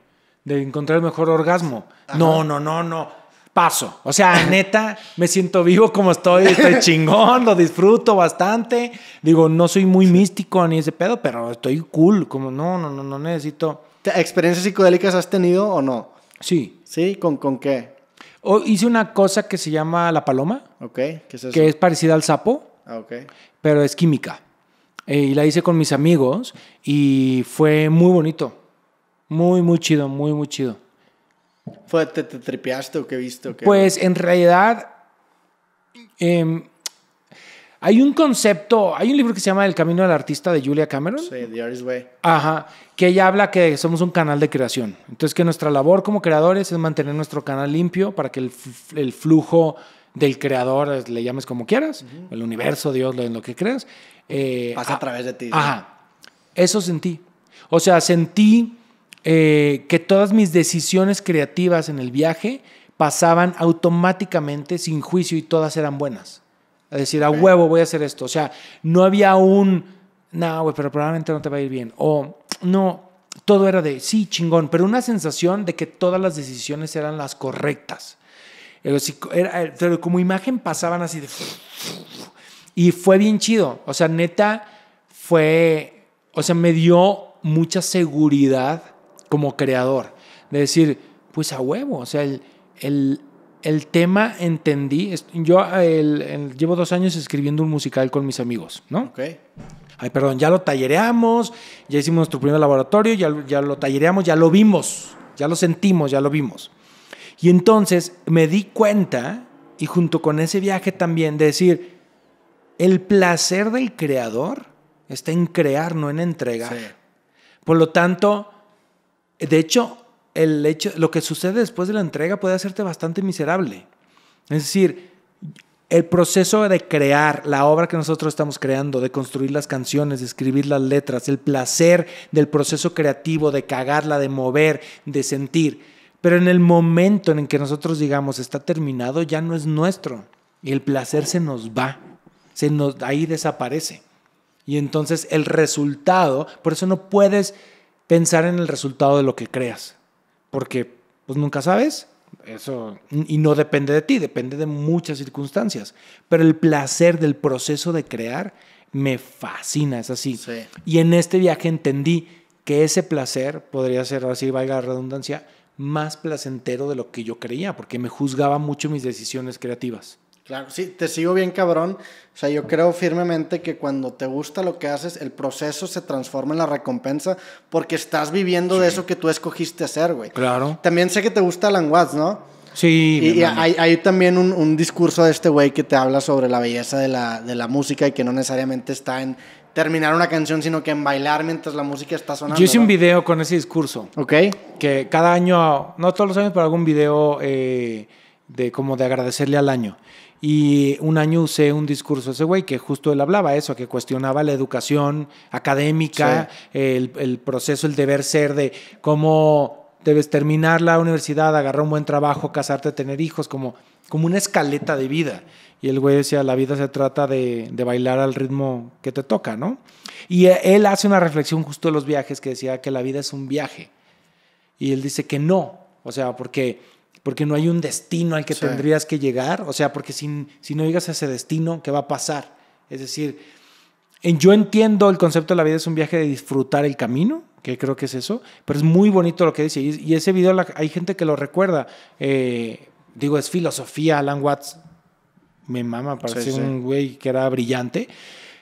de encontrar el mejor orgasmo. No, no, no, no paso. O sea, neta, me siento vivo como estoy, estoy chingón, lo disfruto bastante. Digo, no soy muy místico ni ese pedo, pero estoy cool. Como, no, no, no, no necesito. ¿Experiencias psicodélicas has tenido o no? Sí. ¿Sí? ¿Con, con qué? hice una cosa que se llama la paloma. Que es parecida al sapo. Ah, pero es química. Eh, y la hice con mis amigos y fue muy bonito. Muy, muy chido, muy, muy chido te, te tripeaste o qué viste? visto, Pues en realidad em, hay un concepto, hay un libro que se llama El Camino del Artista de Julia Cameron. Ajá, que ella habla que somos un canal de creación. Entonces que nuestra labor como creadores es mantener nuestro canal limpio para que el, flujo del creador, le llames como quieras, el universo, Dios, lo, en lo que creas. Eh, Pasa a, través de ti. Ajá. Eso sentí. O sea, sentí eh, que todas mis decisiones creativas en el viaje pasaban automáticamente sin juicio y todas eran buenas. Es decir, a huevo voy a hacer esto. O sea, no había un, no, güey, pero probablemente no te va a ir bien. O, no, todo era de, sí, chingón, pero una sensación de que todas las decisiones eran las correctas. Eh, eh, pero como imagen pasaban así de... Y fue bien chido. O sea, neta, fue, o sea, me dio mucha seguridad como creador. De decir, pues a huevo, o sea, el, tema entendí. Yo llevo dos años escribiendo un musical con mis amigos, ¿no? Ok. Ay, perdón, ya lo tallereamos, ya hicimos nuestro primer laboratorio, ya, ya lo tallereamos, ya lo vimos, ya lo sentimos, ya lo vimos. Y entonces me di cuenta, y junto con ese viaje también, de decir, el placer del creador está en crear, no en entregar. Por lo tanto, de hecho, el hecho, lo que sucede después de la entrega puede hacerte bastante miserable. Es decir, el proceso de crear la obra que nosotros estamos creando, de construir las canciones, de escribir las letras, el placer del proceso creativo, de cagarla, de mover, de sentir. Pero en el momento en el que nosotros digamos está terminado, ya no es nuestro. Y el placer se nos va, se nos, ahí desaparece. Y entonces el resultado, por eso no puedes pensar en el resultado de lo que creas, porque pues nunca sabes, eso y no depende de ti, depende de muchas circunstancias, pero el placer del proceso de crear me fascina, es así. Y en este viaje entendí que ese placer podría ser, así valga la redundancia, más placentero de lo que yo creía, porque me juzgaba mucho mis decisiones creativas. Claro, sí, te sigo bien cabrón. O sea, yo creo firmemente que cuando te gusta lo que haces, el proceso se transforma en la recompensa porque estás viviendo de eso que tú escogiste hacer, güey. Claro. También sé que te gusta Alan Watts, ¿no? Sí. Y, hay, también un, discurso de este güey que te habla sobre la belleza de la, de la música y que no necesariamente está en terminar una canción, sino que en bailar mientras la música está sonando. Yo hice un video con ese discurso. Ok. Que cada año, no todos los años, pero algún video eh, de como de agradecerle al año. Y un año usé un discurso de ese güey que justo él hablaba eso, que cuestionaba la educación académica, el, proceso, el deber ser de cómo debes terminar la universidad, agarrar un buen trabajo, casarte, tener hijos, como, como una escaleta de vida. Y el güey decía, la vida se trata de, de, bailar al ritmo que te toca, ¿no? Y él hace una reflexión justo de los viajes que decía que la vida es un viaje. Y él dice que no, o sea, porque porque no hay un destino al que tendrías que llegar, o sea, porque si, si no llegas a ese destino, ¿qué va a pasar? Es decir, yo entiendo el concepto de la vida es un viaje de disfrutar el camino, que creo que es eso, pero es muy bonito lo que dice, y, ese video hay gente que lo recuerda, eh, digo, es filosofía, Alan Watts, me mama, parece ser un güey que era brillante,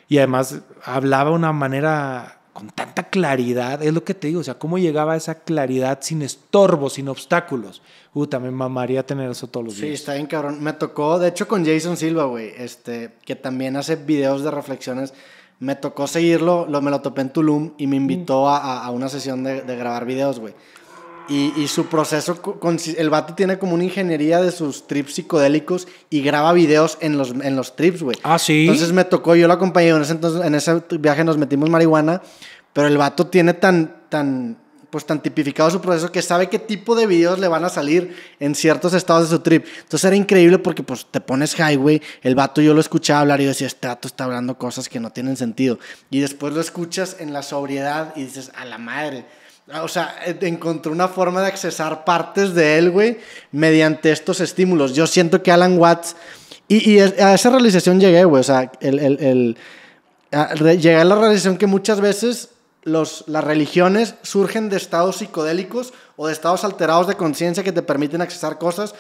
y además hablaba de una manera con tanta claridad, es lo que te digo, o sea, cómo llegaba a esa claridad sin estorbo, sin obstáculos. Uh, también mamaría tener eso todos los días. Sí, está bien cabrón. Me tocó, de hecho, con Jason Silva, güey, este, que también hace videos de reflexiones. Me tocó seguirlo, lo, me lo topé en Tulum y me invitó mm. a, una sesión de, de grabar videos, güey. Y, su proceso, con, el vato tiene como una ingeniería de sus trips psicodélicos y graba videos en los, en los trips, güey. Ah, sí. Entonces me tocó, yo lo acompañé, en ese, en ese viaje nos metimos marihuana, pero el vato tiene tan, tan, pues tan tipificado su proceso que sabe qué tipo de videos le van a salir en ciertos estados de su trip. Entonces era increíble porque pues te pones highway, el vato yo lo escuchaba hablar y decía, este vato está hablando cosas que no tienen sentido. Y después lo escuchas en la sobriedad y dices, a la madre. Ah, o sea, eh, encontró una forma de accesar partes de él, güey, mediante estos estímulos. Yo siento que Alan Watts. Y, a esa realización llegué, güey. O sea, llegué a la realización que muchas veces los, las religiones surgen de estados psicodélicos o de estados alterados de conciencia que te permiten accesar cosas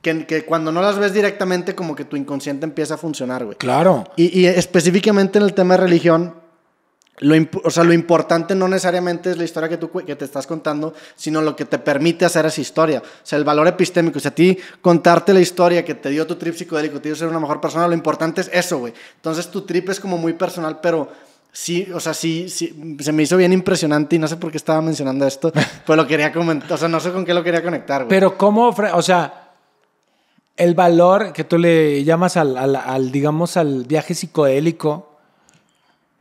que, que, cuando no las ves directamente, como que tu inconsciente empieza a funcionar, güey. Claro. y específicamente en el tema de religión, lo o sea, lo importante no necesariamente es la historia que tú que te estás contando, sino lo que te permite hacer esa historia. O sea, el valor epistémico. O sea, a ti contarte la historia que te dio tu trip psicodélico, te dio ser una mejor persona, lo importante es eso, güey. Entonces tu trip es como muy personal, pero sí, o sea, sí, sí, se me hizo bien impresionante y no sé por qué estaba mencionando esto, pues lo quería comentar. O sea, no sé con qué lo quería conectar, güey. Pero cómo, o sea, el valor que tú le llamas al, al, al digamos, al viaje psicodélico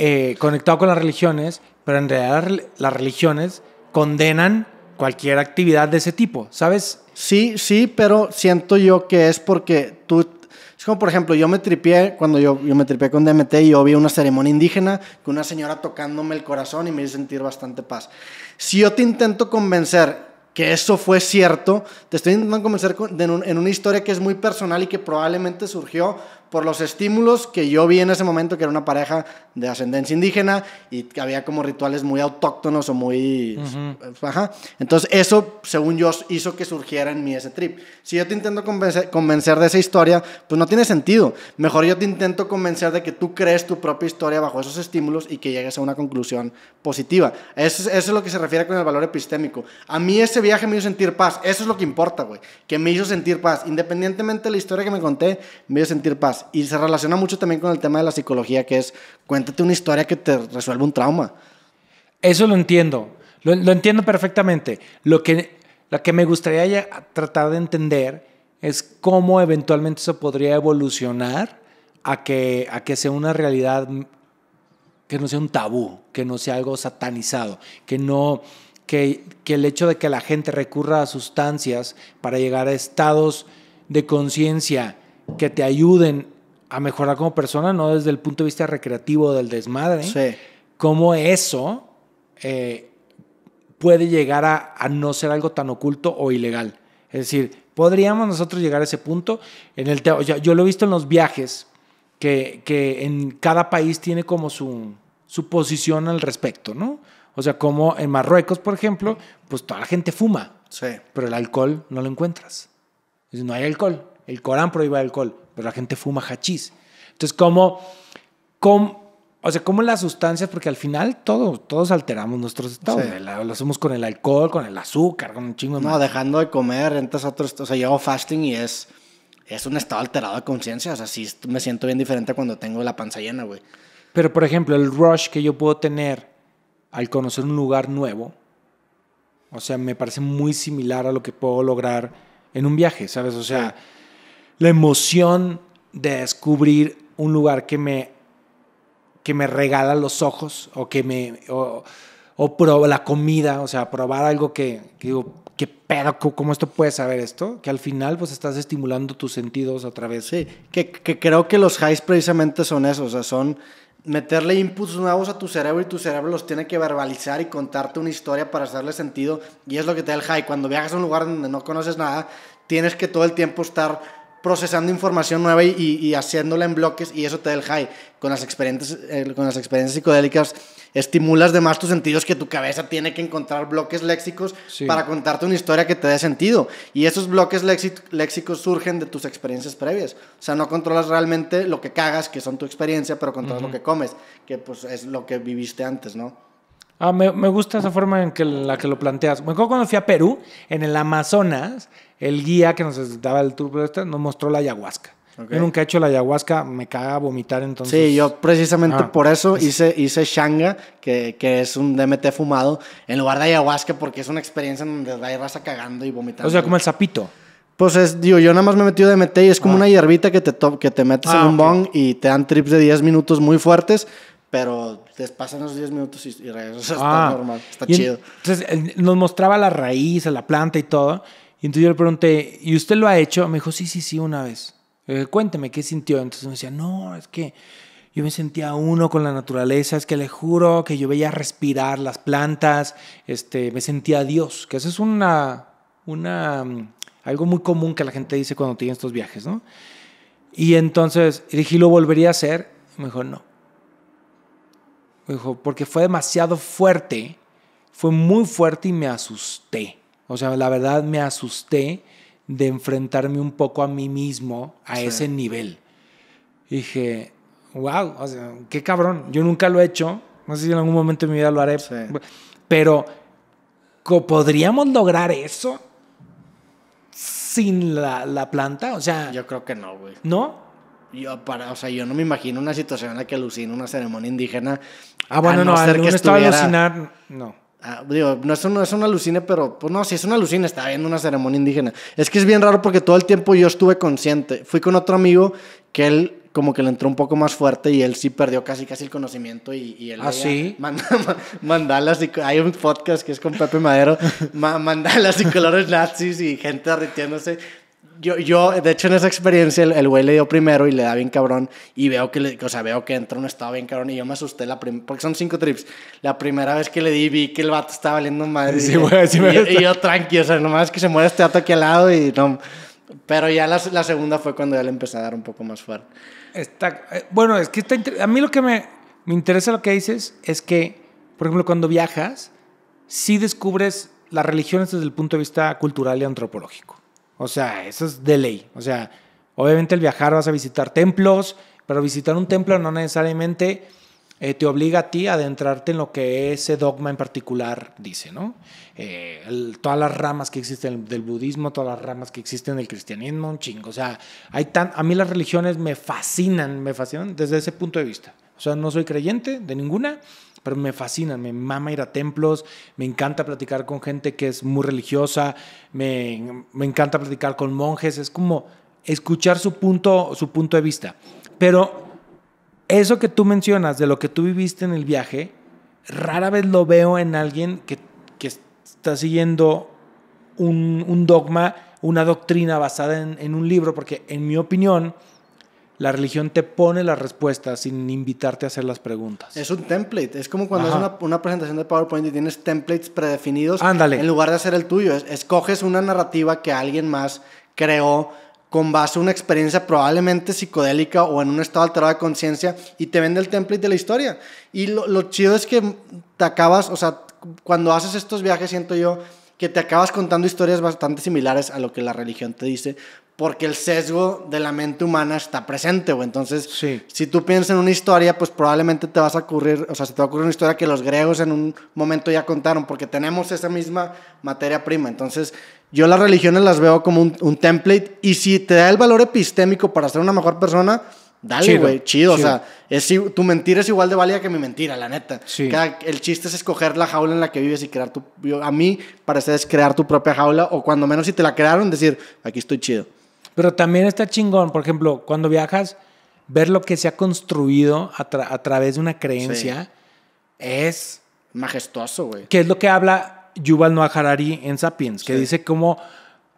eh, conectado con las religiones, pero en realidad las religiones condenan cualquier actividad de ese tipo, ¿sabes? Sí, sí, pero siento yo que es porque tú es como, por ejemplo, yo me tripié, cuando yo, me tripié con DMT y yo vi una ceremonia indígena con una señora tocándome el corazón y me hice sentir bastante paz. Si yo te intento convencer que eso fue cierto, te estoy intentando convencer en, una historia que es muy personal y que probablemente surgió por los estímulos que yo vi en ese momento, que era una pareja de ascendencia indígena y que había como rituales muy autóctonos o muy... Entonces eso, según yo, hizo que surgiera en mí ese trip. Si yo te intento convencer, convencer de esa historia, pues no tiene sentido. Mejor yo te intento convencer de que tú crees tu propia historia bajo esos estímulos y que llegues a una conclusión positiva. Eso es, eso es lo que se refiere con el valor epistémico. A mí ese viaje me hizo sentir paz. Eso es lo que importa, güey. Que me hizo sentir paz. Independientemente de la historia que me conté, me hizo sentir paz. Y se relaciona mucho también con el tema de la psicología, que es cuéntate una historia que te resuelve un trauma. Eso lo entiendo, lo, entiendo perfectamente. Lo que, que me gustaría tratar de entender es cómo eventualmente eso podría evolucionar a que, a que sea una realidad que no sea un tabú, que no sea algo satanizado, que no que, que el hecho de que la gente recurra a sustancias para llegar a estados de conciencia que te ayuden a mejorar como persona, no desde el punto de vista recreativo del desmadre, sí. cómo eso eh, puede llegar a, no ser algo tan oculto o ilegal. Es decir, podríamos nosotros llegar a ese punto. En el yo, yo lo he visto en los viajes, que, en cada país tiene como su, su posición al respecto, ¿no? O sea, como en Marruecos, por ejemplo, pues toda la gente fuma, sí. pero el alcohol no lo encuentras. No hay alcohol, el Corán prohíbe el alcohol, pero la gente fuma hachís. Entonces, ¿cómo, cómo, o sea, cómo las sustancias, porque al final todo, todos alteramos nuestros estados. Lo hacemos con el alcohol, con el azúcar, con un chingo de... No, dejando de comer, entonces otros, o sea, yo hago fasting y es, es un estado alterado de conciencia. O sea, sí me siento bien diferente cuando tengo la panza llena, güey. Pero, por ejemplo, el rush que yo puedo tener al conocer un lugar nuevo, o sea, me parece muy similar a lo que puedo lograr en un viaje, ¿sabes? O sea, la emoción de descubrir un lugar que me, que me regala los ojos o que me... O, la comida, o sea, probar algo que, que digo, qué pedo, ¿cómo esto puede saber esto? Que al final pues estás estimulando tus sentidos otra vez Sí, que, que creo que los highs precisamente son eso, o sea, son meterle inputs nuevos a tu cerebro y tu cerebro los tiene que verbalizar y contarte una historia para hacerle sentido y es lo que te da el high. Cuando viajas a un lugar donde no conoces nada, tienes que todo el tiempo estar procesando información nueva y, haciéndola en bloques y eso te da el high. Con las, experiencias, con las experiencias psicodélicas estimulas de tus sentidos que tu cabeza tiene que encontrar bloques léxicos para contarte una historia que te dé sentido. Y esos bloques léxicos surgen de tus experiencias previas. O sea, no controlas realmente lo que cagas, que son tu experiencia, pero controlas lo que comes, que pues es lo que viviste antes, ¿no? Ah, me, me, gusta esa forma en que la que lo planteas. Me acuerdo cuando fui a Perú, en el Amazonas, el guía que nos daba el tour este nos mostró la ayahuasca. Yo nunca he hecho la ayahuasca, me caga vomitar entonces. Sí, yo precisamente ah. por eso hice, hice shanga, que, que, es un DMT fumado, en lugar de ayahuasca, porque es una experiencia en donde hay vas cagando y vomitando. O sea, como el sapito. Pues es, digo, yo nada más me he metido DMT y es como ah. una hierbita que te, que te metes en ah, un bong y te dan trips de 10 minutos muy fuertes, pero entonces pasan los 10 minutos y, regresas. está ah. normal, está chido. Entonces, nos mostraba la raíz, la planta y todo. Y entonces yo le pregunté, ¿y usted lo ha hecho? Me dijo, sí, sí, sí, una vez. Cuénteme, ¿qué sintió? Entonces me decía, no, es que yo me sentía uno con la naturaleza, es que le juro que yo veía respirar las plantas, este, me sentía Dios, que eso es una, una, mm, algo muy común que la gente dice cuando tiene estos viajes, ¿no? Y entonces dije, ¿lo volvería a hacer? Me dijo, no dijo, porque fue demasiado fuerte, fue muy fuerte y me asusté. O sea, la verdad me asusté de enfrentarme un poco a mí mismo a ese nivel. dije, wow, qué cabrón, yo nunca lo he hecho, no sé si en algún momento de mi vida lo haré, pero ¿podríamos lograr eso sin la, la planta? O sea... Yo creo que no, güey. ¿No? yo para, o sea, yo no me imagino una situación en la que alucine una ceremonia indígena. Ah, bueno, no, no, ser no, que estaba alucinar, no. Ah, digo, no es, un, es una alucine pero pues no, si es una alucina, estaba viendo una ceremonia indígena. Es que es bien raro porque todo el tiempo yo estuve consciente. Fui con otro amigo que él como que le entró un poco más fuerte y él sí perdió casi casi el conocimiento y, él... Ah, sí. mandalas y... Hay un podcast que es con Pepe Madero, mandalas y colores nazis y gente derritiéndose yo, yo, de hecho, en esa experiencia, el, güey le dio primero y le da bien cabrón. Y veo que, le, o sea, veo que entra un estado bien cabrón. Y yo me asusté, la porque son cinco trips. La primera vez que le di, vi que el vato estaba valiendo madre. y, yo tranqui, o sea, nomás que se muera este vato aquí al lado y no. Pero ya la, segunda fue cuando ya le empecé a dar un poco más fuerte. Está, eh, bueno, es que a mí lo que me, me interesa lo que dices es que, por ejemplo, cuando viajas, sí descubres las religiones desde el punto de vista cultural y antropológico. O sea, eso es de ley. O sea, obviamente el viajar vas a visitar templos, pero visitar un templo no necesariamente eh, te obliga a ti a adentrarte en lo que ese dogma en particular dice, ¿no? Eh, todas las ramas que existen del budismo, todas las ramas que existen del cristianismo, un chingo. O sea, hay tan, a mí las religiones me fascinan, me fascinan desde ese punto de vista. O sea, no soy creyente de ninguna, pero me fascinan, me mama ir a templos, me encanta platicar con gente que es muy religiosa, me, encanta platicar con monjes, es como escuchar su punto, su punto de vista. Pero eso que tú mencionas de lo que tú viviste en el viaje, rara vez lo veo en alguien que, está siguiendo un, dogma, una doctrina basada en un libro, porque en mi opinión, la religión te pone las respuestas sin invitarte a hacer las preguntas. Es un template. Es como cuando haces una, presentación de PowerPoint y tienes templates predefinidos. Ándale. En lugar de hacer el tuyo, escoges una narrativa que alguien más creó con base a una experiencia probablemente psicodélica o en un estado alterado de conciencia y te vende el template de la historia. Y lo, lo chido es que te acabas, o sea, cuando haces estos viajes, siento yo, que te acabas contando historias bastante similares a lo que la religión te dice, porque el sesgo de la mente humana está presente, güey. Entonces, si tú piensas en una historia, pues probablemente te vas a ocurrir, o sea, se te va a ocurrir una historia que los griegos en un momento ya contaron, porque tenemos esa misma materia prima. Entonces, yo las religiones las veo como un, template y si te da el valor epistémico para ser una mejor persona, dale, güey, chido, O sea, es, tu mentira es igual de válida que mi mentira, la neta. el chiste es escoger la jaula en la que vives y crear tu... a mí, parece es crear tu propia jaula o cuando menos si te la crearon, decir, aquí estoy chido. Pero también está chingón, por ejemplo, cuando viajas, ver lo que se ha construido a, través de una creencia es... Majestuoso, güey. Que es lo que habla Yuval Noah Harari en Sapiens, que dice como,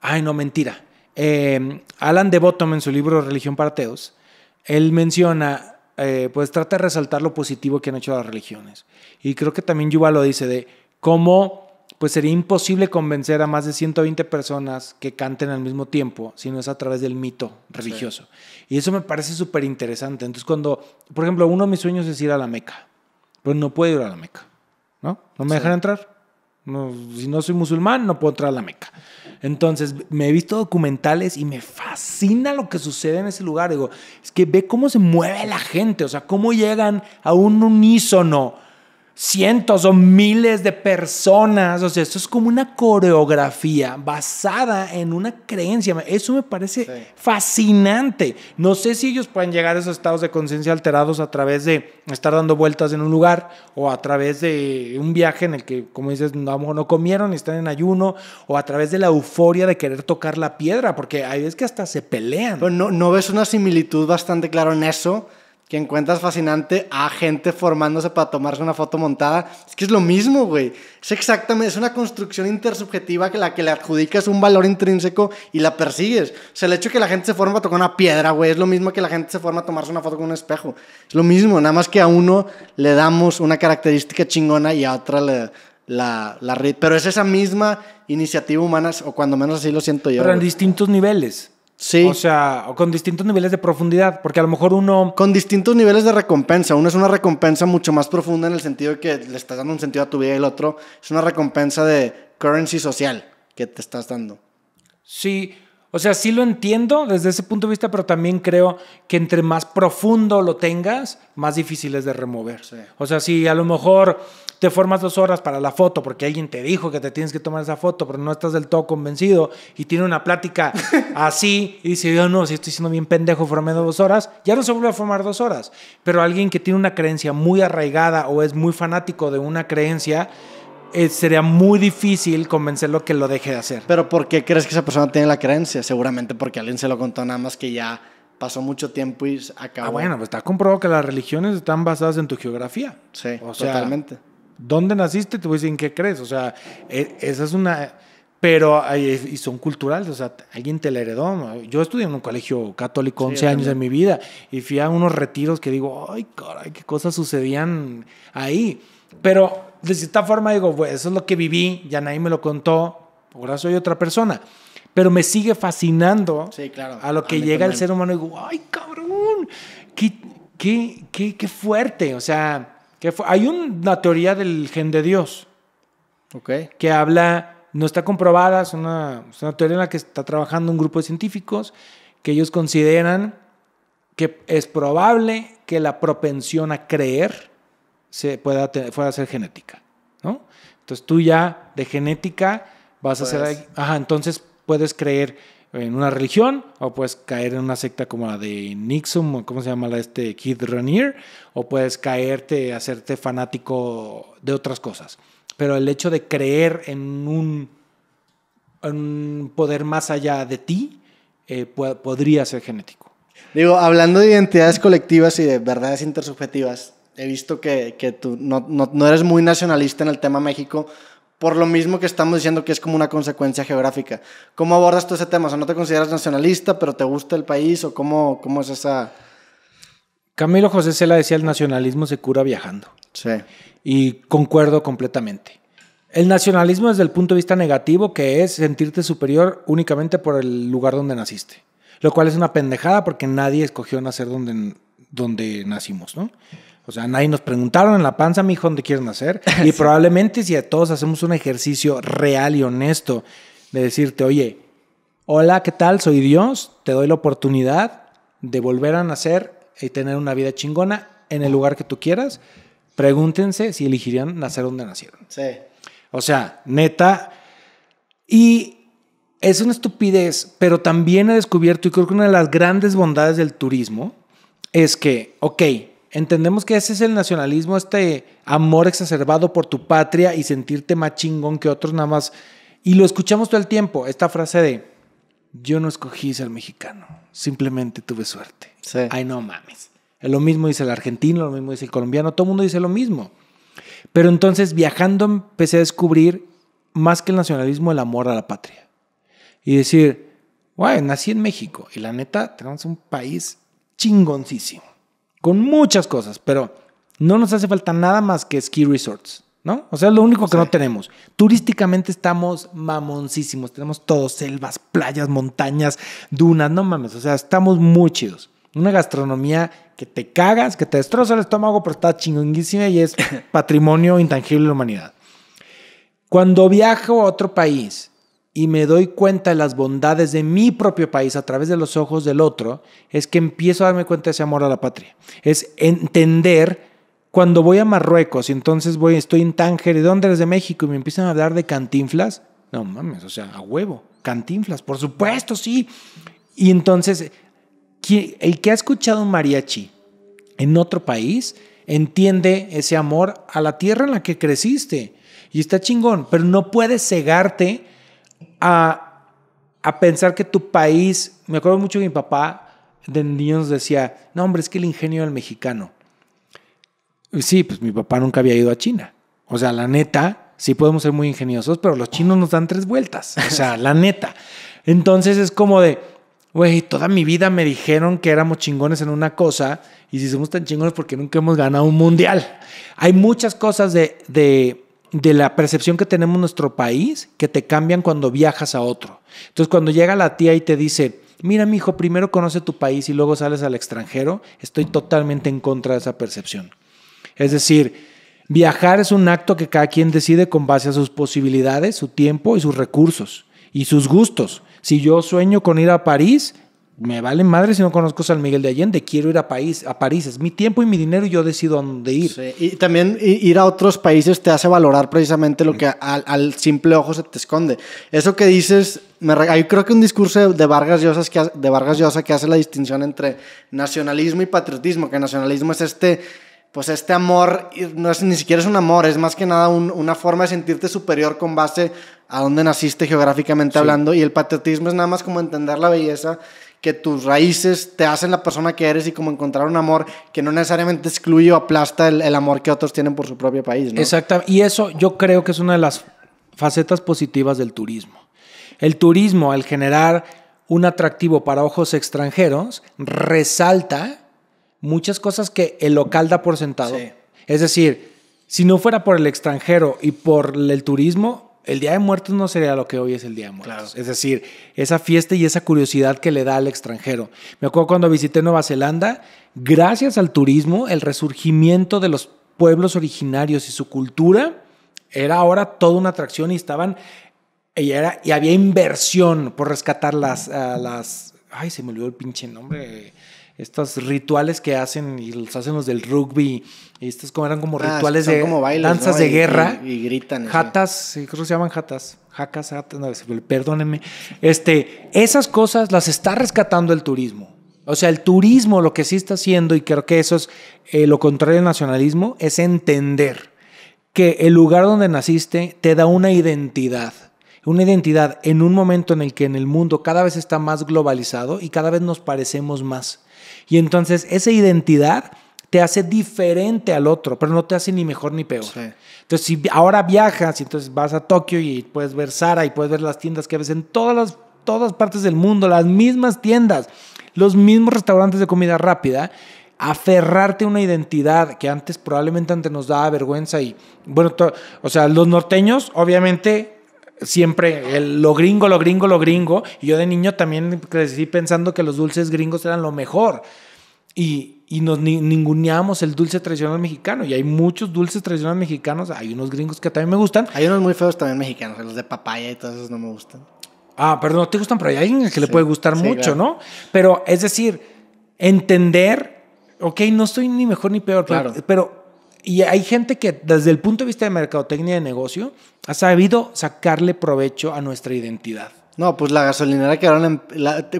ay, no, mentira. Em, Alan de Bottom en su libro Religión para Teos, él menciona, eh, pues trata de resaltar lo positivo que han hecho las religiones. Y creo que también Yuval lo dice de cómo pues sería imposible convencer a más de 120 personas que canten al mismo tiempo, si no es a través del mito religioso. Y eso me parece súper interesante. Entonces, cuando, por ejemplo, uno de mis sueños es ir a la Meca, Pues no puedo ir a la Meca, ¿no? No me dejan entrar. No, si no soy musulmán, no puedo entrar a la Meca. Entonces, me he visto documentales y me fascina lo que sucede en ese lugar. Digo, es que ve cómo se mueve la gente, o sea, cómo llegan a un unísono cientos o miles de personas. O sea, esto es como una coreografía basada en una creencia. Eso me parece fascinante. No sé si ellos pueden llegar a esos estados de conciencia alterados a través de estar dando vueltas en un lugar o a través de un viaje en el que, como dices, no, no comieron y están en ayuno o a través de la euforia de querer tocar la piedra, porque hay veces que hasta se pelean. no, ¿no ves una similitud bastante clara en eso? que encuentras fascinante a gente formándose para tomarse una foto montada. Es que es lo mismo, güey. Es exactamente, es una construcción intersubjetiva que la que le adjudicas un valor intrínseco y la persigues. O sea, el hecho de que la gente se forma a tocar una piedra, güey, es lo mismo que la gente se forma a tomarse una foto con un espejo. Es lo mismo, nada más que a uno le damos una característica chingona y a otra la, la red. Pero es esa misma iniciativa humana, o cuando menos así lo siento yo. Pero en distintos niveles. Sí. O sea, con distintos niveles de profundidad, porque a lo mejor uno... Con distintos niveles de recompensa. Uno es una recompensa mucho más profunda en el sentido de que le estás dando un sentido a tu vida y el otro es una recompensa de currency social que te estás dando. Sí, o sea, sí lo entiendo desde ese punto de vista, pero también creo que entre más profundo lo tengas, más difícil es de remover. O sea, si a lo mejor te formas dos horas para la foto porque alguien te dijo que te tienes que tomar esa foto, pero no estás del todo convencido y tiene una plática así y dice, yo no, si estoy siendo bien pendejo, formé dos horas, ya no se vuelve a formar dos horas. Pero alguien que tiene una creencia muy arraigada o es muy fanático de una creencia, eh, sería muy difícil convencerlo que lo deje de hacer. Pero ¿por qué crees que esa persona tiene la creencia? Seguramente porque alguien se lo contó nada más que ya pasó mucho tiempo y acabó. Ah, bueno, pues está comprobado que las religiones están basadas en tu geografía. Sí, totalmente. ¿Dónde naciste? Te voy a decir en qué crees. O sea, e, esa es una... Pero y son culturales, o sea, alguien te la heredó. Yo estudié en un colegio católico 11 años de mi vida y fui a unos retiros que digo, ay, caray, qué cosas sucedían ahí. Pero de cierta forma digo, pues eso es lo que viví, ya nadie me lo contó, ahora soy otra persona. Pero me sigue fascinando a lo que llega el ser humano y digo, ay, cabrón, qué, qué, qué, qué fuerte, o sea hay una teoría del gen de Dios. Que habla, no está comprobada, es una, teoría en la que está trabajando un grupo de científicos que ellos consideran que es probable que la propensión a creer se pueda, ser genética, ¿no? Entonces tú ya de genética vas a ser... Ajá, entonces puedes creer en una religión o puedes caer en una secta como la de Nixon, o ¿cómo se llama la de este Kid Ranier? O puedes caerte, hacerte fanático de otras cosas. Pero el hecho de creer en un, en un poder más allá de ti eh, podría ser genético. Digo, hablando de identidades colectivas y de verdades intersubjetivas, he visto que, que tú no, no, no eres muy nacionalista en el tema México, por lo mismo que estamos diciendo que es como una consecuencia geográfica. ¿Cómo abordas tú ese tema? O sea, ¿no te consideras nacionalista, pero te gusta el país? ¿O cómo, cómo es esa...? Camilo José Cela decía, el nacionalismo se cura viajando. Sí. Y concuerdo completamente. El nacionalismo desde el punto de vista negativo, que es sentirte superior únicamente por el lugar donde naciste. Lo cual es una pendejada porque nadie escogió nacer donde, donde nacimos, ¿no? O sea, nadie nos preguntaron en la panza, mijo, dónde quieres nacer. Y probablemente si a todos hacemos un ejercicio real y honesto de decirte, oye, hola, ¿qué tal? Soy Dios, te doy la oportunidad de volver a nacer y tener una vida chingona en el lugar que tú quieras. Pregúntense si elegirían nacer donde nacieron. Sí. O sea, neta. Y es una estupidez, pero también he descubierto, y creo que una de las grandes bondades del turismo es que, ok, Entendemos que ese es el nacionalismo, este amor exacerbado por tu patria y sentirte más chingón que otros nada más. Y lo escuchamos todo el tiempo, esta frase de, yo no escogí ser mexicano, simplemente tuve suerte. Ay, no mames. Lo mismo dice el argentino, lo mismo dice el colombiano, todo el mundo dice lo mismo. Pero entonces viajando empecé a descubrir más que el nacionalismo, el amor a la patria. Y decir, guay, nací en México y la neta tenemos un país chingoncísimo con muchas cosas, pero no nos hace falta nada más que ski resorts, ¿no? O sea, es lo único que no tenemos. Turísticamente estamos mamoncísimos, tenemos todo, selvas, playas, montañas, dunas, no mames, o sea, estamos muy chidos. Una gastronomía que te cagas, que te destroza el estómago, pero está chingonguísima y es patrimonio intangible de la humanidad. Cuando viajo a otro país y me doy cuenta de las bondades de mi propio país a través de los ojos del otro, es que empiezo a darme cuenta de ese amor a la patria. Es entender cuando voy a Marruecos y entonces voy, estoy en Tánger y dónde eres de México y me empiezan a hablar de cantinflas. No mames, o sea, a huevo, cantinflas, por supuesto, sí. Y entonces, el que ha escuchado un mariachi en otro país entiende ese amor a la tierra en la que creciste. Y está chingón, pero no puedes cegarte a, pensar que tu país, me acuerdo mucho que mi papá de niños decía, no hombre, es que el ingenio del mexicano. sí, pues mi papá nunca había ido a China. O sea, la neta, sí podemos ser muy ingeniosos, pero los chinos nos dan tres vueltas. O sea, la neta. Entonces es como de, güey, toda mi vida me dijeron que éramos chingones en una cosa y si somos tan chingones porque nunca hemos ganado un mundial. Hay muchas cosas de, de la percepción que tenemos en nuestro país que te cambian cuando viajas a otro. Entonces, cuando llega la tía y te dice, mira, mi hijo, primero conoce tu país y luego sales al extranjero, estoy totalmente en contra de esa percepción. Es decir, viajar es un acto que cada quien decide con base a sus posibilidades, su tiempo y sus recursos y sus gustos. Si yo sueño con ir a París, me vale madre si no conozco San Miguel de Allende, quiero ir a, país, a París, es mi tiempo y mi dinero yo decido dónde ir. Y también ir a otros países te hace valorar precisamente lo que al, simple ojo se te esconde. Eso que dices, me, hay, creo que un discurso de Vargas, Llosa que, de Vargas Llosa que hace la distinción entre nacionalismo y patriotismo, que nacionalismo es este pues este amor no es ni siquiera es un amor, es más que nada una forma de sentirte superior con base a dónde naciste geográficamente hablando y el patriotismo es nada más como entender la belleza que tus raíces te hacen la persona que eres y como encontrar un amor que no necesariamente excluye o aplasta el, amor que otros tienen por su propio país. ¿no? Exacto. Y eso yo creo que es una de las facetas positivas del turismo. El turismo, al generar un atractivo para ojos extranjeros, resalta muchas cosas que el local da por sentado. Es decir, si no fuera por el extranjero y por el turismo, el Día de Muertos no sería lo que hoy es el Día de Muertos. Es decir, esa fiesta y esa curiosidad que le da al extranjero. Me acuerdo cuando visité Nueva Zelanda, gracias al turismo, el resurgimiento de los pueblos originarios y su cultura era ahora toda una atracción y estaban y, había inversión por rescatar las, las ay se me olvidó el pinche nombre estos rituales que hacen y los hacen los del rugby. estos como, eran como ah, rituales de como danzas de guerra. Y, gritan. Jatas, ¿cómo se llaman jatas. Jacas, perdónenme. Este, esas cosas las está rescatando el turismo. O sea, el turismo lo que sí está haciendo, y creo que eso es eh, lo contrario del nacionalismo, es entender que el lugar donde naciste te da una identidad una identidad en un momento en el que en el mundo cada vez está más globalizado y cada vez nos parecemos más. Y entonces esa identidad te hace diferente al otro, pero no te hace ni mejor ni peor. Entonces, si ahora viajas y entonces vas a Tokio y puedes ver Sara y puedes ver las tiendas que ves en todas las todas partes del mundo, las mismas tiendas, los mismos restaurantes de comida rápida, aferrarte a una identidad que antes probablemente antes nos daba vergüenza y bueno, o sea, los norteños obviamente siempre el, lo gringo, lo gringo, lo gringo. Y yo de niño también crecí pensando que los dulces gringos eran lo mejor. Y, y nos ninguneamos el dulce tradicional mexicano. Y hay muchos dulces tradicionales mexicanos. Hay unos gringos que también me gustan. Hay unos muy feos también mexicanos. Los de papaya y todos esos no me gustan. Ah, pero no te gustan, pero hay alguien que le puede gustar mucho, ¿no? Pero es decir, entender, ok, no estoy ni mejor ni peor, claro. pero y hay gente que desde el punto de vista de mercadotecnia de negocio ha sabido sacarle provecho a nuestra identidad. No, pues la gasolinera que abrieron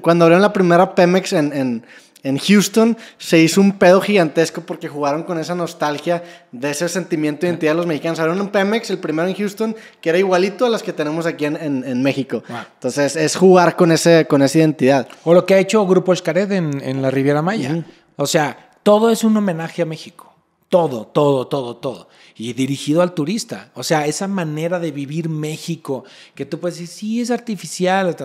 cuando abrieron la primera Pemex en, Houston se hizo un pedo gigantesco porque jugaron con esa nostalgia de ese sentimiento de identidad de los mexicanos. Abrieron un Pemex, el primero en Houston, que era igualito a las que tenemos aquí en, México. Ah. Entonces es jugar con, ese, con esa identidad. O lo que ha hecho Grupo Escared en, la Riviera Maya. O sea, todo es un homenaje a México todo, todo, todo, todo. Y dirigido al turista. O sea, esa manera de vivir México, que tú puedes decir, sí, es artificial,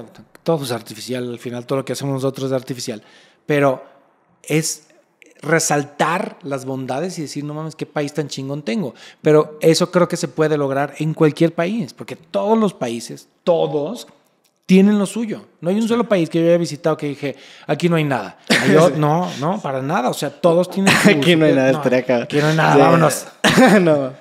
todo es artificial, al final todo lo que hacemos nosotros es artificial, pero es resaltar las bondades y decir, no mames, qué país tan chingón tengo. Pero eso creo que se puede lograr en cualquier país, porque todos los países, todos, tienen lo suyo. No hay un solo país que yo haya visitado que dije, aquí no hay nada. no, no, para nada. O sea, todos tienen Aquí no hay nada, estaría Aquí no hay nada, vámonos. no.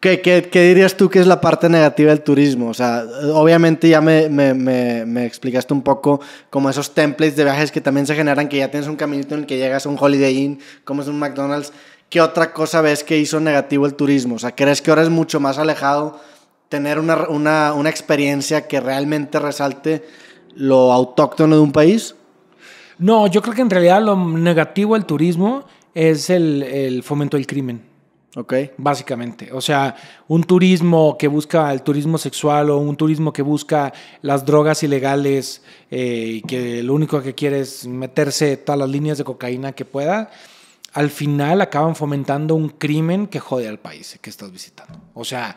¿Qué, dirías tú que es la parte negativa del turismo? O sea, obviamente ya me, me, explicaste un poco como esos templates de viajes que también se generan, que ya tienes un caminito en el que llegas a un Holiday Inn, es un McDonald's. ¿Qué otra cosa ves que hizo negativo el turismo? O sea, ¿crees que ahora es mucho más alejado tener una, una, una experiencia que realmente resalte lo autóctono de un país? No, yo creo que en realidad lo negativo del turismo es el, fomento del crimen. Ok. Básicamente. O sea, un turismo que busca el turismo sexual o un turismo que busca las drogas ilegales eh, y que lo único que quiere es meterse todas las líneas de cocaína que pueda, al final acaban fomentando un crimen que jode al país que estás visitando. O sea,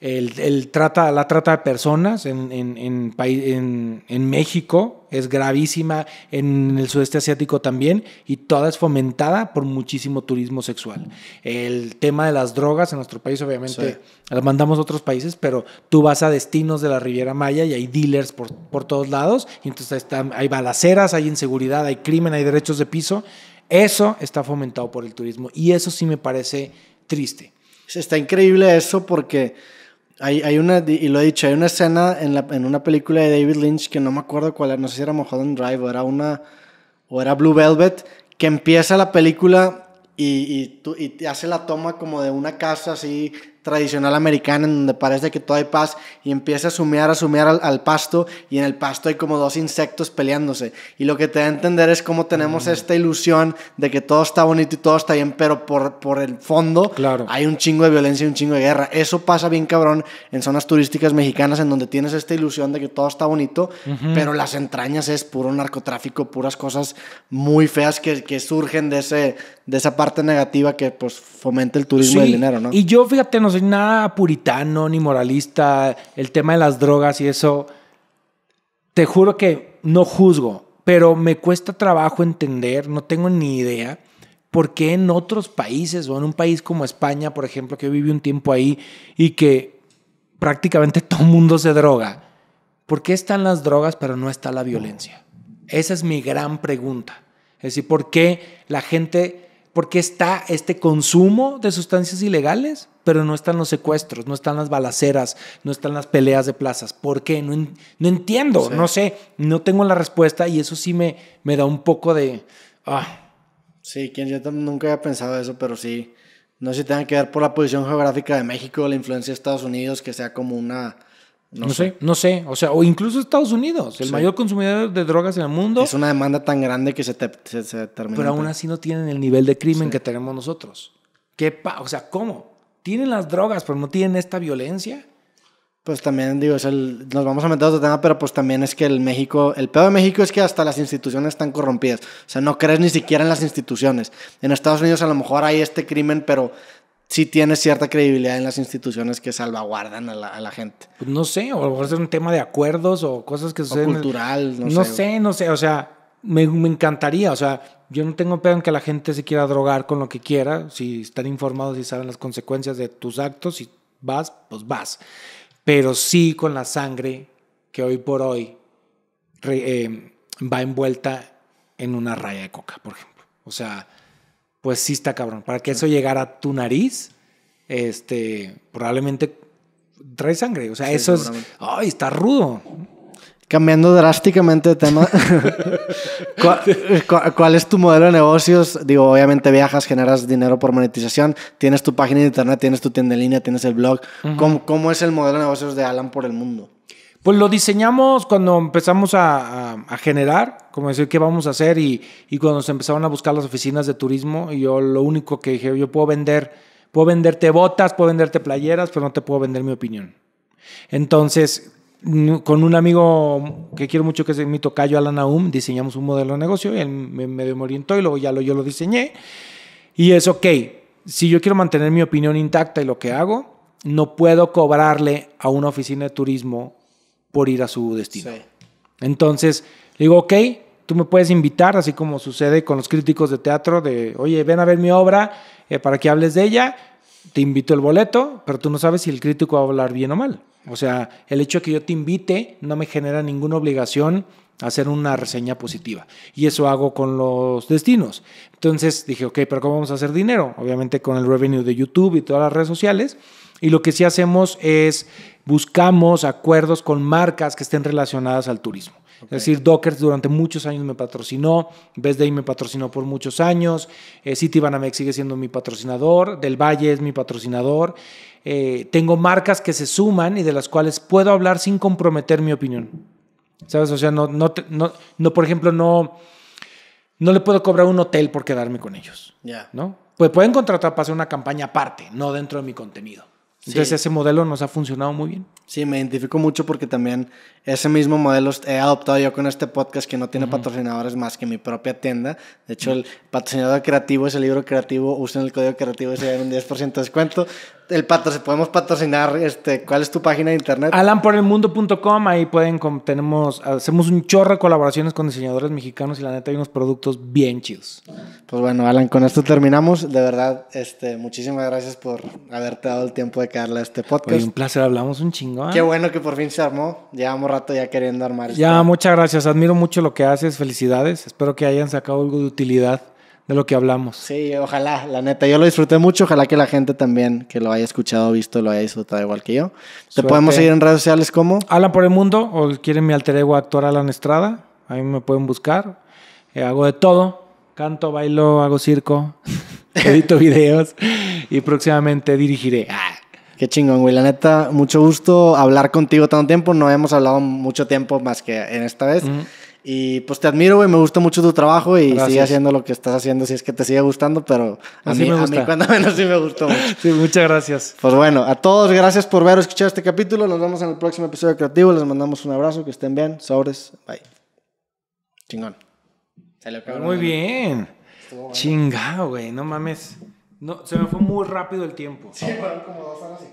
el, trata, la trata de personas en, en, en, México es gravísima, en el sudeste asiático también, y toda es fomentada por muchísimo turismo sexual. El tema de las drogas en nuestro país, obviamente, las mandamos a otros países, pero tú vas a destinos de la Riviera Maya y hay dealers por, por todos lados, y entonces hay balaceras, hay inseguridad, hay crimen, hay derechos de piso. Eso está fomentado por el turismo y eso sí me parece triste. Está increíble eso porque hay, hay una, y lo he dicho, hay una escena en, la, en una película de David Lynch que no me acuerdo cuál era, no sé si era Mulholland Drive o era una, o era Blue Velvet, que empieza la película y, y, y, hace la toma como de una casa así tradicional americana en donde parece que todo hay paz y empieza a sumear, a sumear al, pasto y en el pasto hay como dos insectos peleándose. Y lo que te da a entender es cómo tenemos mm. esta ilusión de que todo está bonito y todo está bien, pero por, por el fondo claro. hay un chingo de violencia y un chingo de guerra. Eso pasa bien cabrón en zonas turísticas mexicanas en donde tienes esta ilusión de que todo está bonito, pero las entrañas es puro narcotráfico, puras cosas muy feas que, que surgen de, ese, de esa parte negativa que pues fomenta el turismo y el dinero, ¿no? Y yo fíjate, nos soy nada puritano ni moralista. El tema de las drogas y eso, te juro que no juzgo, pero me cuesta trabajo entender, no tengo ni idea por qué en otros países o en un país como España, por ejemplo, que yo viví un tiempo ahí y que prácticamente todo el mundo se droga. ¿Por qué están las drogas pero no está la violencia? Esa es mi gran pregunta. Es decir, ¿por qué la gente por qué está este consumo de sustancias ilegales, pero no están los secuestros, no están las balaceras, no están las peleas de plazas. ¿Por qué? No, entiendo, no sé, no tengo la respuesta y eso sí me, da un poco de... Ah. Sí, quien yo nunca había pensado eso, pero sí. No sé si tenga que ver por la posición geográfica de México, la influencia de Estados Unidos, que sea como una no, sé. no sé. O sea, o incluso Estados Unidos, el mayor consumidor de drogas en el mundo. Es una demanda tan grande que se, termina. Pero aún así no tienen el nivel de crimen que tenemos nosotros. ¿Qué pa o sea, ¿cómo? Tienen las drogas, pero no tienen esta violencia. Pues también, digo, nos vamos a meter a otro tema, pero pues también es que el México, el peor de México es que hasta las instituciones están corrompidas. O sea, no crees ni siquiera en las instituciones. En Estados Unidos a lo mejor hay este crimen, pero si tiene cierta credibilidad en las instituciones que salvaguardan a la, gente. Pues no sé, o a lo mejor es un tema de acuerdos o cosas que suceden. O cultural, no, no sé. No sé, o sea, me, encantaría, o sea, yo no tengo pedo en que la gente se quiera drogar con lo que quiera, si están informados y saben las consecuencias de tus actos, y vas, pues vas. Pero sí con la sangre que hoy por hoy eh, va envuelta en una raya de coca, por ejemplo. O sea, pues sí está cabrón. Para que eso llegara a tu nariz, este, probablemente trae sangre. O sea, eso es, ay, está rudo. Cambiando drásticamente de tema, ¿Cuál, es tu modelo de negocios? Digo, obviamente viajas, generas dinero por monetización, tienes tu página de internet, tienes tu tienda de línea, tienes el blog. ¿Cómo, es el modelo de negocios de Alan por el mundo? Pues lo diseñamos cuando empezamos a, generar, como decir, qué vamos a hacer y, cuando se empezaron a buscar las oficinas de turismo, y yo lo único que dije, yo puedo vender, puedo venderte botas, puedo venderte playeras, pero no te puedo vender mi opinión. Entonces, con un amigo que quiero mucho, que es mi tocayo, Alan Aum, diseñamos un modelo de negocio, y él me, me orientó y luego ya lo, yo lo diseñé. Y es, ok, si yo quiero mantener mi opinión intacta y lo que hago, no puedo cobrarle a una oficina de turismo por ir a su destino. Entonces, le digo, ok, tú me puedes invitar, así como sucede con los críticos de teatro, de, oye, ven a ver mi obra eh, para que hables de ella, te invito el boleto, pero tú no sabes si el crítico va a hablar bien o mal. O sea, el hecho de que yo te invite no me genera ninguna obligación a hacer una reseña positiva. Y eso hago con los destinos. Entonces dije, ok, pero ¿cómo vamos a hacer dinero? Obviamente con el revenue de YouTube y todas las redes sociales. Y lo que sí hacemos es buscamos acuerdos con marcas que estén relacionadas al turismo. Es decir, Dockers durante muchos años me patrocinó, Best Day me patrocinó por muchos años, eh, City Banamex sigue siendo mi patrocinador, Del Valle es mi patrocinador. Eh, tengo marcas que se suman y de las cuales puedo hablar sin comprometer mi opinión. ¿Sabes? O sea, no, no, no, por ejemplo, no, no le puedo cobrar un hotel por quedarme con ellos. Ya. ¿No? Pues pueden contratar para hacer una campaña aparte, no dentro de mi contenido. Entonces ese modelo nos ha funcionado muy bien. Sí, me identifico mucho porque también ese mismo modelo he adoptado yo con este podcast que no tiene patrocinadores más que mi propia tienda. De hecho, el patrocinador creativo es el libro creativo, usen el código creativo y se dan un 10% de descuento el ¿se podemos patrocinar, este, ¿cuál es tu página de internet? Alanporelmundo.com, ahí pueden, tenemos, hacemos un chorro de colaboraciones con diseñadores mexicanos y la neta hay unos productos bien chidos. Pues bueno, Alan, con esto terminamos. De verdad, este, muchísimas gracias por haberte dado el tiempo de quedarle a este podcast. un placer, hablamos un chingón. Qué bueno que por fin se armó. Llevamos rato ya queriendo armar. Ya, muchas gracias. Admiro mucho lo que haces. Felicidades. Espero que hayan sacado algo de utilidad de lo que hablamos. Sí, ojalá, la neta, yo lo disfruté mucho, ojalá que la gente también que lo haya escuchado, visto, lo haya disfrutado igual que yo. ¿Te podemos seguir en redes sociales como? Alan por el mundo, o quieren mi alter ego actor Alan Estrada, ahí me pueden buscar. Eh, hago de todo, canto, bailo, hago circo, edito videos y próximamente dirigiré. Ah. Qué chingón, güey. La neta, mucho gusto hablar contigo tanto tiempo. No hemos hablado mucho tiempo más que en esta vez. Y pues te admiro, güey, me gusta mucho tu trabajo y sigue haciendo lo que estás haciendo si es que te sigue gustando, pero a, mí, cuando menos sí me gustó mucho. sí, muchas gracias. Pues bueno, a todos gracias por ver o escuchar este capítulo. Nos vemos en el próximo episodio de creativo. Les mandamos un abrazo, que estén bien. Sobres, bye. Chingón. Muy bien. Chingado, güey, no mames. No, se me fue muy rápido el tiempo. Sí, fueron como dos horas y